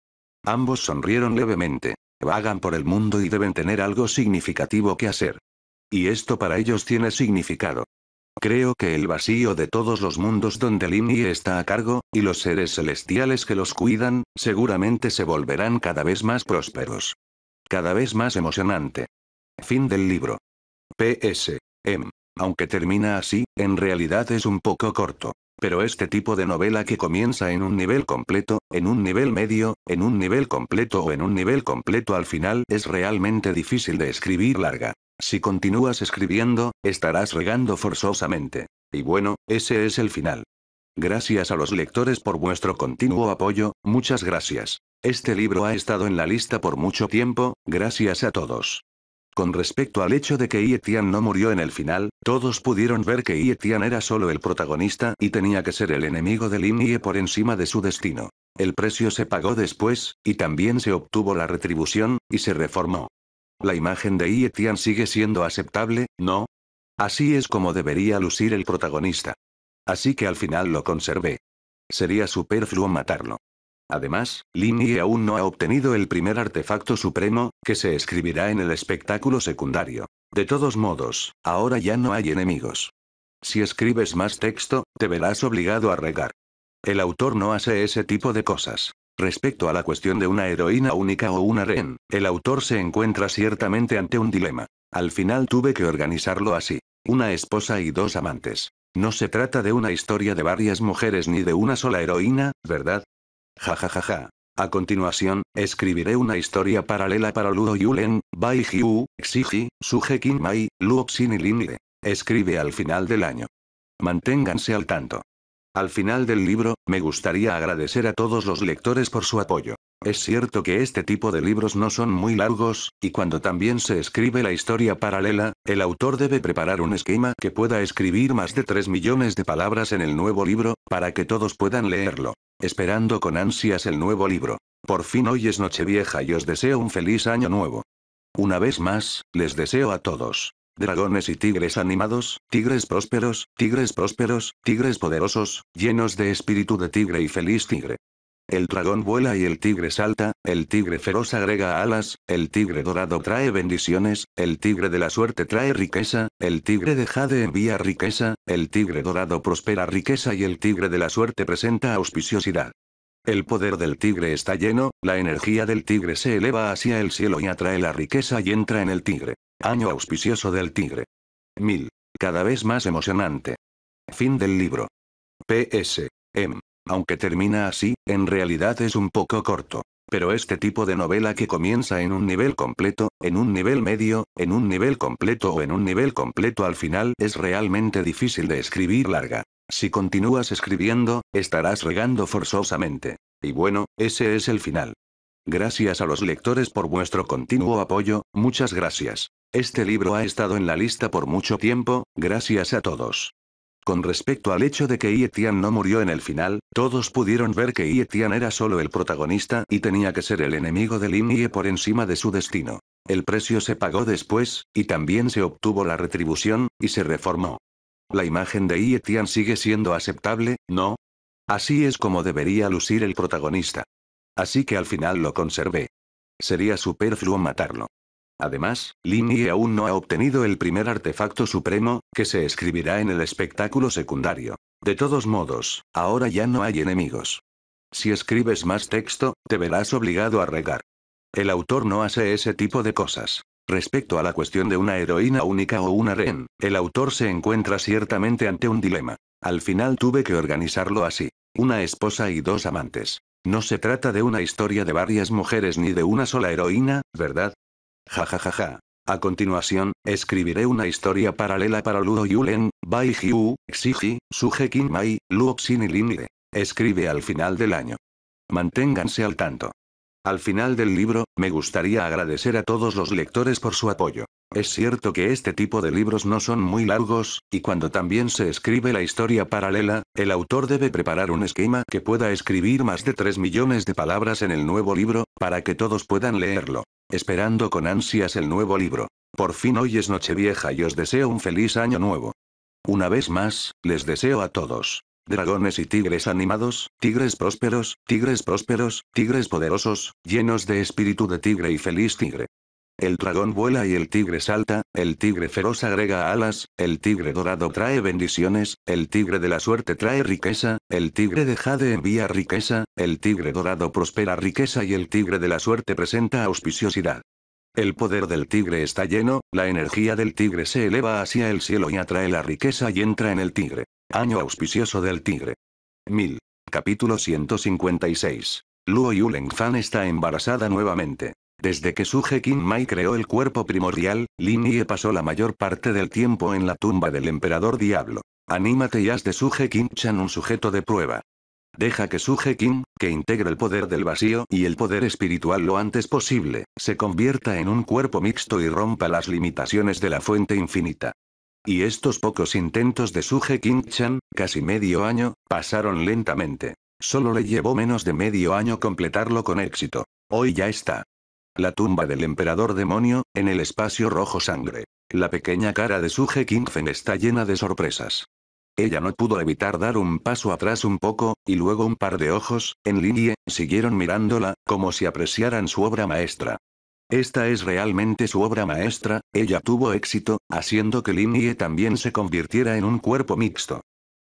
Ambos sonrieron levemente. Vagan por el mundo y deben tener algo significativo que hacer. Y esto para ellos tiene significado. Creo que el vacío de todos los mundos donde Lini está a cargo, y los seres celestiales que los cuidan, seguramente se volverán cada vez más prósperos. Cada vez más emocionante. Fin del libro. PS. M. Aunque termina así, en realidad es un poco corto. Pero este tipo de novela que comienza en un nivel completo, en un nivel medio, en un nivel completo o en un nivel completo al final es realmente difícil de escribir larga. Si continúas escribiendo, estarás regando forzosamente. Y bueno, ese es el final. Gracias a los lectores por vuestro continuo apoyo, muchas gracias. Este libro ha estado en la lista por mucho tiempo, gracias a todos. Con respecto al hecho de que Yetian no murió en el final, todos pudieron ver que Yetian era solo el protagonista y tenía que ser el enemigo de Lin Ye por encima de su destino. El precio se pagó después, y también se obtuvo la retribución, y se reformó. La imagen de Yetian sigue siendo aceptable, ¿no? Así es como debería lucir el protagonista. Así que al final lo conservé. Sería superfluo matarlo. Además, Lin-Yi aún no ha obtenido el primer artefacto supremo, que se escribirá en el espectáculo secundario. De todos modos, ahora ya no hay enemigos. Si escribes más texto, te verás obligado a regar. El autor no hace ese tipo de cosas. Respecto a la cuestión de una heroína única o una rehén, el autor se encuentra ciertamente ante un dilema. Al final tuve que organizarlo así. Una esposa y dos amantes. No se trata de una historia de varias mujeres ni de una sola heroína, ¿verdad? Jajajaja. A continuación, escribiré una historia paralela para Luo Yulen, Bai Jiu, Xiji, Suje Mai, Luo y Escribe al final del año. Manténganse al tanto. Al final del libro, me gustaría agradecer a todos los lectores por su apoyo. Es cierto que este tipo de libros no son muy largos, y cuando también se escribe la historia paralela, el autor debe preparar un esquema que pueda escribir más de 3 millones de palabras en el nuevo libro, para que todos puedan leerlo. Esperando con ansias el nuevo libro. Por fin hoy es Nochevieja y os deseo un feliz año nuevo. Una vez más, les deseo a todos. Dragones y tigres animados, tigres prósperos, tigres prósperos, tigres poderosos, llenos de espíritu de tigre y feliz tigre. El dragón vuela y el tigre salta, el tigre feroz agrega alas, el tigre dorado trae bendiciones, el tigre de la suerte trae riqueza, el tigre de jade envía riqueza, el tigre dorado prospera riqueza y el tigre de la suerte presenta auspiciosidad. El poder del tigre está lleno, la energía del tigre se eleva hacia el cielo y atrae la riqueza y entra en el tigre. Año auspicioso del tigre. 1000. Cada vez más emocionante. Fin del libro. PS. M. Aunque termina así, en realidad es un poco corto. Pero este tipo de novela que comienza en un nivel completo, en un nivel medio, en un nivel completo o en un nivel completo al final es realmente difícil de escribir larga. Si continúas escribiendo, estarás regando forzosamente. Y bueno, ese es el final. Gracias a los lectores por vuestro continuo apoyo, muchas gracias. Este libro ha estado en la lista por mucho tiempo, gracias a todos. Con respecto al hecho de que Yi no murió en el final, todos pudieron ver que Yi era solo el protagonista y tenía que ser el enemigo de Lin Ye por encima de su destino. El precio se pagó después, y también se obtuvo la retribución, y se reformó. La imagen de Yi sigue siendo aceptable, ¿no? Así es como debería lucir el protagonista. Así que al final lo conservé. Sería superfluo matarlo. Además, Lin Yi aún no ha obtenido el primer artefacto supremo, que se escribirá en el espectáculo secundario. De todos modos, ahora ya no hay enemigos. Si escribes más texto, te verás obligado a regar. El autor no hace ese tipo de cosas. Respecto a la cuestión de una heroína única o una rehén, el autor se encuentra ciertamente ante un dilema. Al final tuve que organizarlo así. Una esposa y dos amantes. No se trata de una historia de varias mujeres ni de una sola heroína, ¿verdad? Ja A continuación, escribiré una historia paralela para Luo Yulen, Bai Jiu, Xiji, Suje Mai, Luo Xin y Linle. Escribe al final del año. Manténganse al tanto. Al final del libro, me gustaría agradecer a todos los lectores por su apoyo. Es cierto que este tipo de libros no son muy largos, y cuando también se escribe la historia paralela, el autor debe preparar un esquema que pueda escribir más de 3 millones de palabras en el nuevo libro, para que todos puedan leerlo. Esperando con ansias el nuevo libro. Por fin hoy es Nochevieja y os deseo un feliz año nuevo. Una vez más, les deseo a todos. Dragones y tigres animados, tigres prósperos, tigres prósperos, tigres poderosos, llenos de espíritu de tigre y feliz tigre el dragón vuela y el tigre salta, el tigre feroz agrega alas, el tigre dorado trae bendiciones, el tigre de la suerte trae riqueza, el tigre de jade envía riqueza, el tigre dorado prospera riqueza y el tigre de la suerte presenta auspiciosidad. El poder del tigre está lleno, la energía del tigre se eleva hacia el cielo y atrae la riqueza y entra en el tigre. Año auspicioso del tigre. 1000. Capítulo 156. Luo Yulengfan está embarazada nuevamente. Desde que Suje Kim Mai creó el cuerpo primordial, Lin Ye pasó la mayor parte del tiempo en la tumba del emperador diablo. Anímate y haz de Suje Kim Chan un sujeto de prueba. Deja que Suje Kim, que integra el poder del vacío y el poder espiritual lo antes posible, se convierta en un cuerpo mixto y rompa las limitaciones de la fuente infinita. Y estos pocos intentos de Suje Kim Chan, casi medio año, pasaron lentamente. Solo le llevó menos de medio año completarlo con éxito. Hoy ya está. La tumba del emperador demonio, en el espacio rojo sangre. La pequeña cara de Suje Kingfen está llena de sorpresas. Ella no pudo evitar dar un paso atrás un poco, y luego un par de ojos, en Linie siguieron mirándola, como si apreciaran su obra maestra. Esta es realmente su obra maestra, ella tuvo éxito, haciendo que Linie también se convirtiera en un cuerpo mixto.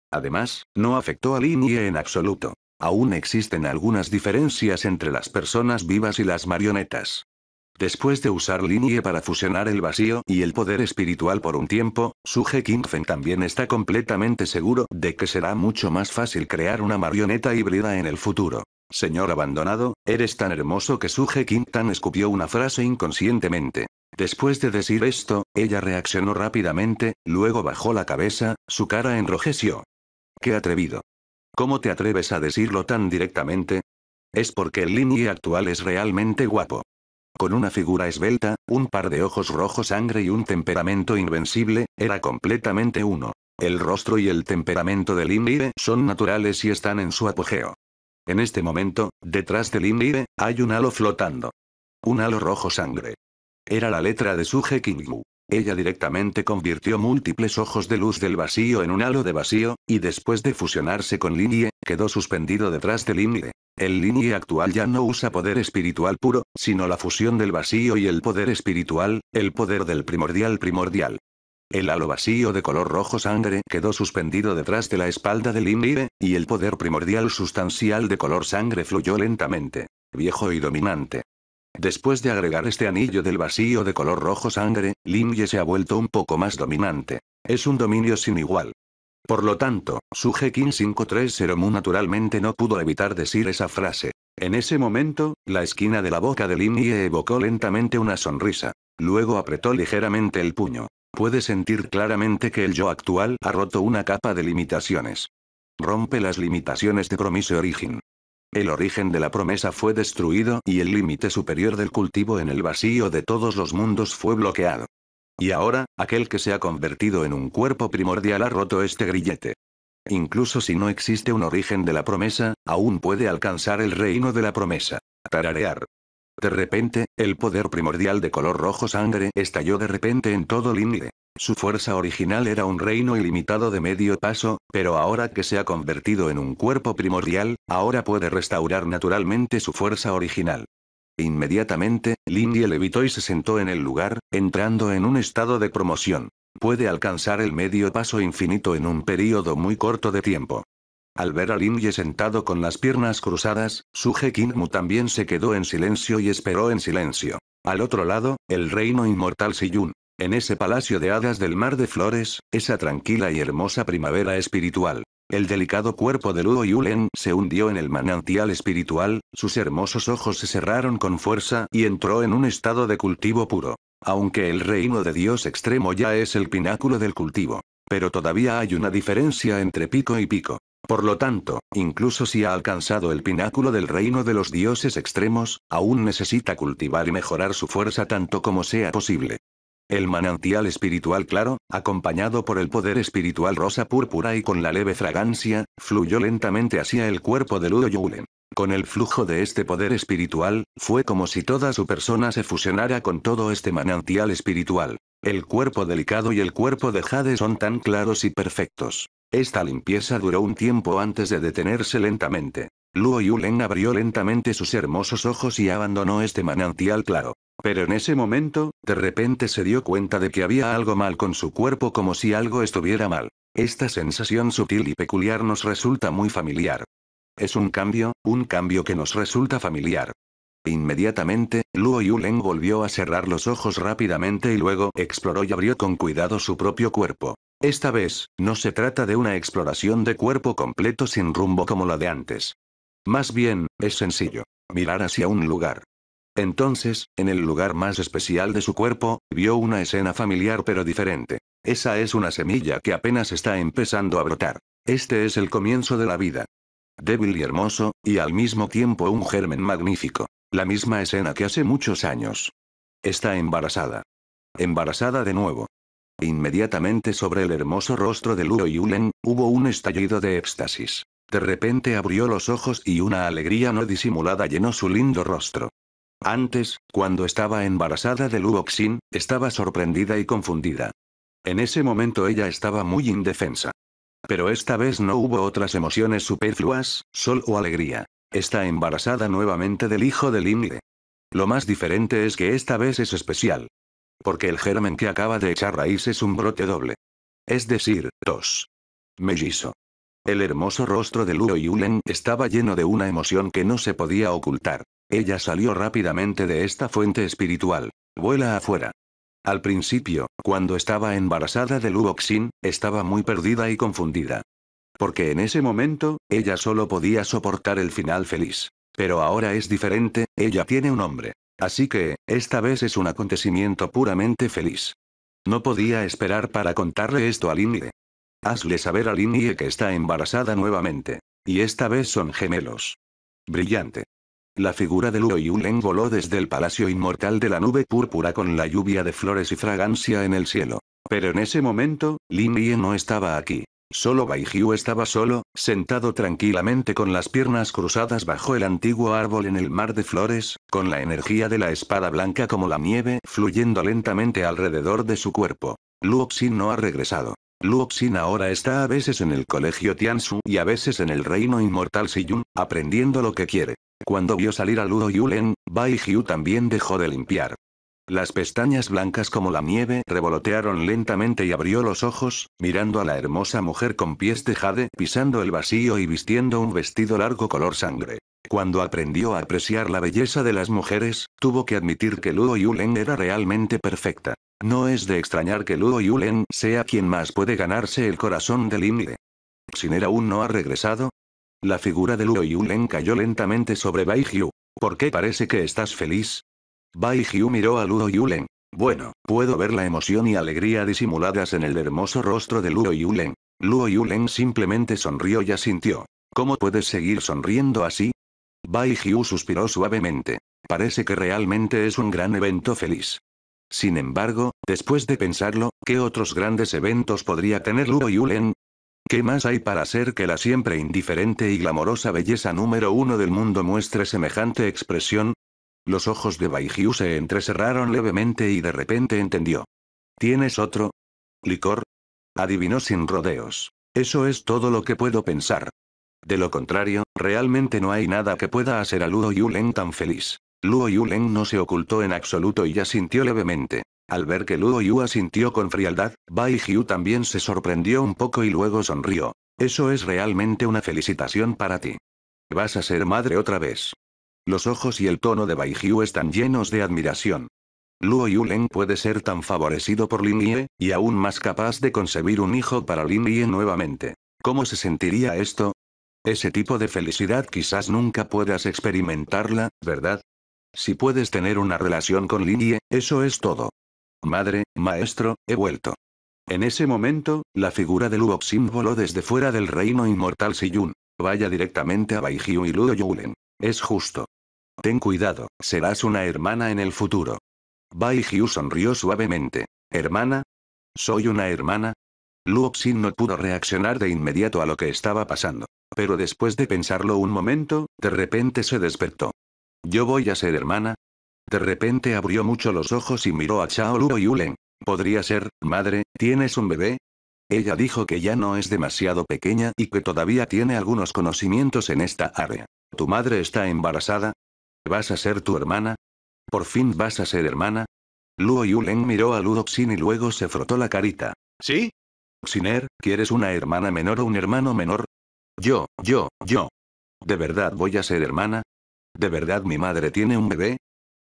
Además, no afectó a Linie en absoluto. Aún existen algunas diferencias entre las personas vivas y las marionetas. Después de usar Linie para fusionar el vacío y el poder espiritual por un tiempo, Suje Kingfen también está completamente seguro de que será mucho más fácil crear una marioneta híbrida en el futuro. Señor abandonado, eres tan hermoso que Suje Tan escupió una frase inconscientemente. Después de decir esto, ella reaccionó rápidamente, luego bajó la cabeza, su cara enrojeció. ¡Qué atrevido! ¿Cómo te atreves a decirlo tan directamente? Es porque el Lin-Yi actual es realmente guapo. Con una figura esbelta, un par de ojos rojo sangre y un temperamento invencible, era completamente uno. El rostro y el temperamento de Lin-Yi son naturales y están en su apogeo. En este momento, detrás de Lin-Yi, hay un halo flotando. Un halo rojo sangre. Era la letra de su Kingu. Ella directamente convirtió múltiples ojos de luz del vacío en un halo de vacío, y después de fusionarse con Linie quedó suspendido detrás de Linie. El Linie actual ya no usa poder espiritual puro, sino la fusión del vacío y el poder espiritual, el poder del primordial primordial. El halo vacío de color rojo sangre quedó suspendido detrás de la espalda de Linie y el poder primordial sustancial de color sangre fluyó lentamente. Viejo y dominante. Después de agregar este anillo del vacío de color rojo sangre, Ye se ha vuelto un poco más dominante. Es un dominio sin igual. Por lo tanto, su Hekin 530 Mu naturalmente no pudo evitar decir esa frase. En ese momento, la esquina de la boca de Ye evocó lentamente una sonrisa. Luego apretó ligeramente el puño. Puede sentir claramente que el yo actual ha roto una capa de limitaciones. Rompe las limitaciones de Promise Origin. El origen de la promesa fue destruido y el límite superior del cultivo en el vacío de todos los mundos fue bloqueado. Y ahora, aquel que se ha convertido en un cuerpo primordial ha roto este grillete. Incluso si no existe un origen de la promesa, aún puede alcanzar el reino de la promesa. Tararear. De repente, el poder primordial de color rojo sangre estalló de repente en todo Linle. Su fuerza original era un reino ilimitado de medio paso, pero ahora que se ha convertido en un cuerpo primordial, ahora puede restaurar naturalmente su fuerza original. Inmediatamente, Yi levitó y se sentó en el lugar, entrando en un estado de promoción. Puede alcanzar el medio paso infinito en un período muy corto de tiempo. Al ver a Yi sentado con las piernas cruzadas, su Kinmu también se quedó en silencio y esperó en silencio. Al otro lado, el reino inmortal Siyun, en ese palacio de hadas del mar de flores, esa tranquila y hermosa primavera espiritual. El delicado cuerpo de Luo Yulen se hundió en el manantial espiritual, sus hermosos ojos se cerraron con fuerza y entró en un estado de cultivo puro. Aunque el reino de Dios extremo ya es el pináculo del cultivo. Pero todavía hay una diferencia entre pico y pico. Por lo tanto, incluso si ha alcanzado el pináculo del reino de los dioses extremos, aún necesita cultivar y mejorar su fuerza tanto como sea posible. El manantial espiritual claro, acompañado por el poder espiritual rosa púrpura y con la leve fragancia, fluyó lentamente hacia el cuerpo de Ludo Yulen. Con el flujo de este poder espiritual, fue como si toda su persona se fusionara con todo este manantial espiritual. El cuerpo delicado y el cuerpo de Jade son tan claros y perfectos. Esta limpieza duró un tiempo antes de detenerse lentamente. Luo Yulen abrió lentamente sus hermosos ojos y abandonó este manantial claro. Pero en ese momento, de repente se dio cuenta de que había algo mal con su cuerpo como si algo estuviera mal. Esta sensación sutil y peculiar nos resulta muy familiar. Es un cambio, un cambio que nos resulta familiar. Inmediatamente, Luo Yulen volvió a cerrar los ojos rápidamente y luego exploró y abrió con cuidado su propio cuerpo. Esta vez, no se trata de una exploración de cuerpo completo sin rumbo como la de antes. Más bien, es sencillo. Mirar hacia un lugar. Entonces, en el lugar más especial de su cuerpo, vio una escena familiar pero diferente. Esa es una semilla que apenas está empezando a brotar. Este es el comienzo de la vida. Débil y hermoso, y al mismo tiempo un germen magnífico. La misma escena que hace muchos años. Está embarazada. Embarazada de nuevo. Inmediatamente sobre el hermoso rostro de Luo Yulen, hubo un estallido de éxtasis. De repente abrió los ojos y una alegría no disimulada llenó su lindo rostro. Antes, cuando estaba embarazada de Luboxin, estaba sorprendida y confundida. En ese momento ella estaba muy indefensa. Pero esta vez no hubo otras emociones superfluas, sol o alegría. Está embarazada nuevamente del hijo de Limle. Lo más diferente es que esta vez es especial. Porque el germen que acaba de echar raíz es un brote doble. Es decir, dos. Mellizo. El hermoso rostro de Luo Yulen estaba lleno de una emoción que no se podía ocultar. Ella salió rápidamente de esta fuente espiritual. Vuela afuera. Al principio, cuando estaba embarazada de Luoxin, estaba muy perdida y confundida. Porque en ese momento, ella solo podía soportar el final feliz. Pero ahora es diferente, ella tiene un hombre. Así que, esta vez es un acontecimiento puramente feliz. No podía esperar para contarle esto a Linle. Hazle saber a Yi que está embarazada nuevamente. Y esta vez son gemelos. Brillante. La figura de Luo Yulen voló desde el palacio inmortal de la nube púrpura con la lluvia de flores y fragancia en el cielo. Pero en ese momento, Lin Yi no estaba aquí. Solo Bai estaba solo, sentado tranquilamente con las piernas cruzadas bajo el antiguo árbol en el mar de flores, con la energía de la espada blanca como la nieve fluyendo lentamente alrededor de su cuerpo. Luo Xin no ha regresado. Luoxin ahora está a veces en el colegio Tiansu y a veces en el reino inmortal Siyun, aprendiendo lo que quiere. Cuando vio salir a Luo Yulen, Bai Hyu también dejó de limpiar. Las pestañas blancas como la nieve revolotearon lentamente y abrió los ojos, mirando a la hermosa mujer con pies de jade pisando el vacío y vistiendo un vestido largo color sangre. Cuando aprendió a apreciar la belleza de las mujeres, tuvo que admitir que Luo Yulen era realmente perfecta. No es de extrañar que Luo Yulen sea quien más puede ganarse el corazón de Limle. Xiner aún no ha regresado. La figura de Luo Yulen cayó lentamente sobre Bai Hyu. ¿Por qué parece que estás feliz? Bai Hyu miró a Luo Yulen. Bueno, puedo ver la emoción y alegría disimuladas en el hermoso rostro de Luo Yulen. Luo Yulen simplemente sonrió y asintió. ¿Cómo puedes seguir sonriendo así? Bai Hyu suspiró suavemente. Parece que realmente es un gran evento feliz. Sin embargo, después de pensarlo, ¿qué otros grandes eventos podría tener Luo Yulen? ¿Qué más hay para hacer que la siempre indiferente y glamorosa belleza número uno del mundo muestre semejante expresión? Los ojos de Baijiu se entrecerraron levemente y de repente entendió. ¿Tienes otro? ¿Licor? Adivinó sin rodeos. Eso es todo lo que puedo pensar. De lo contrario, realmente no hay nada que pueda hacer a Luo Yulen tan feliz. Luo Yulen no se ocultó en absoluto y ya sintió levemente. Al ver que Luo Yu asintió con frialdad, Bai Jiu también se sorprendió un poco y luego sonrió. Eso es realmente una felicitación para ti. Vas a ser madre otra vez. Los ojos y el tono de Bai Hyu están llenos de admiración. Luo Yulen puede ser tan favorecido por Lin Yi y aún más capaz de concebir un hijo para Lin Yi nuevamente. ¿Cómo se sentiría esto? Ese tipo de felicidad quizás nunca puedas experimentarla, ¿verdad? Si puedes tener una relación con Linie, eso es todo. Madre, maestro, he vuelto. En ese momento, la figura de Luoxin voló desde fuera del reino inmortal Siyun. Vaya directamente a Baijiu y Luo Yulen. Es justo. Ten cuidado, serás una hermana en el futuro. Baijiu sonrió suavemente. ¿Hermana? ¿Soy una hermana? Luoxin no pudo reaccionar de inmediato a lo que estaba pasando. Pero después de pensarlo un momento, de repente se despertó. Yo voy a ser hermana. De repente abrió mucho los ojos y miró a Chao Luo y Podría ser, madre, ¿tienes un bebé? Ella dijo que ya no es demasiado pequeña y que todavía tiene algunos conocimientos en esta área. ¿Tu madre está embarazada? ¿Vas a ser tu hermana? ¿Por fin vas a ser hermana? Luo Yulen miró a Xin y luego se frotó la carita. ¿Sí? Xiner, ¿quieres una hermana menor o un hermano menor? Yo, yo, yo. ¿De verdad voy a ser hermana? ¿De verdad mi madre tiene un bebé?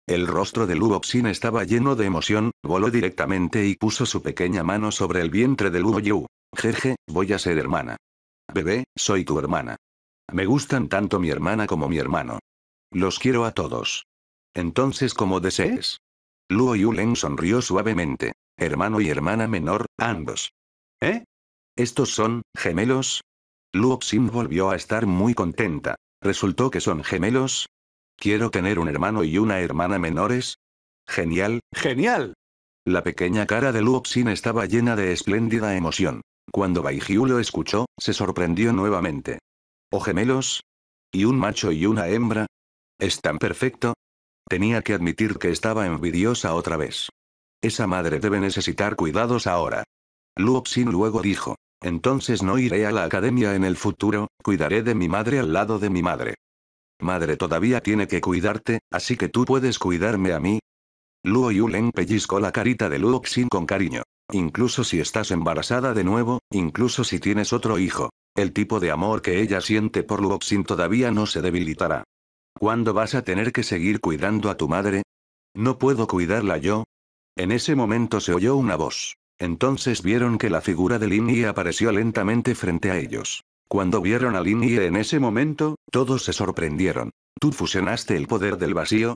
El rostro de Luo Xin estaba lleno de emoción, voló directamente y puso su pequeña mano sobre el vientre de Luo Yu. Jeje, voy a ser hermana. Bebé, soy tu hermana. Me gustan tanto mi hermana como mi hermano. Los quiero a todos. Entonces como desees. Luo Leng sonrió suavemente. Hermano y hermana menor, ambos. ¿Eh? ¿Estos son gemelos? Luo Xin volvió a estar muy contenta. Resultó que son gemelos, Quiero tener un hermano y una hermana menores. Genial, genial. La pequeña cara de Luoxin estaba llena de espléndida emoción. Cuando Baijiu lo escuchó, se sorprendió nuevamente. ¿O oh, gemelos? ¿Y un macho y una hembra? ¿Es tan perfecto? Tenía que admitir que estaba envidiosa otra vez. Esa madre debe necesitar cuidados ahora. Luoxin luego dijo, entonces no iré a la academia en el futuro, cuidaré de mi madre al lado de mi madre. Madre todavía tiene que cuidarte, así que tú puedes cuidarme a mí. Luo Yulen pellizcó la carita de Luo Xin con cariño. Incluso si estás embarazada de nuevo, incluso si tienes otro hijo. El tipo de amor que ella siente por Luo todavía no se debilitará. ¿Cuándo vas a tener que seguir cuidando a tu madre? ¿No puedo cuidarla yo? En ese momento se oyó una voz. Entonces vieron que la figura de Lin Yi apareció lentamente frente a ellos. Cuando vieron a Lin Yi en ese momento, todos se sorprendieron. ¿Tú fusionaste el poder del vacío?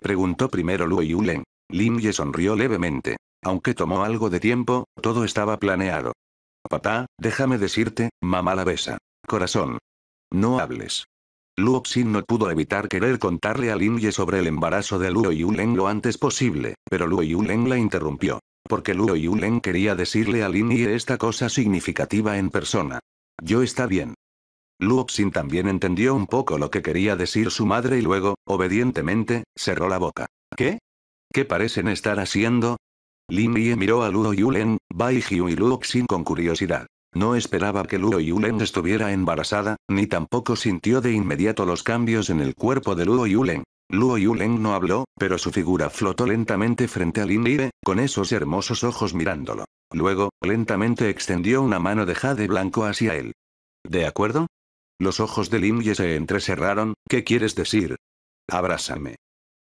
Preguntó primero Luo Yulen. Yi sonrió levemente. Aunque tomó algo de tiempo, todo estaba planeado. Papá, déjame decirte, mamá la besa. Corazón. No hables. Luo Xin no pudo evitar querer contarle a Lin Ye sobre el embarazo de Luo Yulen lo antes posible, pero Luo Yulen la interrumpió. Porque Luo Yulen quería decirle a Lin Ye esta cosa significativa en persona. Yo está bien. Luoxin también entendió un poco lo que quería decir su madre y luego, obedientemente, cerró la boca. ¿Qué? ¿Qué parecen estar haciendo? Lin Yi miró a Luo Yulen, Bai Jiu y Luoxin con curiosidad. No esperaba que Luo Yulen estuviera embarazada, ni tampoco sintió de inmediato los cambios en el cuerpo de Luo Yulen. Luo Yulen no habló, pero su figura flotó lentamente frente a Lin Yi, con esos hermosos ojos mirándolo. Luego, lentamente extendió una mano de jade blanco hacia él. ¿De acuerdo? Los ojos de Lin Ye se entrecerraron, ¿qué quieres decir? Abrázame.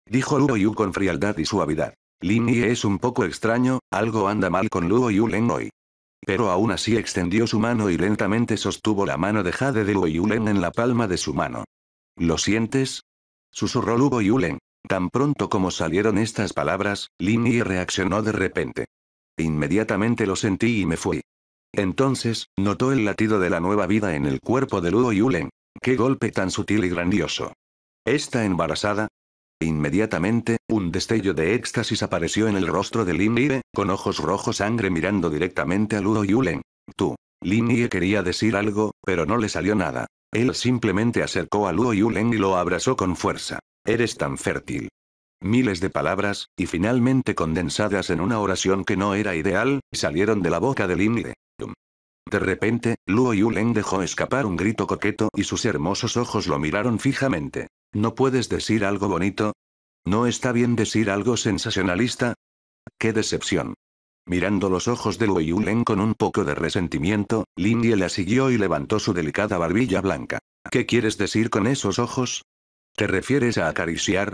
Dijo Luo Yu con frialdad y suavidad. Lin Limye es un poco extraño, algo anda mal con Luo Yu hoy. Pero aún así extendió su mano y lentamente sostuvo la mano de jade de Luo Yulen en la palma de su mano. ¿Lo sientes? Susurró Luo Yulen. Tan pronto como salieron estas palabras, Lin Yi reaccionó de repente. Inmediatamente lo sentí y me fui. Entonces, notó el latido de la nueva vida en el cuerpo de Luo Yulen. ¡Qué golpe tan sutil y grandioso! ¿Está embarazada? Inmediatamente, un destello de éxtasis apareció en el rostro de Lin con ojos rojos sangre mirando directamente a Luo Yulen. Tú. Lin quería decir algo, pero no le salió nada. Él simplemente acercó a Luo Yulen y lo abrazó con fuerza. Eres tan fértil miles de palabras, y finalmente condensadas en una oración que no era ideal, salieron de la boca de Lin de repente, Luo Yulen dejó escapar un grito coqueto y sus hermosos ojos lo miraron fijamente. ¿No puedes decir algo bonito? ¿No está bien decir algo sensacionalista? ¡Qué decepción! Mirando los ojos de Luo Yulen con un poco de resentimiento, Lin la siguió y levantó su delicada barbilla blanca. ¿Qué quieres decir con esos ojos? ¿Te refieres a acariciar?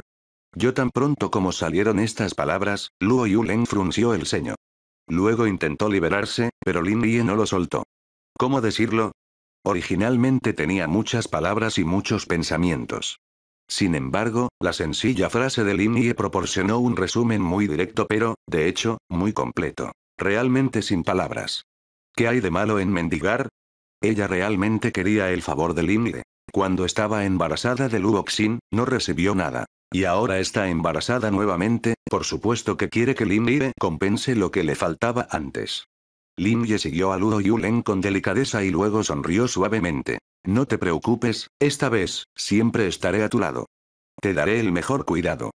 Yo tan pronto como salieron estas palabras, Luo Yulen frunció el ceño. Luego intentó liberarse, pero Lin Ye no lo soltó. ¿Cómo decirlo? Originalmente tenía muchas palabras y muchos pensamientos. Sin embargo, la sencilla frase de Lin Ye proporcionó un resumen muy directo pero, de hecho, muy completo. Realmente sin palabras. ¿Qué hay de malo en mendigar? Ella realmente quería el favor de Lin Ye. Cuando estaba embarazada de Luo Xin, no recibió nada. Y ahora está embarazada nuevamente, por supuesto que quiere que Lin Ye compense lo que le faltaba antes. Lin Ye siguió a Luo Yulen con delicadeza y luego sonrió suavemente. No te preocupes, esta vez, siempre estaré a tu lado. Te daré el mejor cuidado.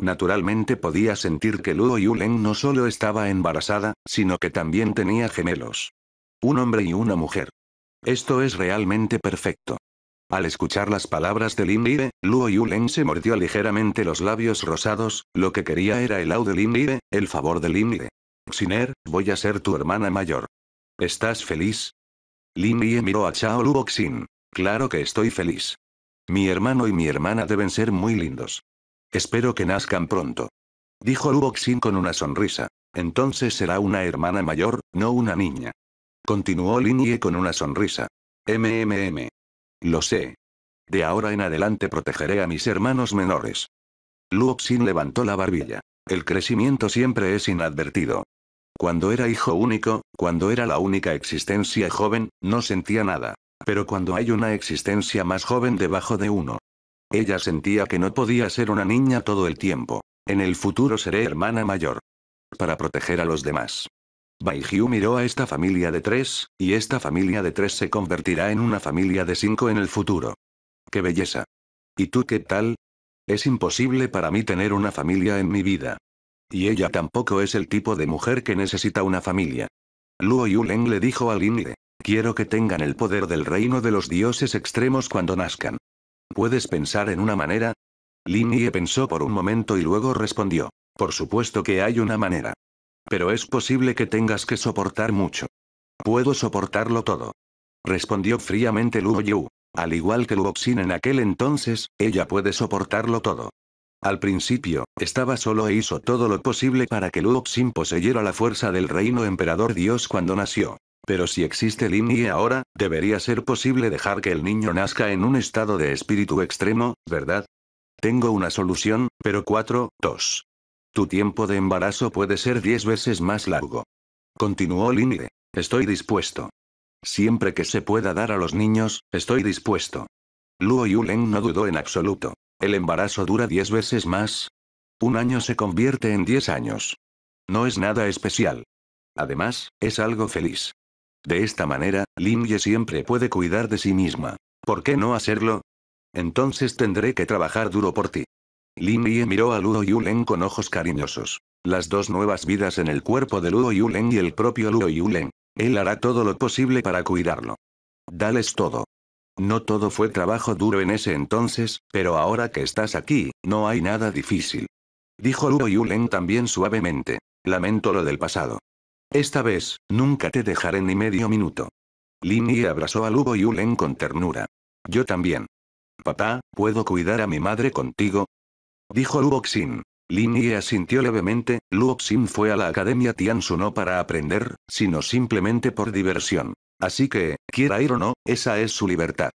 Naturalmente podía sentir que Luo Yulen no solo estaba embarazada, sino que también tenía gemelos. Un hombre y una mujer. Esto es realmente perfecto. Al escuchar las palabras de Lin Yi, Luo Yulen se mordió ligeramente los labios rosados, lo que quería era el au de Lin Yi, el favor de Lin Yi. Xiner, voy a ser tu hermana mayor. ¿Estás feliz? Lin Yi miró a Chao Luo Claro que estoy feliz. Mi hermano y mi hermana deben ser muy lindos. Espero que nazcan pronto. Dijo Lu con una sonrisa. Entonces será una hermana mayor, no una niña. Continuó Lin Yi con una sonrisa. MMM. Lo sé. De ahora en adelante protegeré a mis hermanos menores. Luoxin levantó la barbilla. El crecimiento siempre es inadvertido. Cuando era hijo único, cuando era la única existencia joven, no sentía nada. Pero cuando hay una existencia más joven debajo de uno. Ella sentía que no podía ser una niña todo el tiempo. En el futuro seré hermana mayor. Para proteger a los demás. Baihyu miró a esta familia de tres, y esta familia de tres se convertirá en una familia de cinco en el futuro. ¡Qué belleza! ¿Y tú qué tal? Es imposible para mí tener una familia en mi vida. Y ella tampoco es el tipo de mujer que necesita una familia. Luo Yuleng le dijo Lin Inle, quiero que tengan el poder del reino de los dioses extremos cuando nazcan. ¿Puedes pensar en una manera? Lin Ye pensó por un momento y luego respondió, por supuesto que hay una manera. Pero es posible que tengas que soportar mucho. Puedo soportarlo todo. Respondió fríamente Luo Yu. Al igual que Luoxin en aquel entonces, ella puede soportarlo todo. Al principio, estaba solo e hizo todo lo posible para que Luoxin poseyera la fuerza del reino emperador Dios cuando nació. Pero si existe Lin Yi ahora, debería ser posible dejar que el niño nazca en un estado de espíritu extremo, ¿verdad? Tengo una solución, pero cuatro, dos. Tu tiempo de embarazo puede ser diez veces más largo. Continuó Linde. Estoy dispuesto. Siempre que se pueda dar a los niños, estoy dispuesto. Luo Yulen no dudó en absoluto. El embarazo dura diez veces más. Un año se convierte en diez años. No es nada especial. Además, es algo feliz. De esta manera, Lin Ye siempre puede cuidar de sí misma. ¿Por qué no hacerlo? Entonces tendré que trabajar duro por ti. Lin Yi miró a Luo Yulen con ojos cariñosos. Las dos nuevas vidas en el cuerpo de Luo Yulen y el propio Luo Yulen. Él hará todo lo posible para cuidarlo. Dales todo. No todo fue trabajo duro en ese entonces, pero ahora que estás aquí, no hay nada difícil. Dijo Luo Yulen también suavemente. Lamento lo del pasado. Esta vez, nunca te dejaré ni medio minuto. Lin Yi abrazó a Luo Yulen con ternura. Yo también. Papá, ¿puedo cuidar a mi madre contigo? Dijo Luoxin. Lin Ye asintió levemente, Luoxin fue a la Academia Tiansu no para aprender, sino simplemente por diversión. Así que, quiera ir o no, esa es su libertad.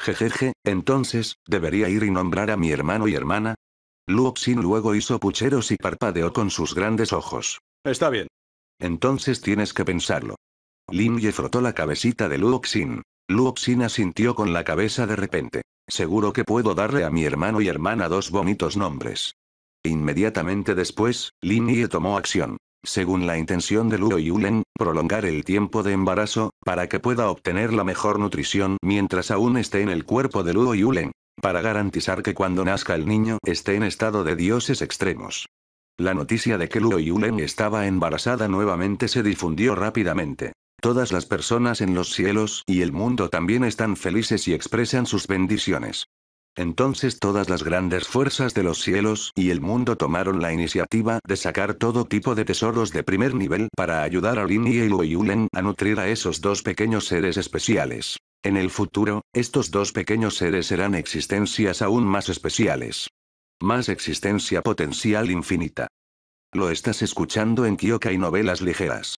Jejeje, entonces, ¿debería ir y nombrar a mi hermano y hermana? Luoxin luego hizo pucheros y parpadeó con sus grandes ojos. Está bien. Entonces tienes que pensarlo. Lin Ye frotó la cabecita de Luoxin. Luoxin asintió con la cabeza de repente. Seguro que puedo darle a mi hermano y hermana dos bonitos nombres. Inmediatamente después, Lin tomó acción. Según la intención de Luo Yulen, prolongar el tiempo de embarazo, para que pueda obtener la mejor nutrición mientras aún esté en el cuerpo de Luo Yulen. Para garantizar que cuando nazca el niño esté en estado de dioses extremos. La noticia de que Luo Yulen estaba embarazada nuevamente se difundió rápidamente. Todas las personas en los cielos y el mundo también están felices y expresan sus bendiciones. Entonces todas las grandes fuerzas de los cielos y el mundo tomaron la iniciativa de sacar todo tipo de tesoros de primer nivel para ayudar a Lin y Yulen a nutrir a esos dos pequeños seres especiales. En el futuro, estos dos pequeños seres serán existencias aún más especiales. Más existencia potencial infinita. Lo estás escuchando en y Novelas Ligeras.